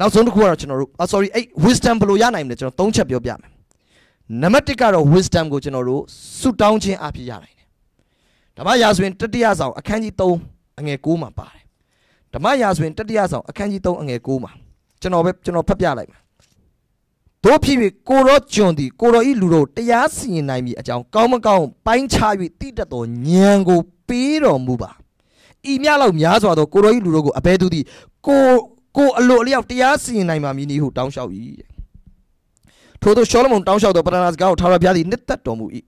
နောက်ဆုံးတစ်ခုကတော့ကျွန်တော်တို့ sorry အဲ့ wisdom ဘယ်လိုရနိုင်မလဲကျွန်တော်၃ချက်ပြောပြမယ်နံပါတ်1ကတော့ wisdom ကိုကျွန်တော်တို့ဆုတောင်းခြင်းအဖြစ်ရနိုင်တယ်ဓမ္မရာဇဝင်တတိယဆောင်အခန်းကြီး3အငယ်9မှာပါတယ်ဓမ္မရာဇဝင်တတိယဆောင်အခန်းကြီး3အငယ်9မှာကျွန်တော်ပဲကျွန်တော်ဖတ်ပြလိုက်မှာတို့ဖြစ်၍ကိုရောကျွန်သည်ကိုရောဤလူတို့တရားစီရင်နိုင်ပြီအကြောင်းကောင်းမကောင်းပိုင်းခြား၍တိတက်သောဉာဏ်ကိုပေးတော်မူပါဤမြလောက်များစွာသောကိုရောဤလူတို့ကိုအဘဲသူသည်ကိုကိုအလိုအလျောက်တရားစီရင်နိုင်ပါမည်နည်းဟုတောင်းလျှောက်၏ထို့သောရှောလမုန်တောင်းလျှောက်သောပရဏာစကားကိုထာဝရဘုရားသည်နှစ်သက်တော်မူ၏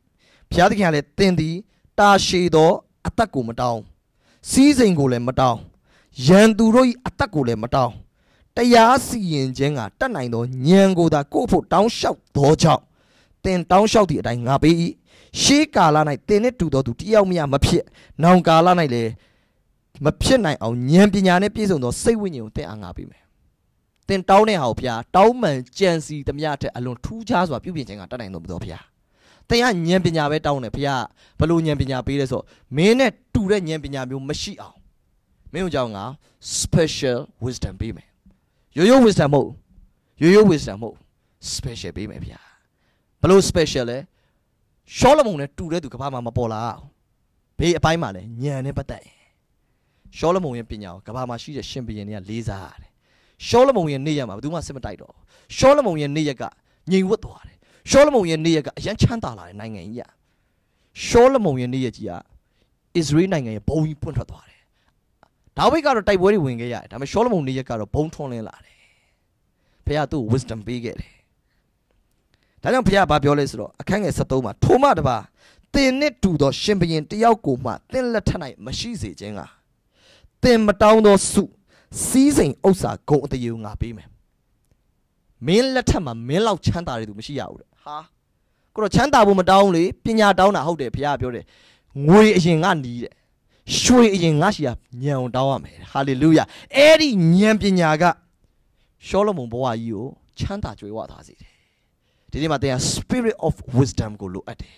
ဘုရားသခင်ကလည်းသင်သည်တာရှည်သောအသက်ကိုမတောင်းစီးစိမ်ကိုလည်းမတောင်းရန်သူတို့၏အသက်ကိုလည်းမတောင်းတရားစီရင်ခြင်းကတတ်နိုင်သောဉာဏ်ကိုသာကိုယ့်ဖို့တောင်းလျှောက်သောကြောင့်သင်တောင်းလျှောက်သည့်အတိုင်းငါပေး၏ရှေးကာလ၌သင်နှင့်တူသောသူတယောက်မျှမဖြစ်နောင်ကာလ၌လည်းမဖြစ်နိုင်အောင်ဉာဏ်ပညာနှင့်ပြည့်စုံသောစိတ်ဝိညာဉ်ကိုသင်အားငါပေးမယ်တင်တောင်းတဲ့ဟာကိုဘုရားတောင်းမှန်ကြံစီသမျှထက်အလွန်ထူးခြားစွာပြုပြင်ခြင်းကတတ်နိုင်တော်မူသောဘုရား။တင်ကဉာဏ်ပညာပဲတောင်းတယ်ဘုရားဘလို့ဉာဏ်ပညာပေးလဲဆိုမင်းနဲ့တူတဲ့ဉာဏ်ပညာမျိုးမရှိအောင်မင်းတို့ကြောင့်က special wisdom ပေးမယ်။ရိုးရိုး wisdom မဟုတ်ရိုးရိုး wisdom မဟုတ် special ပေးမယ်ဘုရား။ဘလို့ special လဲရှောလမုန်နဲ့တူတဲ့သူကဘာမှမပေါ်လာအောင်။ဘေးအပိုင်းမှာလဲဉာဏ်နဲ့ပတ်သက်ရင်ရှောလမုန်ရဲ့ပညာကိုကဘာမှာရှိတဲ့ရှင်ဘုရင်တွေကလေးစားရတယ်ရှောလမုန်ရဲ့နေ့ရက်မှာဘယ်သူမှစစ်မတိုက်တော့ရှောလမုန်ရဲ့နေ့ရက်ကငြိမ်ဝတ်သွားတယ်ရှောလမုန်ရဲ့နေ့ရက်ကအရန်ချမ်းသာလာတဲ့နိုင်ငံကြီးကရှောလမုန်ရဲ့နေ့ရက်ကြီးကအစ္စရေးနိုင်ငံရဲ့ဘုံကြီးပွင့်ထွက်သွားတယ်ဒါဝိဒ်ကတော့တိုက်ပွဲတွေဝင်ခဲ့ရတယ်ဒါပေမဲ့ရှောလမုန်နေ့ရက်ကတော့ဘုံထွန်းလင်းလာတယ်ဘုရားသူ့ wisdom ပေးခဲ့တယ်ဒါကြောင့်ဘုရားဘာပြောလဲဆိုတော့အခန်းငယ်73မှာထိုမှတပါသင်နှင့်တူသောရှင်ဘုရင်တယောက်ကိုမှသင်လက်ထ၌မရှိစေခြင်းကသင်မတောင်းသောစုစီးစိမ်ဥစ္စာဂုံအတရေကိုငါပေးမယ်မင်းလက်ထက်မှာမင်းလောက်ချမ်းသာတဲ့သူမရှိရဘူးတဲ့ဟာကိုတော့ချမ်းသာဖို့မတောင်းလေပညာတောင်းတာဟုတ်တယ်ဘုရားပြောတယ်ငွေအရင်ကနီးတဲ့ရွှေအရင်ငါရှိရညံတောင်းရမယ်ဟာလေလုယာအဲ့ဒီညံပညာကရှောလမုန်ဘဝကြီးကို ချမ်းသာကြွယ်ဝထားစေတယ်ဒီနေ့မှာသင်က spirit of wisdom ကိုလိုအပ်တယ်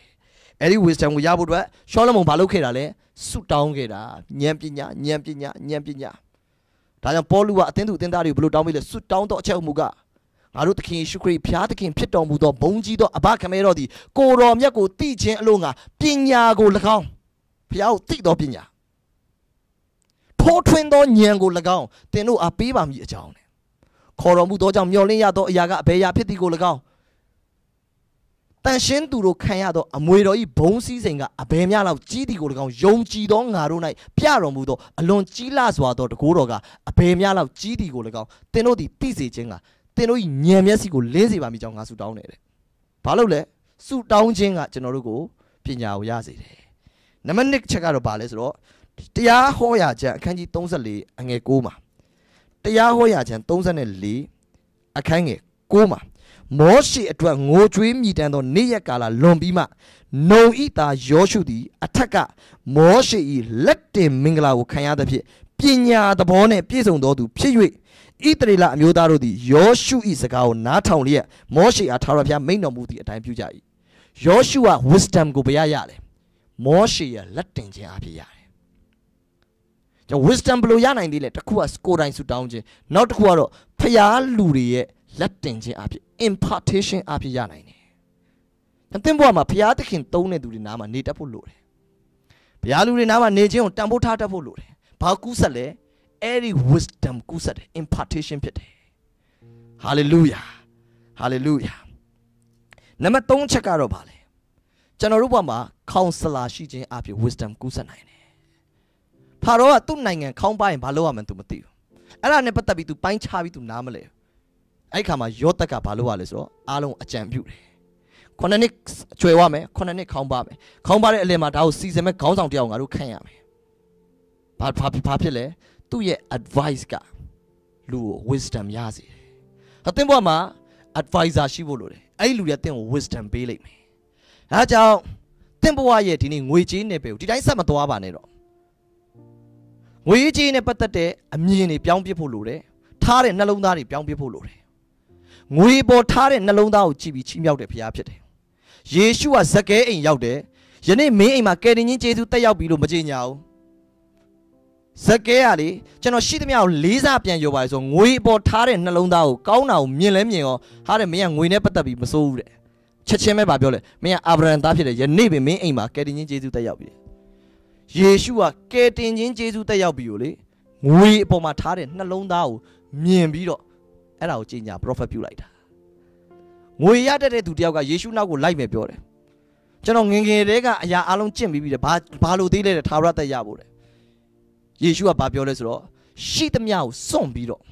အဲ့ဒီ wisdom ကိုရဖို့အတွက်ရှောလမုန်ဘာလုပ်ခဲ့တာလဲဆုတောင်းခဲ့တာဉာဏ်ပညာဉာဏ်ပညာဉာဏ်ပညာဒါကြောင့်ပေါလုကအသင်းသူအသင်းသားတွေကိုဘယ်လိုတောင်းပေးလဲဆွတောင်းတော့အချက်အမူကငါတို့သခင်ယေရှုခရစ်ဖျားသခင်ဖြစ်တော်မူသောဘုန်းကြီးသောအဘခမဲတော်သည်ကိုတော်မြတ်ကိုသိခြင်းအလို့ငါပညာကို၎င်းဖျားကိုသိသောပညာဖိုးထွင်းသောဉာဏ်ကို၎င်းသင်တို့အားပေးပါမည်အကြောင်းနဲ့ခေါ်တော်မူသောကြောင့်မျှော်လင့်ရသောအရာကအဘယ်အရာဖြစ်သည်ကို၎င်းတန်ရှင်းသူတို့ခံရသောအမွေတော်၏ဘုံစည်းစိမ်ကအဘယ်များလောက်ကြီးသည်ကို၎င်းယုံကြည်သောငါတို့၌ပြတော်မူသောအလွန်ကြီးလှစွာသောတကိုးတော်ကအဘယ်များလောက်ကြီးသည်ကို၎င်းသင်တို့သည်သိစေခြင်းကသင်တို့၏ဉာဏ်မျက်စိကိုလင်းစေပါမည်ကြောင်းငါဆုတောင်းနေတယ်။ဘာလို့လဲ။ဆုတောင်းခြင်းကကျွန်တော်တို့ကိုပညာကိုရစေတယ်။နံပါတ်1ချက်ကတော့ဘာလဲဆိုတော့တရားဟောရာကျမ်းအခန်းကြီး34အငယ်6မှာတရားဟောရာကျမ်း34အခန်းငယ်6မှာမောရှေအတွက်ငိုကြွေးမြည်တမ်းသောနေ့ရက်ကာလလွန်ပြီးမှနှုံဤသားယောရှုသည် အထက်ကမောရှေ၏လက်တင်မင်္ဂလာကိုခံရသဖြင့်ပညာသဘောနှင့်ပြည့်စုံသောသူဖြစ်၍ဣသရေလအမျိုးသားတို့သည်ယောရှု၏စကားကိုနားထောင်လျက်မောရှေအားထာဝရဘုရားမိန့်တော်မူသည့်အတိုင်းပြုကြ၏ယောရှုက wisdom ကိုဘုရားရတယ်မောရှေရဲ့လက်တင်ခြင်းအဖြစ်ရတယ်ကျွန် wisdom ဘယ်လိုရနိုင်သေးလဲတစ်ခုကကိုယ်တိုင်ဆူတောင်းခြင်းနောက်တစ်ခုကတော့ဖျားလူတွေရဲ့လက်တင်ခြင်းအဖြစ် impartation အဖြစ်ရနိုင်တယ်။သင်ဘဝမှာဘုရားသခင်သုံးတဲ့သူတွေနားမှာနေတတ်ဖို့လိုတယ်။ဘုရားလူတွေနားမှာနေခြင်းကိုတန်ဖိုးထားတတ်ဖို့လိုတယ်။ဘာကူးဆက်လဲ။အဲဒီ wisdom ကူးဆက်တယ် impartation ဖြစ်တယ်။ hallelujah hallelujah နံပါတ်3ချက်ကတော့ဗာလေ။ကျွန်တော်တို့ဘဝမှာ counselor ရှိခြင်းအဖြစ် wisdom ကူးဆက်နိုင်တယ်။ဖာရောကသူ့နိုင်ငံခေါင်းပိုင်းဘာလုပ်ရမှန်းသူမသိဘူး။အဲ့ဒါနဲ့ပတ်သက်ပြီးသူပိုင်းခြားပြီးသူနားမလဲဘူးအဲ့ခါမှာယောသက်ကဘာလုပ်ရလဲဆိုတော့အားလုံးအကြံပြုတယ်ခုနှစ်နှစ်ကျွယ်ဝမယ်ခုနှစ်နှစ်ခေါင်းပါမယ်ခေါင်းပါတဲ့အလယ်မှာဒါကိုစီစဉ်မဲ့ခေါင်းဆောင်တယောက်ငါတို့ခန့်ရမယ်ဘာဘာဘာဖြစ်လဲသူ့ရဲ့ advice ကလူကို wisdom ရစေတယ်အသင်ဘဝမှာ advisor ရှိဖို့လိုတယ်အဲ့ဒီလူတွေကသင်ကို wisdom ပေးလိမ့်မယ်ဒါကြောင့်သင်ဘဝရဲ့ဒီနေ့ငွေကြေးနယ်ပယ်ကိုဒီတိုင်းဆက်မသွားပါနဲ့တော့ငွေကြေးနဲ့ပတ်သက်တဲ့အမြင်တွေပြောင်းပြဖို့လိုတယ်ထားတဲ့နှလုံးသားတွေပြောင်းပြဖို့လိုတယ်ငွေပေါ်ထားတဲ့နှလုံးသားကိုကြည့်ပြီးချီးမြှောက်တဲ့ဘုရားဖြစ်တယ်။ယေရှုကဇကဲအိမ်ရောက်တယ်။ယနေ့မင်းအိမ်မှာကယ်တင်ရှင်ယေရှုတက်ရောက်ပြီလို့မကြေညာဘူး။ဇကဲကလေကျွန်တော်ရှိသမျှကိုလေးစားပြန်ရောပါလေဆိုငွေပေါ်ထားတဲ့နှလုံးသားကိုကောင်းတာကိုမြင်လဲမြင်ရောဟာတဲ့မင်းကငွေနဲ့ပတ်သက်ပြီးမစိုးဘူးတဲ့။ချက်ချင်းပဲပါပြောလေမင်းကအာဗြဟံသားဖြစ်တယ်ယနေ့ပင်မင်းအိမ်မှာကယ်တင်ရှင်ယေရှုတက်ရောက်ပြီ။ယေရှုကကယ်တင်ရှင်ယေရှုတက်ရောက်ပြီကိုလေငွေအပေါ်မှာထားတဲ့နှလုံးသားကိုမြင်ပြီးတော့အဲ့ဒါကိုကြီးညာ prophet ပြုလိုက်တာငွေရတတ်တဲ့သူတယောက်ကယေရှုနောက်ကိုလိုက်မယ်ပြောတယ်ကျွန်တော်ငငယ်တည်းကအရာအလုံးကျင့်ပြီးပြီတဲ့ဘာဘာလို့သေးလဲတဲ့သာဝရတက်ရဖို့တဲ့ယေရှုကဘာပြောလဲဆိုတော့ရှိသမျှကိုစွန့်ပြီးတော့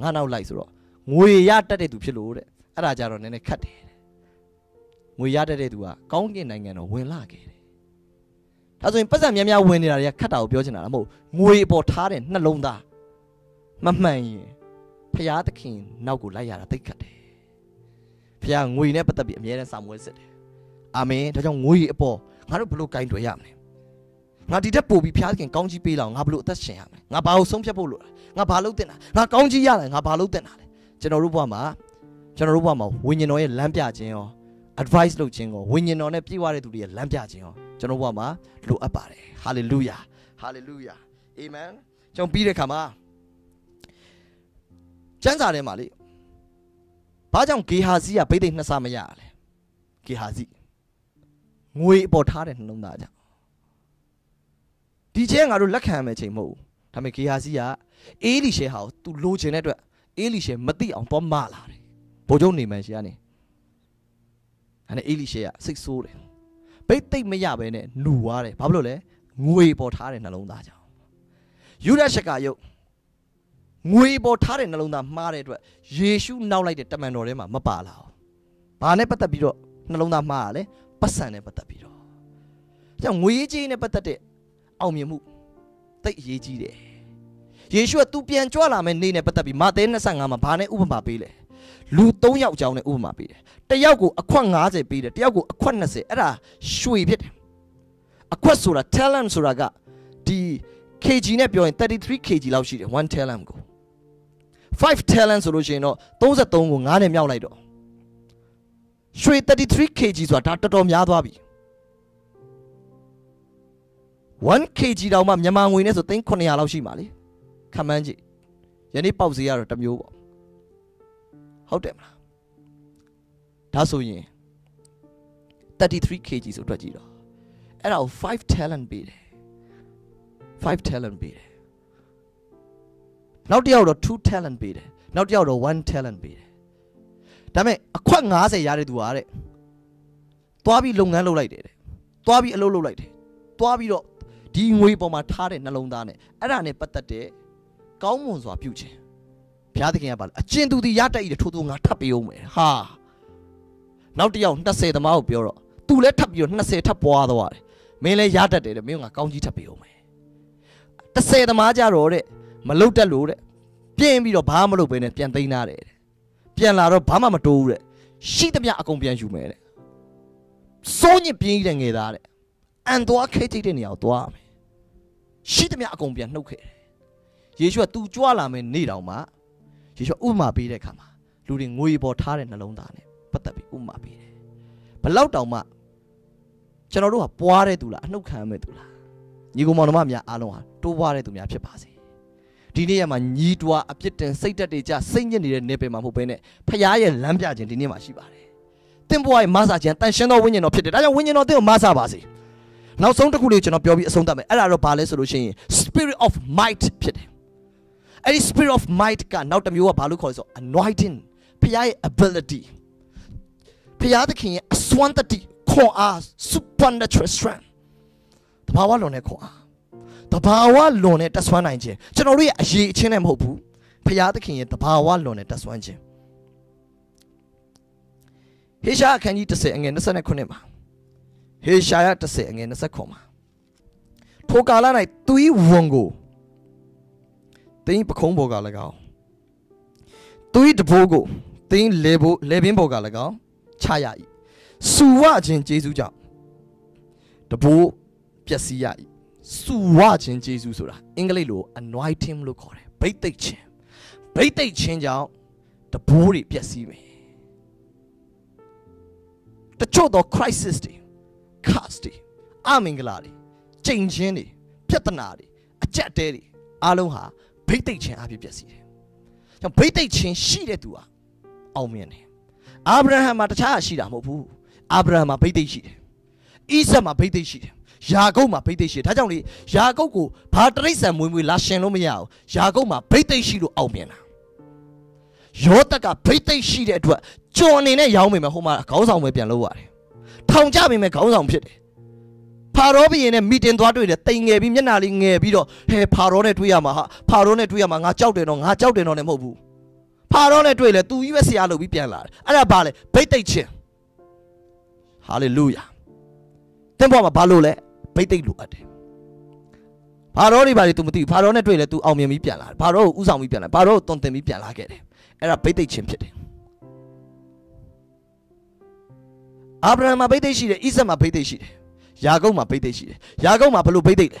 ငါနောက်လိုက်ဆိုတော့ငွေရတတ်တဲ့သူဖြစ်လို့တဲ့အဲ့ဒါကြတော့နည်းနည်းခတ်တယ်တဲ့ငွေရတတ်တဲ့သူကကောင်းကင်နိုင်ငံတော်ဝင်လာခဲ့တယ်ဒါဆိုရင်ပတ်စံများများဝင်နေတာတွေကခတ်တာကိုပြောချင်တာလားမဟုတ်ငွေအပေါ်ထားတဲ့နှလုံးသားမမှန်ရင်ဖျားသခင်နောက်ကိုလိုက်ရတာသိခတ်တယ်ဖျားငွေနဲ့ပတ်သက်ပြီးအများနဲ့စာမွေးစစ်တယ်အာမင်ဒါကြောင့်ငွေအပေါ်ငါတို့ဘလို့ကင်တွယ်ရမလဲငါဒီတက်ပို့ပြီးဖျားသခင်ကောင်းကြီးပေးလောက်ငါဘလို့အသက်ရှင်ရမလဲငါဘာကိုဆုံးဖြတ်ဖို့လိုလဲငါဘာလုပ်တင်တာငါကောင်းကြီးရတယ်ငါဘာလုပ်တင်တာလဲကျွန်တော်တို့ဘဝမှာကျွန်တော်တို့ဘဝမှာဝိညာဉ်တော်ရဲ့လမ်းပြခြင်းရော advice လုပ်ခြင်းကိုဝိညာဉ်တော်နဲ့ပြည့်ဝတဲ့သူတွေရဲ့လမ်းပြခြင်းရောကျွန်တော်ဘုရားမှာလိုအပ်ပါတယ် hallelujah hallelujah amen ကျွန်တော်ပြီးတဲ့အခါမှာကျမ်းစာထဲမှာလေဘာကြောင့်ဂေဟာစီကဗိသိက်နှစ်ဆမရလဲဂေဟာစီငွေအပေါ်ထားတဲ့နှလုံးသားကြောင့်ဒီချဲငါတို့လက်ခံရမယ့်ချိန်မဟုတ်ဘူးဒါပေမဲ့ဂေဟာစီကအေးလီရှဲဟာကို तू လိုချင်တဲ့အတွက်အေးလီရှဲမသိအောင်တော့မလာတယ်ဘိုလ်ချုပ်နေမှန်ရှဲကနေအဲ့အေးလီရှဲကစိတ်ဆိုးတယ်ဗိသိက်မရပဲနဲ့နှူသွားတယ်ဘာဖြစ်လို့လဲငွေပေါ်ထားတဲ့နှလုံးသားကြောင့်ယူဒရှကာယုတ်ငွေပေါ်ထားတဲ့နှလုံးသားမှားတဲ့အတွက်ယေရှုနောက်လိုက်တဲ့တမန်တော်ထဲမှာမပါလာဘူး။ဘာနဲ့ပတ်သက်ပြီးတော့နှလုံးသားမှားရလဲ။ပတ်စံနဲ့ပတ်သက်ပြီးတော့။ကြောင့်ငွေကြီးနဲ့ပတ်သက်တဲ့အောင်မြင်မှုတိတ်အရေးကြီးတယ်။ယေရှုကသူပြန်ကြွလာမယ့်နေ့နဲ့ပတ်သက်ပြီးမာသဲ25မှာဘာနဲ့ဥပမာပေးလဲ။လူ၃ယောက်အကြောင်းနဲ့ဥပမာပေးတယ်။တယောက်ကိုအခွက်90ပေးတယ်။တယောက်ကိုအခွက်20အဲ့ဒါရွှေဖြစ်တယ်။အခွက်ဆိုတာ talent ဆိုတာကဒီ kg နဲ့ပြောရင် 33kg လောက်ရှိတယ်1 talent ကို။5 talent ဆိုလို့ရှိရင်တော့33ကို9နဲ့မြောက်လိုက်တော့ရွှေ 33kg ဆိုတာဒါတော်တော်များသွားပြီ 1kg တောင်မှမြန်မာငွေနဲ့ဆို3900လောက်ရှိမှာလေခမန်းကြီးယနေ့ပေါက်ဈေးကတော့တစ်မျိုးပေါ့ဟုတ်တယ်မလားဒါဆိုရင် 33kg ဆိုတွက်ကြည့်တော့အဲ့ဒါကို5 talent ပေးတယ်5 talent ပေးတယ်နောက်တစ်ယောက်တော့2 talent ပေးတယ်နောက်တစ်ယောက်တော့1 talent ပေးတယ်ဒါပေမဲ့အခွက်90ရတဲ့သူကတဲ့သွားပြီးလုပ်ငန်းလုပ်လိုက်တယ်တဲ့သွားပြီးအလုပ်လုပ်လိုက်တယ်သွားပြီးတော့ဒီငွေပေါ်မှာထားတဲ့နှလုံးသားနဲ့အဲ့ဒါနဲ့ပတ်သက်တဲ့ကောင်းမွန်စွာပြုခြင်းဘုရားသခင်ကပါအကျဉ်သူဒီရတတ်ဤထိုးသူငါထပ်ပေးအောင်မယ်ဟာနောက်တစ်ယောက်20သမားကိုပြောတော့သူလည်းထပ်ပြီးတော့20ထပ်ပွားသွားတယ်မင်းလည်းရတတ်တယ်တဲ့မင်းကကောင်းကြီးထပ်ပေးအောင်မယ်30သမားကြတော့တဲ့မလုတ်တက်လို့တဲ့ပြင်းပြီးတော့ဘာမလုပ်ဘဲနဲ့ပြန်သိမ်းထားတယ်တဲ့ပြန်လာတော့ဘာမှမတိုးဘူးတဲ့ရှိသမျှအကုန်ပြန်ယူမယ်တဲ့စိုးညစ်ပြင်းကြီးတဲ့ငယ်သားတဲ့အန်သွားခဲကြိတ်တဲ့နေရာကိုသွားမယ်ရှိသမျှအကုန်ပြန်နှုတ်ခဲ့တယ်ယေရှုက "तू ကြွလာမယ်နေ့တောင်မှယေရှုဥပမာပေးတဲ့အခါမှာလူတွေငွေပေါ်ထားတဲ့နှလုံးသားနဲ့ပတ်သက်ပြီးဥပမာပေးတယ်။ဘလောက်တောင်မှကျွန်တော်တို့ဟာပွားတဲ့သူလားအနှုတ်ခံမဲ့သူလားညီကောင်မောင်တို့မများအားလုံးဟာတိုးပွားတဲ့သူများဖြစ်ပါစေဒီနေ့ရမှာညီးတွားအပြစ်တင်စိတ်တက်တွေကြစိတ်ညစ်နေတဲ့နေပယ်မှာမဟုတ်ဘဲနဲ့ဖရားရဲ့လမ်းပြခြင်းဒီနေ့မှာရှိပါတယ်။သင်ဘဝရဲ့မဆာခြင်းတန်ရှင်းသောဝိညာဉ်တော်ဖြစ်တယ်။ဒါကြောင့်ဝိညာဉ်တော်သင်ကိုမဆာပါစေ။နောက်ဆုံးတစ်ခုလေးကျွန်တော်ပြောပြီးအဆုံးသတ်မယ်။အဲ့ဒါတော့ဘာလဲဆိုလို့ရှိရင် spirit of might ဖြစ်တယ်။အဲ့ဒီ spirit of might ကနောက်တစ်မျိုးကဘာလို့ခေါ်လဲဆို anointing ဖရားရဲ့ ability ဖရားသခင်ရဲ့အစွမ်းတတိခွန်အား supernatural strength တဘာဝလုံးနဲ့ခွန်အားတဘာဝလွန်နဲ့တက်ဆွမ်းနိုင်ခြင်းကျွန်တော်တို့ရဲ့အရေးအချင်းနဲ့မဟုတ်ဘူးဖရာသခင်ရဲ့တဘာဝလွန်နဲ့တက်ဆွမ်းခြင်းဟေရှာအခန်းကြီး30အငယ်29မှာဟေရှာယ30အငယ်29မှာထိုကာလ၌သူ၏ဝန်ကိုတင်းပခုံးပေါ်က၎င်းသူ၏တဘိုးကိုတင်းလေဘိုးလေပင်ပေါ်က၎င်းချရ၏စူဝခြင်းကျေးဇူးကြောင့်တဘိုးပျက်စီးရ၏စူဝခြင်းယေရှုဆိုတာအင်္ဂလိပ်လို anointing လို့ခေါ်တယ်ဗိတ်သိက်ခြင်းဗိတ်သိက်ခြင်းကြောင့်တဘိုးတွေပျက်စီးမယ်တချို့သော crisis တွေ curse တွေအမင်္ဂလာတွေချိန်ချင်းတွေပြဿနာတွေအကြက်တဲတွေအားလုံးဟာဗိတ်သိက်ခြင်းအဖြစ်ပျက်စီးတယ်။ကြောင့်ဗိတ်သိက်ခြင်းရှိတဲ့သူဟာအောင်မြင်တယ်။အာဗြဟံမှာတခြားရှိတာမဟုတ်ဘူး။အာဗြဟံမှာဗိတ်သိက်ရှိတယ်။အိဇက်မှာဗိတ်သိက်ရှိတယ်ယာကုပ်မှာဗိသိက်ရှိဒါကြောင့်လေယာကုပ်ကိုဘာတရိษံမွေးမွေးလာရှင်လို့မရဘူးယာကုပ်မှာဗိသိက်ရှိလို့အောင်မြင်တာယောသက်ကဗိသိက်ရှိတဲ့အတွက်ကျွန်အနေနဲ့ရောင်းမိမယ်ဟိုမှာခေါင်းဆောင်ပဲပြန်လို့ရတယ်ထောင်ကြမိမယ်ခေါင်းဆောင်ဖြစ်တယ်ဖာရောဘုရင်နဲ့မီတင်သွားတွေ့တယ်တိမ်ငယ်ပြီးမျက်နှာလေးငယ်ပြီးတော့ဟဲဖာရောနဲ့တွေ့ရမှာဟာဖာရောနဲ့တွေ့ရမှာငါကြောက်တယ်တော့ငါကြောက်တယ်တော့လည်းမဟုတ်ဘူးဖာရောနဲ့တွေ့လဲသူကြီးပဲဆရာလုပ်ပြီးပြန်လာတယ်အဲ့ဒါဘာလဲဗိတ်သိက်ခြင်းဟာလေလုယာသင်ပေါ်မှာဘာလို့လဲဘိတ်သိက်လိုအပ်တယ်ဖာရောတွေဘာတွေ तू မသိဘူးဖာရောနဲ့တွေ့လဲ तू အောင်မြင်ပြီးပြန်လာတယ်ဖာရောကိုဥဆောင်ပြီးပြန်လာဖာရောကိုတုံတင်ပြီးပြန်လာခဲ့တယ်အဲ့ဒါဘိတ်သိက်ခြင်းဖြစ်တယ်အာဗြဟံမှာဘိတ်သိက်ရှိတယ်အိဇက်မှာဘိတ်သိက်ရှိတယ်ယာကုပ်မှာဘိတ်သိက်ရှိတယ်ယာကုပ်မှာဘလို့ဘိတ်သိက်လဲ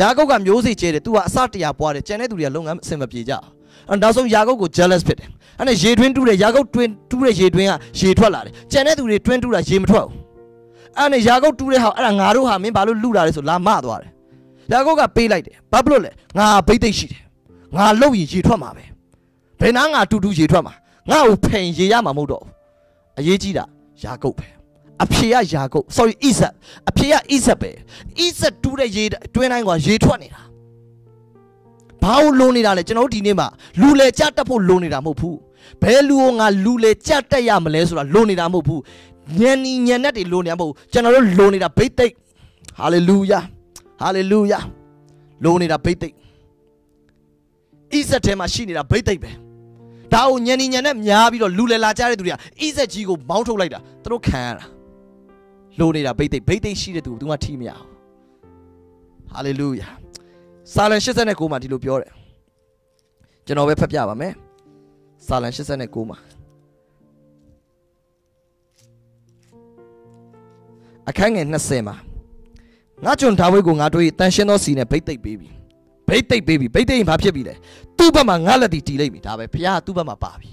ယာကုပ်ကမျိုးစေ့ကျဲတယ် तू ကအစတရားပွားတယ်ကျန်တဲ့သူတွေကလုပ်ငန်းအဆင်မပြေကြဘူးအဲ့နောက်ဆုံးယာကုပ်ကို jealous ဖြစ်တယ်အဲ့နဲ့ရေတွင်းတူးတယ်ယာကုပ်တွင်းတူးတဲ့ရေတွင်းကရေထွက်လာတယ်ကျန်တဲ့သူတွေတွင်းတူးတာရေမထွက်ဘူးအဲ့နဲ့ယာကုပ်တူးတဲ့ဟာအဲ့ဒါငါတို့ဟာမင်းဘာလို့လူလာလဲဆိုလာမသွားတယ်ယာကုပ်ကပေးလိုက်တယ်ဘာဖြစ်လို့လဲငါဘိတ်သိက်ရှိတယ်ငါလှုပ်ရင်ရေထွက်မှာပဲဘယ်နာငါတူတူရေထွက်မှာငါ့ကိုဖိန်ရေရမှာမဟုတ်တော့ဘူးအရေးကြီးတာယာကုပ်ပဲအဖေကယာကုပ် sorry ဣဇက်အဖေကဣဇက်ပဲဣဇက်တူးတဲ့ရေတွင်းတိုင်းကရေထွက်နေတာဘာလို့လုံနေတာလဲကျွန်တော်တို့ဒီနေ့မှာလူလေကြတတ်ဖို့လုံနေတာမဟုတ်ဘူးဘယ်လူကငါလူလေကြတတ်ရမလဲဆိုတာလုံနေတာမဟုတ်ဘူးညံနီညံနဲ့တွေလိုနေတာမဟုတ်ဘူးကျွန်တော်တို့လိုနေတာဘိတ်သိက်ဟာလေလုယာဟာလေလုယာလိုနေတာဘိတ်သိက်ဣဇက်ထဲမှာရှိနေတာဘိတ်သိက်ပဲဒါကိုညံနီညံနဲ့များပြီးတော့လူလည်လာကြတဲ့သူတွေကဣဇက်ကြီးကိုမောင်းထုတ်လိုက်တာသူတို့ခံရတာလိုနေတာဘိတ်သိက်ဘိတ်သိက်ရှိတဲ့သူကိုသူမှထိမရဘူးဟာလေလုယာစာလန်89မှာဒီလိုပြောတယ်ကျွန်တော်ပဲဖတ်ပြပါမယ်စာလန်89မှာအခန်းငယ်20မှာငါကျွန်ဒါဝိဒ်ကိုငါတို့၏တန်ရှင်းသောစီနဲ့ဗိတ်သိက်ပေးပြီဗိတ်သိက်ပေးပြီဗိတ်သိက်ရင်ဘာဖြစ်ပြီလဲသူ့ဘက်မှာငါလက်တီတီလိုက်ပြီဒါပဲဖခင်ကသူ့ဘက်မှာပါပြီ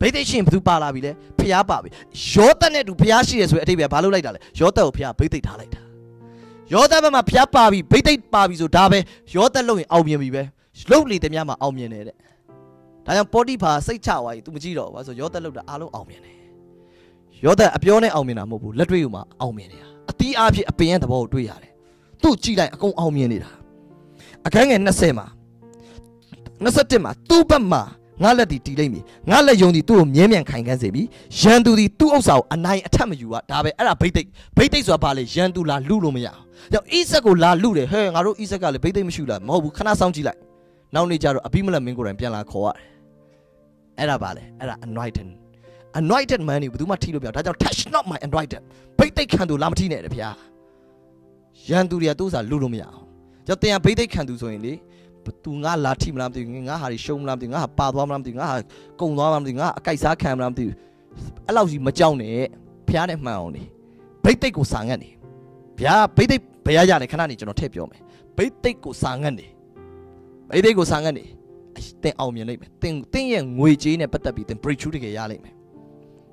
ဗိတ်သိက်ရှင်ဘသူပါလာပြီလဲဖခင်ပါပြီယောသတ်နဲ့သူဖခင်ရှိတယ်ဆိုရင်အတိတ်ပဲဘာလုပ်လိုက်တာလဲယောသတ်ကိုဖခင်ဗိတ်သိက်ထားလိုက်တာယောသတ်ဘက်မှာဖျားပါပြီဗိတ်သိက်ပါပြီဆိုဒါပဲယောသတ်လုံရင်အောင်မြင်ပြီပဲလုံလေတည်းများမှာအောင်မြင်တယ်တဲ့ဒါကြောင့်ပေါတိဖာစိတ်ချသွားပြီ तू မကြည့်တော့ဘူးဆိုယောသတ်လုံတာအားလုံးအောင်မြင်တယ်ယောသန်အပြောနဲ့အောင်မြင်တာမဟုတ်ဘူးလက်တွေ့မှာအောင်မြင်နေတာအတီးအဖြစ်အပင်ရဲ့သဘောကိုတွေ့ရတယ်သူ့ကြည့်လိုက်အကုန်အောင်မြင်နေတာအခန်းငယ်20မှာ21မှာသူ့ဘက်မှာငါလက်တီတီလိုက်ပြီငါလက်ယုံဒီသူ့ကိုမြဲမြံခိုင်ခန့်စေပြီရန်သူဒီသူ့ဥစ္စာကိုအနိုင်အထက်မယူပါဒါပဲအဲ့ဒါဗိတ်သိက်ဗိတ်သိက်ဆိုတာဘာလဲရန်သူလာလူလို့မရအောင်ကြောင့်အိဇက်ကိုလာလူတယ်ဟဲငါတို့အိဇက်ကလည်းဗိတ်သိက်မရှိလားမဟုတ်ဘူးခဏစောင့်ကြည့်လိုက်နောက်နေ့ကျတော့အဘိမလက်မင်းကိုယ်တိုင်ပြန်လာခေါ်ရတယ်အဲ့ဒါဘာလဲအဲ့ဒါ anointing anointed man တွေဘယ်သူမှထိလို့မရဒါကြောင့် touch not my anointed ဘိတ်သိက်ခံသူလာမထိနဲ့တဲ့ဗျာရန်သူတွေကသူ့စာလူလို့မရအောင်ကြောင့်တင်ရဘိတ်သိက်ခံသူဆိုရင်လေဘသူငါလာထိမလားမသိဘူးငါဟာရှုံးမလားမသိဘူးငါဟာပါသွားမလားမသိဘူးငါဟာကုံသွားမလားမသိဘူးငါအကိုက်စားခံမလားမသိဘူးအဲ့လောက်ကြီးမကြောက်နဲ့ဖျားနဲ့မှန်အောင်လေဘိတ်သိက်ကိုစာငတ်နေဗျာဘိတ်သိက်ဘယ်ရရတယ်ခဏနေကျွန်တော်ထည့်ပြောမယ်ဘိတ်သိက်ကိုစာငတ်နေဘိတ်သိက်ကိုစာငတ်နေတင်အောင်မြင်လိုက်မယ်တင်တင်ရဲ့ငွေကြေးနဲ့ပတ်သက်ပြီးတင် breakthrough တကယ်ရလိုက်မယ်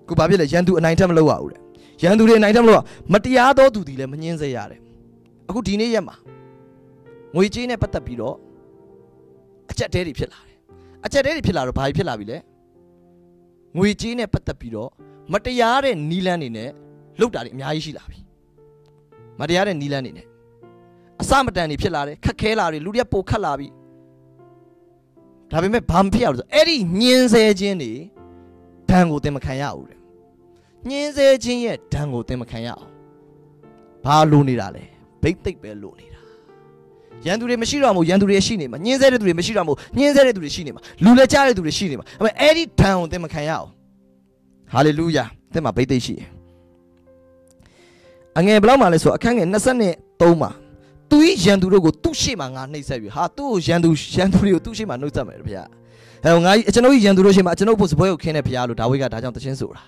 ကိုဘာဖြစ်လဲရန်သူအနိုင်ထက်မလောက်ရဘူးတဲ့ရန်သူတွေအနိုင်ထက်မလောက်မတရားသောသူတွေလည်းမငင်းစေရတယ်အခုဒီနေ့ရက်မှာငွေကြေးနဲ့ပတ်သက်ပြီးတော့အချက်တဲတွေဖြစ်လာတယ်အချက်တဲတွေဖြစ်လာတော့ဘာဖြစ်လာပြီလဲငွေကြေးနဲ့ပတ်သက်ပြီးတော့မတရားတဲ့နီလန်းတွေနဲ့လှုပ်တာတွေအများကြီးရှိလာပြီမတရားတဲ့နီလန်းတွေနဲ့အစမတန်တွေဖြစ်လာတယ်ခက်ခဲလာတယ်လူတွေကပိုခက်လာပြီဒါပေမဲ့ဘာမဖြစ်ရဘူးဆိုအဲ့ဒီညင်ဆဲခြင်းတွေဒဏ်ကိုသင်မခံရဘူးတဲ့ညှင်းဆဲခြင်းရဲ့ဒဏ်ကိုသင်မခံရအောင်ဘာလို့နေတာလဲဘိတ်သိပ်ပဲလို့နေတာရန်သူတွေမရှိတော့မို့ရန်သူတွေရှိနေမှာညှင်းဆဲတဲ့သူတွေမရှိတော့မို့ညှင်းဆဲတဲ့သူတွေရှိနေမှာလူလက်ကျတဲ့သူတွေရှိနေမှာဒါပေမဲ့အဲ့ဒီဒဏ်ကိုသင်မခံရအောင်ဟာလေလုယာသင်မှာဘိတ်သိပ်ရှိတယ်အငယ်ဘလောက်မှလဲဆိုအခန်းငယ်23မှာသူဤရန်သူတို့ကိုသူ့ရှေ့မှာငါနှိပ်ဆက်ပြီဟာသူ့ကိုရန်သူရန်သူတွေကိုသူ့ရှေ့မှာနှိပ်ဆက်မယ်ဗျာဟဲ့ငါကျွန်တော်ဤရန်သူတို့ရှေ့မှာကျွန်တော်ဖို့စပွဲကိုခင်းတဲ့ဗျာလို့ဒါဝိဒ်ကဒါကြောင့်တခြင်းဆိုတာ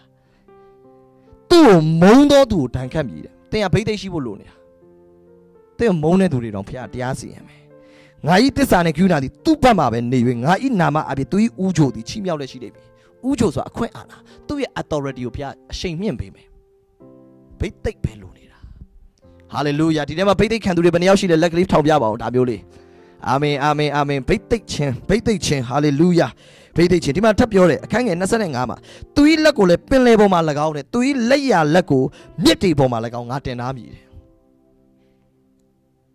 သူ့ကိုမုန်းသောသူကိုဒဏ်ခတ်မိတယ်သင်ကဘိသိက်ရှိဖို့လိုနေတာသင်မုန်းတဲ့သူတွေတော့ဖခင်တရားစီရင်မယ်ငါဤတစ္ဆာနဲ့ကရုဏာသည်သူ့ဘက်မှာပဲနေ၍ငါဤနာမအပြည့်သူ၏ဥโจသည်ချီးမြှောက်လက်ရှိနေပြီဥโจဆိုတာအခွင့်အာဏာသူ့ရဲ့ authority ကိုဖခင်အရှိန်မြင့်ပေးမယ်ဘိသိက်ပဲလိုနေတာဟာလေလုယာဒီထဲမှာဘိသိက်ခံသူတွေဘယ်နှယောက်ရှိလဲလက်ကလေးထောင်ပြပါအောင်ဒါမျိုးလေးအာမင်အာမင်အာမင်ဘိသိက်ခြင်းဘိသိက်ခြင်းဟာလေလုယာဗိသိက်ချင်းဒီမှာထပ်ပြောတယ်အခန်းငယ်25မှာသူ၏လက်ကိုလည်းပင်လယ်ပေါ်မှာ၎င်းတယ်သူ၏လက်ရလက်ကိုမြစ်တွေပေါ်မှာ၎င်းငါတင်ထားမိတယ်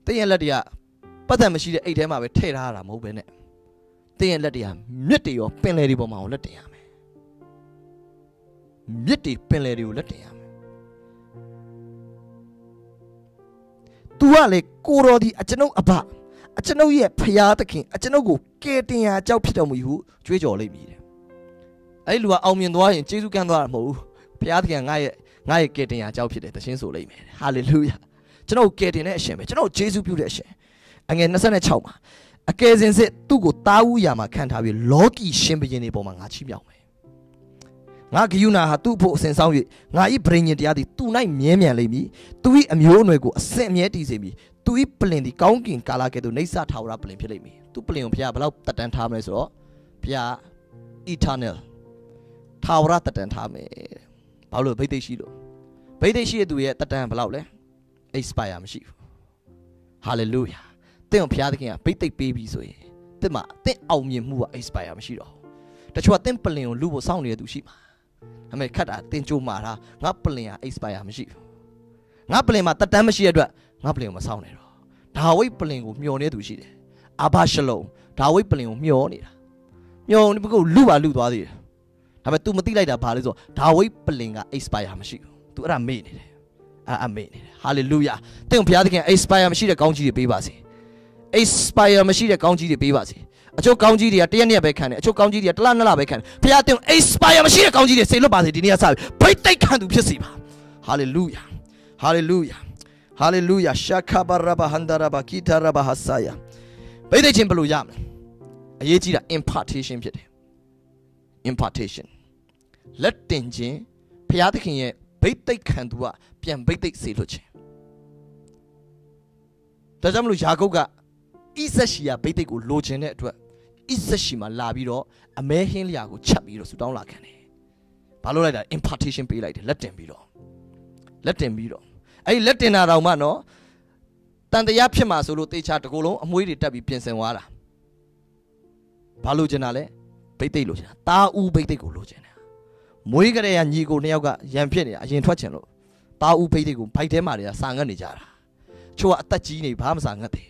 တင်းရဲ့လက်တွေကပတ်သက်မရှိတဲ့အိတ်ထဲမှာပဲထည့်ထားရတာမဟုတ်ပဲနဲ့တင်းရဲ့လက်တွေကမြစ်တွေရောပင်လယ်တွေပေါ်မှာကိုလက်တင်ရမယ်မြစ်တွေပင်လယ်တွေကိုလက်တင်ရမယ် तू ကလေကိုတော်ဒီအကျွန်ုပ်အဘအကျွန်ုပ်ရဲ့ဖရာသခင်အကျွန်ုပ်ကိုကယ်တင်ရာအကြောက်ဖြစ်တော်မူဟုကြွေးကြော်လိမ့်မည်တဲ့အဲ့ဒီလူကအောင်မြင်သွားရင်ကျေးဇူးကမ်းသွားတာမဟုတ်ဘူးဖရာသခင်ငါ့ရဲ့ငါ့ရဲ့ကယ်တင်ရာအကြောက်ဖြစ်တယ်တခြင်းဆိုလိမ့်မယ်ဟာလေလုယာကျွန်တော်ကယ်တင်တဲ့အရှင်ပဲကျွန်တော်ယေရှုပြုတဲ့အရှင်အငယ်26မှာအကယ်စင်စစ်သူ့ကိုတာဝူရာမှာခံထားပြီးလောကီရှင်ဘုရင်တွေပေါ်မှာငါချီးမြှောက်မယ်ငါဂယုဏဟာသူ့ဖို့အစဉ်ဆောင်၍ငါဤဗြိဉ္ဉ်တရားသည်သူ၌မြဲမြံလိမ့်မည်သူ၏အမျိုးအနွယ်ကိုအစဉ်အမြဲတည်စေမည်သူဤပလင်ဒီကောင်းကင်ကာလကဲ့သို့နေဆာထာဝရပလင်ဖြစ်လိမ့်မယ်သူပလင်ကိုဘုရားဘယ်လောက်တတ်တန်းထားမလဲဆိုတော့ဘုရား eternal ထာဝရတတ်တန်းထားမယ်ဘာလို့ဗိသိက်ရှိလို့ဗိသိက်ရှိတဲ့သူရဲ့တတ်တန်းဘယ်လောက်လဲ expire မရှိဘူး hallelujah တင့်ကိုဘုရားသခင်ကဗိသိက်ပေးပြီဆိုရင်တင့်မှာတင့်အောင်မြင်မှုက expire မရှိတော့ဘူးတချို့ကတင့်ပလင်ကိုလူဖို့စောင့်နေတဲ့သူရှိမှာအမေခတ်တာတင်ကြိုးမာတာငါပလင်က expire မရှိဘူးငါပလင်မှာတက်တမ်းမရှိတဲ့အတွက်ငါပလင်ကိုမဆောင်နဲ့တော့ဒါဝိဒ်ပလင်ကိုမျောနေသူရှိတယ်အာဘရှလုံဒါဝိဒ်ပလင်ကိုမျောနေတာမျောနေပုဂ္ဂိုလ်လူပါလူသွားသေးတယ်ဒါပေမဲ့ तू မသိလိုက်တာဘာလဲဆိုတော့ဒါဝိဒ်ပလင်က expire မရှိဘူး तू အဲ့ဒါမေ့နေတယ်အဲ့ဒါမေ့နေတယ် hallelujah သင်ဘုရားသခင် expire မရှိတဲ့ကောင်းကြီးတွေပေးပါစေ expire မရှိတဲ့ကောင်းကြီးတွေပေးပါစေအချို့ကောင်းကြီးတွေကတရက်နှစ်ပဲခံတယ်အချို့ကောင်းကြီးတွေကတစ်လနှစ်လပဲခံတယ်ဘုရားသခင် expire မရှိတဲ့ကောင်းကြီးတွေစေလွတ်ပါစေဒီနေ့ကစပြီးဖိတ်တိုက်ခံသူဖြစ်စီပါ hallelujah hallelujah ဟာလေလုယာရှာခဘရဘဟန္ဒရဘကီတရဘဟဆာယာဗိသိက်ချင်းဘယ်လိုရမလဲအရေးကြီးတာ impartation ဖြစ်တယ် impartation လက်တင်ခြင်းဘုရားသခင်ရဲ့ဗိသိက်ခံသူကပြန်ဗိသိက်စေလွတ်ခြင်းဒါကြောင့်မလို့ယာကုပ်ကဣဆက်ရှီယာဗိသိက်ကိုလိုချင်တဲ့အတွက်ဣဆက်ရှီမှာလာပြီးတော့အမဲဟင်းလျာကိုချက်ပြီးတော့ဆူတောင်းလာခံတယ်ဘာလို့လိုက်တာ impartation ပေးလိုက်တယ်လက်တင်ပြီးတော့လက်တင်ပြီးတော့အဲ့ဒီလက်တင်တာတောင်မှနော်တန်တရားဖြစ်မှာဆိုလို့တေချာတကူလုံးအမွှေးတွေတက်ပြီးပြင်ဆင်သွားတာဘာလို့ကျင်တာလဲဘိတ်သိက်လို့ကျင်တာတာဦးဘိတ်သိက်ကိုလို့ကျင်တာမွေးကြတဲ့ညီကိုနှစ်ယောက်ကရန်ဖြစ်နေတာအရင်ထွက်ချင်လို့တာဦးဘိတ်သိက်ကိုဘိုက်ထဲမှာတွေကစာငတ်နေကြတာချို့ကအသက်ကြီးနေဘာမှစာငတ်တယ်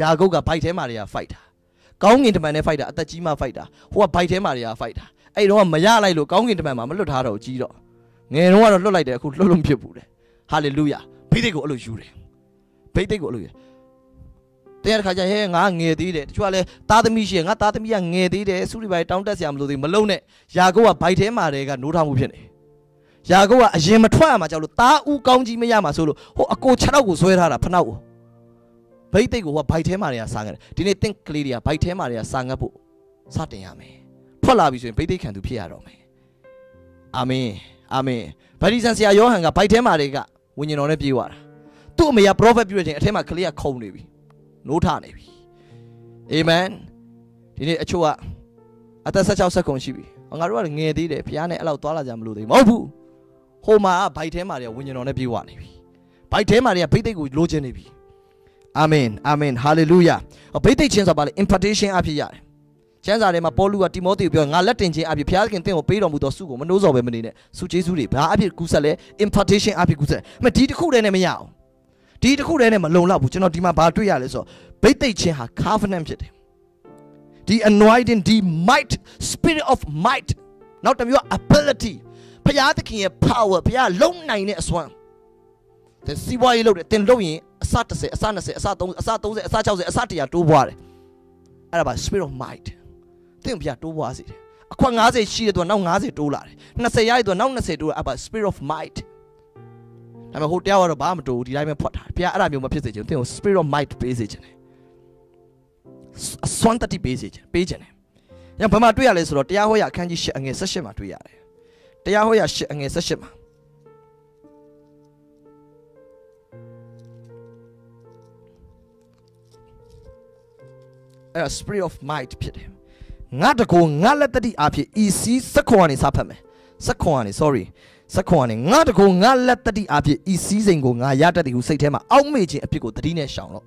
ရာကုတ်ကဘိုက်ထဲမှာတွေကဖိုက်တာကောင်းငင်တမန်နဲ့ဖိုက်တာအသက်ကြီးမှဖိုက်တာဟိုကဘိုက်ထဲမှာတွေကဖိုက်တာအဲ့တော့မရလိုက်လို့ကောင်းကင်တမန်မှာမလွတ်ထားတော့ကြီးတော့ငယ်တော့ကတော့လွတ်လိုက်တယ်အခုလွတ်လို့မဖြစ်ဘူးလေဟာလေလုယာဘိသိက်ကိုအဲ့လိုယူတယ်ဘိသိက်ကိုအဲ့လိုယူတရားတစ်ခါကျဟဲငါငယ်သေးတယ်တချို့ကလည်းသားသမီးရှိငါသားသမီးကငယ်သေးတယ်စုရိပိုင်းတောင်းတက်စရာမလိုသေးမလုံးနဲ့ယာကုပ်ကဘိုက်ထဲမှာတည်းကနိုးထောင်မှုဖြစ်နေယာကုပ်ကအရင်မထွက်ရမှာကြောက်လို့သားဦးကောင်းကြီးမရမှာဆိုလို့ဟိုအကို6တော့ကိုဆွဲထားတာဖနောက်ကိုဘိတ်သိက်ကိုကဘိုက်ထဲမှာတည်းကစာငတ်ဒီနေ့တင့်ကလေးတွေကဘိုက်ထဲမှာတည်းကစာငတ်ဖို့စတင်ရမယ်ထွက်လာပြီဆိုရင်ဘိတ်သိက်ခံသူဖြစ်ရတော့မယ်အာမင်အာမင်ဗတိဇန်ဆရာယောဟန်ကဘိုက်ထဲမှာတည်းကဝိညာဉ်တော်နဲ့ပြေးသွားတာသူ့အမေက prophet ပြုတဲ့အချိန်အထက်မှာကလေးကခုံနေပြီနိုးထနေပြီအာမင်ဒီနေ့အချို့ကအသက်16စက္ကန့်ရှိပြီငါတို့ကငယ်သေးတယ်ဖခင်နဲ့အဲ့လောက်သွားလာကြမလို့သေးမဟုတ်ဘူးဟိုမှာဘိုက်ထဲမှာတွေကဝိညာဉ်တော်နဲ့ပြေးသွားနေပြီဘိုက်ထဲမှာတွေကဘိသိက်ကိုလိုချင်နေပြီအာမင်အာမင်ဟာလေလုယာဘိသိက်ချင်းဆိုတာပါလေ impartation အဖြစ်ရတယ်ကျမ်းစာထဲမှာပေါလုကတိမောသေကိုပြောငါလက်တင်ခြင်းအဖြစ်ဘုရားသခင်တင့်ကိုပေးတော်မူသောဆုကိုမနှိုးစော်ပဲမနေနဲ့ဆုကျေးဇူးတွေဘာအဖြစ်ကူးဆက်လဲ impartation အဖြစ်ကူးဆက်မဒီတစ်ခုတည်းနဲ့မရအောင်ဒီတစ်ခုတည်းနဲ့မလုံလောက်ဘူးကျွန်တော်ဒီမှာဘာတွေ့ရလဲဆိုတော့ဗိတ်သိက်ခြင်းဟာ covenant ဖြစ်တယ်ဒီ anointing ဒီ might spirit of might နောက်တစ်မျိုး ability ဘုရားသခင်ရဲ့ power ဘုရားလုံနိုင်တဲ့အစွမ်းသင်စီးပွားရေးလုပ်တယ်သင်လုပ်ရင်အစ30အစ20အစ30အစ30အစ60အစ100တိုးပွားတယ်အဲ့ဒါပါ spirit of might သင်ဘုရားတိုးပွားစေတယ်အခွက်90ရှိတဲ့သူကနောက်90တိုးလာတယ်20ရတဲ့သူကနောက်20တိုးလာအဲ့ပါ spirit of might ဒါပေမဲ့ဟိုတရားကတော့ဘာမှမတိုးဘူးဒီတိုင်းပဲဖွက်တာဘုရားအဲ့ဒါမျိုးမဖြစ်စေချင်သင်ကို spirit of might ပေးစေချင်တယ်အစွမ်းတတိပေးစေချင်ပေးချင်တယ်။ညဘာမှတွေ့ရလဲဆိုတော့တရားဟောရအခန်းကြီး၈အငယ်၁၈မှာတွေ့ရတယ်။တရားဟောရ၈အငယ်၁၈မှာအဲ့ spirit of might ဖြစ်တယ်ငါတကိုငါလက်တတိအဖြစ်ဤစီးစက်ခွန်ကနေစဖတ်မယ်စက်ခွန်ကနေ sorry စက်ခွန်ကနေငါတကိုငါလက်တတိအဖြစ်ဤစီးစိန်ကိုငါရတတ်သည်ဟုစိတ်ထဲမှာအောက်မေ့ခြင်းအဖြစ်ကိုတတိနဲ့ရှောင်တော့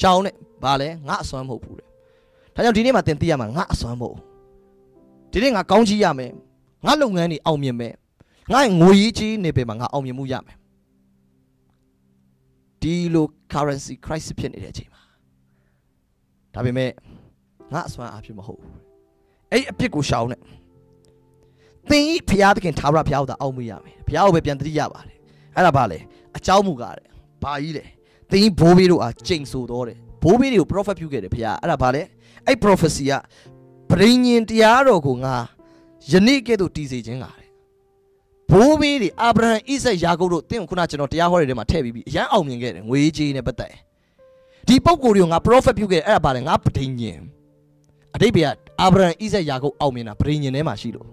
ရှောင်နဲ့ဘာလဲငါအစွမ်းမဟုတ်ဘူးတဲ့ဒါကြောင့်ဒီနေ့မှာသင်သိရမှာငါအစွမ်းမဟုတ်ဒီနေ့ငါကောင်းကြီးရမယ်ငါလုပ်ငန်းတွေအောင်မြင်မယ်ငါငွေရေးကြီးနေပေမှာငါအောင်မြင်မှုရမယ်ဒီလို currency crisis ဖြစ်နေတဲ့အချိန်မှာဒါပေမဲ့ငါအစွမ်းအဖြစ်မဟုတ်ဘူးအဲ့အပြစ်ကိုရှောင်တဲ့သင်ဤဖျားသခင်သာဝရဖျားကိုသာအောက်မေ့ရမယ်ဖျားကိုပဲပြန်တတိရပါတယ်အဲ့ဒါပါလေအเจ้าမူကားတဲ့ဘာကြီးလဲသင်ဘိုးဘေးတို့အားကြိမ်ဆိုတော့တယ်ဘိုးဘေးတွေကို prophet ပြုခဲ့တယ်ဖျားအဲ့ဒါဘာလဲအဲ့ prophecy ကပရိညင်တရားတော်ကိုငါယနေ့ကဲ့သို့တည်စေခြင်းကားတဲ့ဘိုးဘေးတွေအာဗြဟံဣဇက်ယာကုပ်တို့သင်ကိုခုနကျွန်တော်တရားဟောတဲ့ထဲမှာထည့်ပြီးပြီးအရန်အောင်မြင်ခဲ့တယ်ငွေကြီးနဲ့ပတ်သက်ဒီပုံကိုယ်တွေကိုငါ prophet ပြုခဲ့တယ်အဲ့ဒါဘာလဲငါပဋိညင်အတိတ်ဘယ်ကအာဗြဟံဣဇက်ယာကုပ်အောင်မြင်တာဗြိညင်ထဲမှာရှိလို့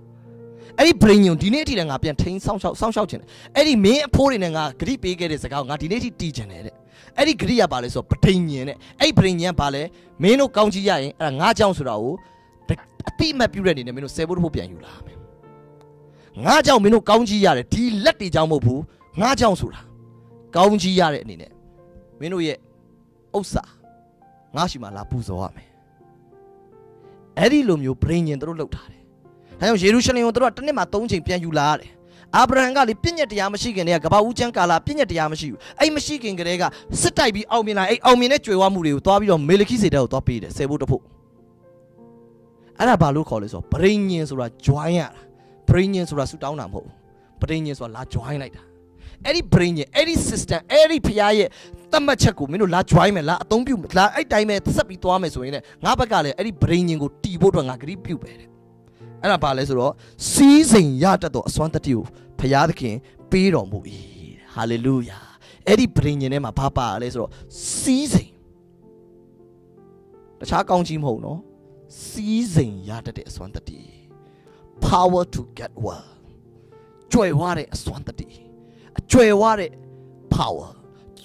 အဲ့ဒီဗြိညင်ဒီနေ့အထိလည်းငါပြန်ထိန်းဆောင်ရှောက်ဆောင်ရှောက်ခြင်းတယ်အဲ့ဒီမင်းအဖိုးတွေနဲ့ငါဂရိပေးခဲ့တဲ့စကားကိုငါဒီနေ့အထိတည်ခြင်းတယ်တဲ့အဲ့ဒီဂရိကဘာလဲဆိုတော့ဗြိညင်တဲ့အဲ့ဒီဗြိညင်ကဘာလဲမင်းတို့ကောင်းကြီးရရင်အဲ့ဒါငါကြောင့်ဆိုတာကိုအတိအမှတ်ပြုတဲ့အနေနဲ့မင်းတို့ဆယ်ဖို့တစ်ဖို့ပြန်ယူလာမယ်ငါကြောင့်မင်းတို့ကောင်းကြီးရတယ်ဒီလက်တွေကြောင့်မဟုတ်ဘူးငါကြောင့်ဆိုတာကောင်းကြီးရတဲ့အနေနဲ့မင်းတို့ရဲ့ဥစ္စာငါရှိမှလာပူဇော်ရမယ်အဲ့ဒီလိုမျိုးဗြိဉ္ဉ်တို့လှုပ်ထားတယ်။ဒါကြောင့်ယေရုရှလင်ကိုတို့ကတစ်နှစ်မှာ၃ချိန်ပြန်ယူလာရတယ်။အာဗြဟံကလေပြည့်ညက်တရားမရှိခင်တည်းကကပ္ပဦးကျမ်းကာလပြည့်ညက်တရားမရှိဘူး။အဲ့မရှိခင်ကတည်းကစစ်တိုက်ပြီးအောင်မြင်လာအဲ့အောင်မြင်တဲ့ကြွယ်ဝမှုတွေကိုသွားပြီးတော့မေလခိစေတဲ့ကိုသွားပေးတယ်ဆယ်ဖို့တဖို့။အဲ့ဒါဘာလို့ခေါ်လဲဆိုတော့ဗြိဉ္ဉ်ဆိုတာ join ရတာ။ဗြိဉ္ဉ်ဆိုတာဆူတောင်းတာမဟုတ်ဘူး။ဗြိဉ္ဉ်ဆိုတာလာ join လိုက်တာ။အဲ့ဒီ brain ရဲ့အဲ့ဒီ system အဲ့ဒီဖျားရဲ့သတ်မှတ်ချက်ကိုမင်းတို့လာ join မယ်လာအသုံးပြုလာအဲ့တိုင်းပဲဆက်ပြီးသွားမယ်ဆိုရင်လည်းငါဘက်ကလည်းအဲ့ဒီ brain ကိုတီဖို့အတွက်ငါဂရိပြုပဲတဲ့အဲ့ဒါပါလဲဆိုတော့စီးစိမ်ရတတ်သောအစွမ်းတတိကိုဖျားသခင်ပေးတော်မူ၏ hallelujah အဲ့ဒီ brain ထဲမှာဘာပါလဲဆိုတော့စီးစိမ်တခြားကောင်းကြီးမဟုတ်နော်စီးစိမ်ရတတ်တဲ့အစွမ်းတတိ power to get well ကြွယ်ဝတဲ့အစွမ်းတတိအကျွယ်ဝတဲ့ power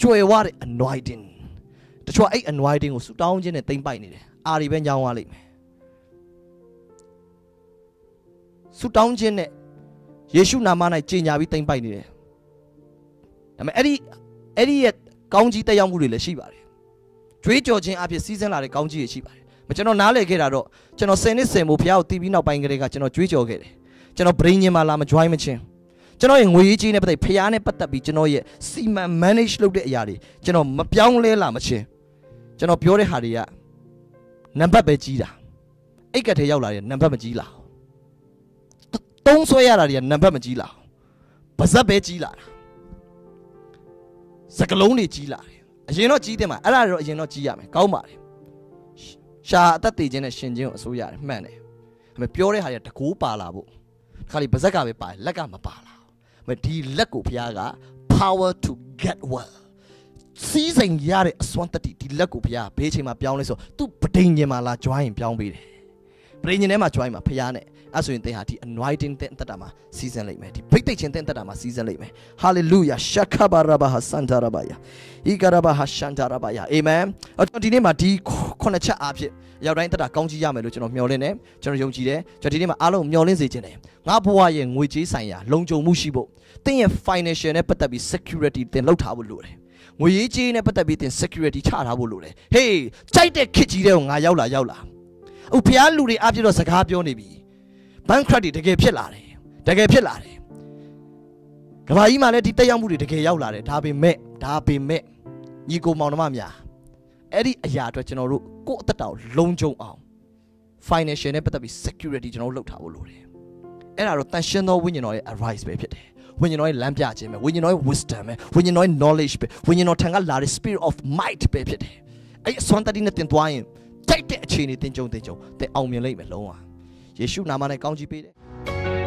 ကျွယ်ဝတဲ့ anointing တချို့အဲ့ anointing ကိုဆူတောင်းခြင်းနဲ့တိမ့်ပိုက်နေတယ်အာရီပဲညောင်းသွားလိမ့်မယ်ဆူတောင်းခြင်းနဲ့ယေရှုနာမ၌ကြေညာပြီးတိမ့်ပိုက်နေတယ်ဒါပေမဲ့အဲ့ဒီအဲ့ဒီရဲ့ကောင်းကြီးတက်ရောက်မှုတွေလည်းရှိပါတယ်ကြွေးကြော်ခြင်းအဖြစ်စီးဆင်းလာတဲ့ကောင်းကြီးတွေရှိပါတယ်မကျွန်တော်နားလည်ခဲ့တာတော့ကျွန်တော်10နှစ်10မို့ဘုရားကိုတီးပြီးနောက်ပိုင်းကလေးကကျွန်တော်ကြွေးကြော်ခဲ့တယ်ကျွန်တော် brain ညင်မှာလာမ join မချင်းကျွန်တော်ရဲ့ငွေရေးကြေးနဲ့ပတ်သက်ဖျားနဲ့ပတ်သက်ပြီးကျွန်တော်ရဲ့စီမံ manage လုပ်တဲ့အရာတွေကျွန်တော်မပြောင်းလဲလာမချင်းကျွန်တော်ပြောတဲ့ဟာတွေကနံပါတ်ပဲကြီးတာအိတ်ကထဲရောက်လာတဲ့နံပါတ်မကြီးလာတုံးဆွဲရတာတွေကနံပါတ်မကြီးလာပါဇက်ပဲကြီးလာတာစကလုံးတွေကြီးလာတယ်အရင်တော့ကြီးတယ်မှာအဲ့ဒါတော့အရင်တော့ကြီးရမယ်ကောင်းပါတယ်ရှာအသက်သေးခြင်းနဲ့ရှင်ခြင်းကိုအစိုးရတယ်မှန်တယ်ဒါပေမဲ့ပြောတဲ့ဟာတွေကတကိုးပါလာဖို့ဒီခါလေးပါဇက်ကပဲပါတယ်လက်ကမပါလာမဒီလက်ကိုဘုရားက power to get well စီးစိမ်ရတဲ့အစွမ်းတတိဒီလက်ကိုဘုရားဘေးချိန်မှာပြောင်းလဲဆိုသူပဋိညာဉ်မှာလာ join ပြောင်းပေးတယ်ပဋိညာဉ်ထဲမှာ join မှာဘုရားနဲ့အဲ့ဆိုရင်သင်ဟာဒီ anointing သင်တက်တာမှာ season လိမ့်မယ်ဒီဖိတ်သိချင်းသင်တက်တာမှာ season လိမ့်မယ် hallelujah shakabarabah sandarabaya ikarabah sandarabaya amen အဲ့တော့ဒီနေ့မှာဒီခုနှစ်ချက်အားဖြင့်ရောက်တိုင်းတက်တာကောင်းကြီးရမယ်လို့ကျွန်တော်မျှော်လင့်တယ်ကျွန်တော်ယုံကြည်တယ်ကျွန်တော်ဒီနေ့မှာအားလုံးမျှော်လင့်စေခြင်းတယ်ငါဘဝရဲ့ငွေကြေးဆိုင်ရာလုံခြုံမှုရှိဖို့သင်ရဲ့ financial နဲ့ပတ်သက်ပြီး security သင်လောက်ထားဖို့လိုတယ်ငွေရေးကြေးနဲ့ပတ်သက်ပြီးသင် security ချထားဖို့လိုတယ်ဟေးကြိုက်တဲ့ခစ်ကြီးတဲ့ကိုငါရောက်လာရောက်လာအခုဖျားလူတွေအပြည့်တော့စကားပြောနေပြီ bankrupt တွေတကယ်ဖြစ်လာတယ်တကယ်ဖြစ်လာတယ်ကဘာကြီးမှလည်းဒီတက်ရောက်မှုတွေတကယ်ရောက်လာတယ်ဒါပေမဲ့ဒါပေမဲ့ညီကိုမောင်နှမများအဲ့ဒီအရာအတွက်ကျွန်တော်တို့ကိုယ့်အသက်တာကိုလုံခြုံအောင် financial နဲ့ပတ်သက်ပြီး security ကျွန်တော်တို့လုပ်ထားဖို့လိုတယ်အဲ့ဒါတော့တန်ရှင်းသောဝိညာဉ်တော်ရဲ့ advice ပဲဖြစ်တယ်ဝိညာဉ်တော်ရဲ့လမ်းပြခြင်းပဲဝိညာဉ်တော်ရဲ့ wisdom ပဲဝိညာဉ်တော်ရဲ့ knowledge ပဲဝိညာဉ်တော်ထံကလာတဲ့ spirit of might ပဲဖြစ်တယ်အဲ့အစွမ်းတတိနဲ့တင်သွားရင်တိုက်တဲ့အခြေအနေတင်ကြုံတင်ကြုံတင်အောင်မြင်လိမ့်မယ်လုံးဝယေရှုနာမနဲ့ကောင်းချီးပေးတယ်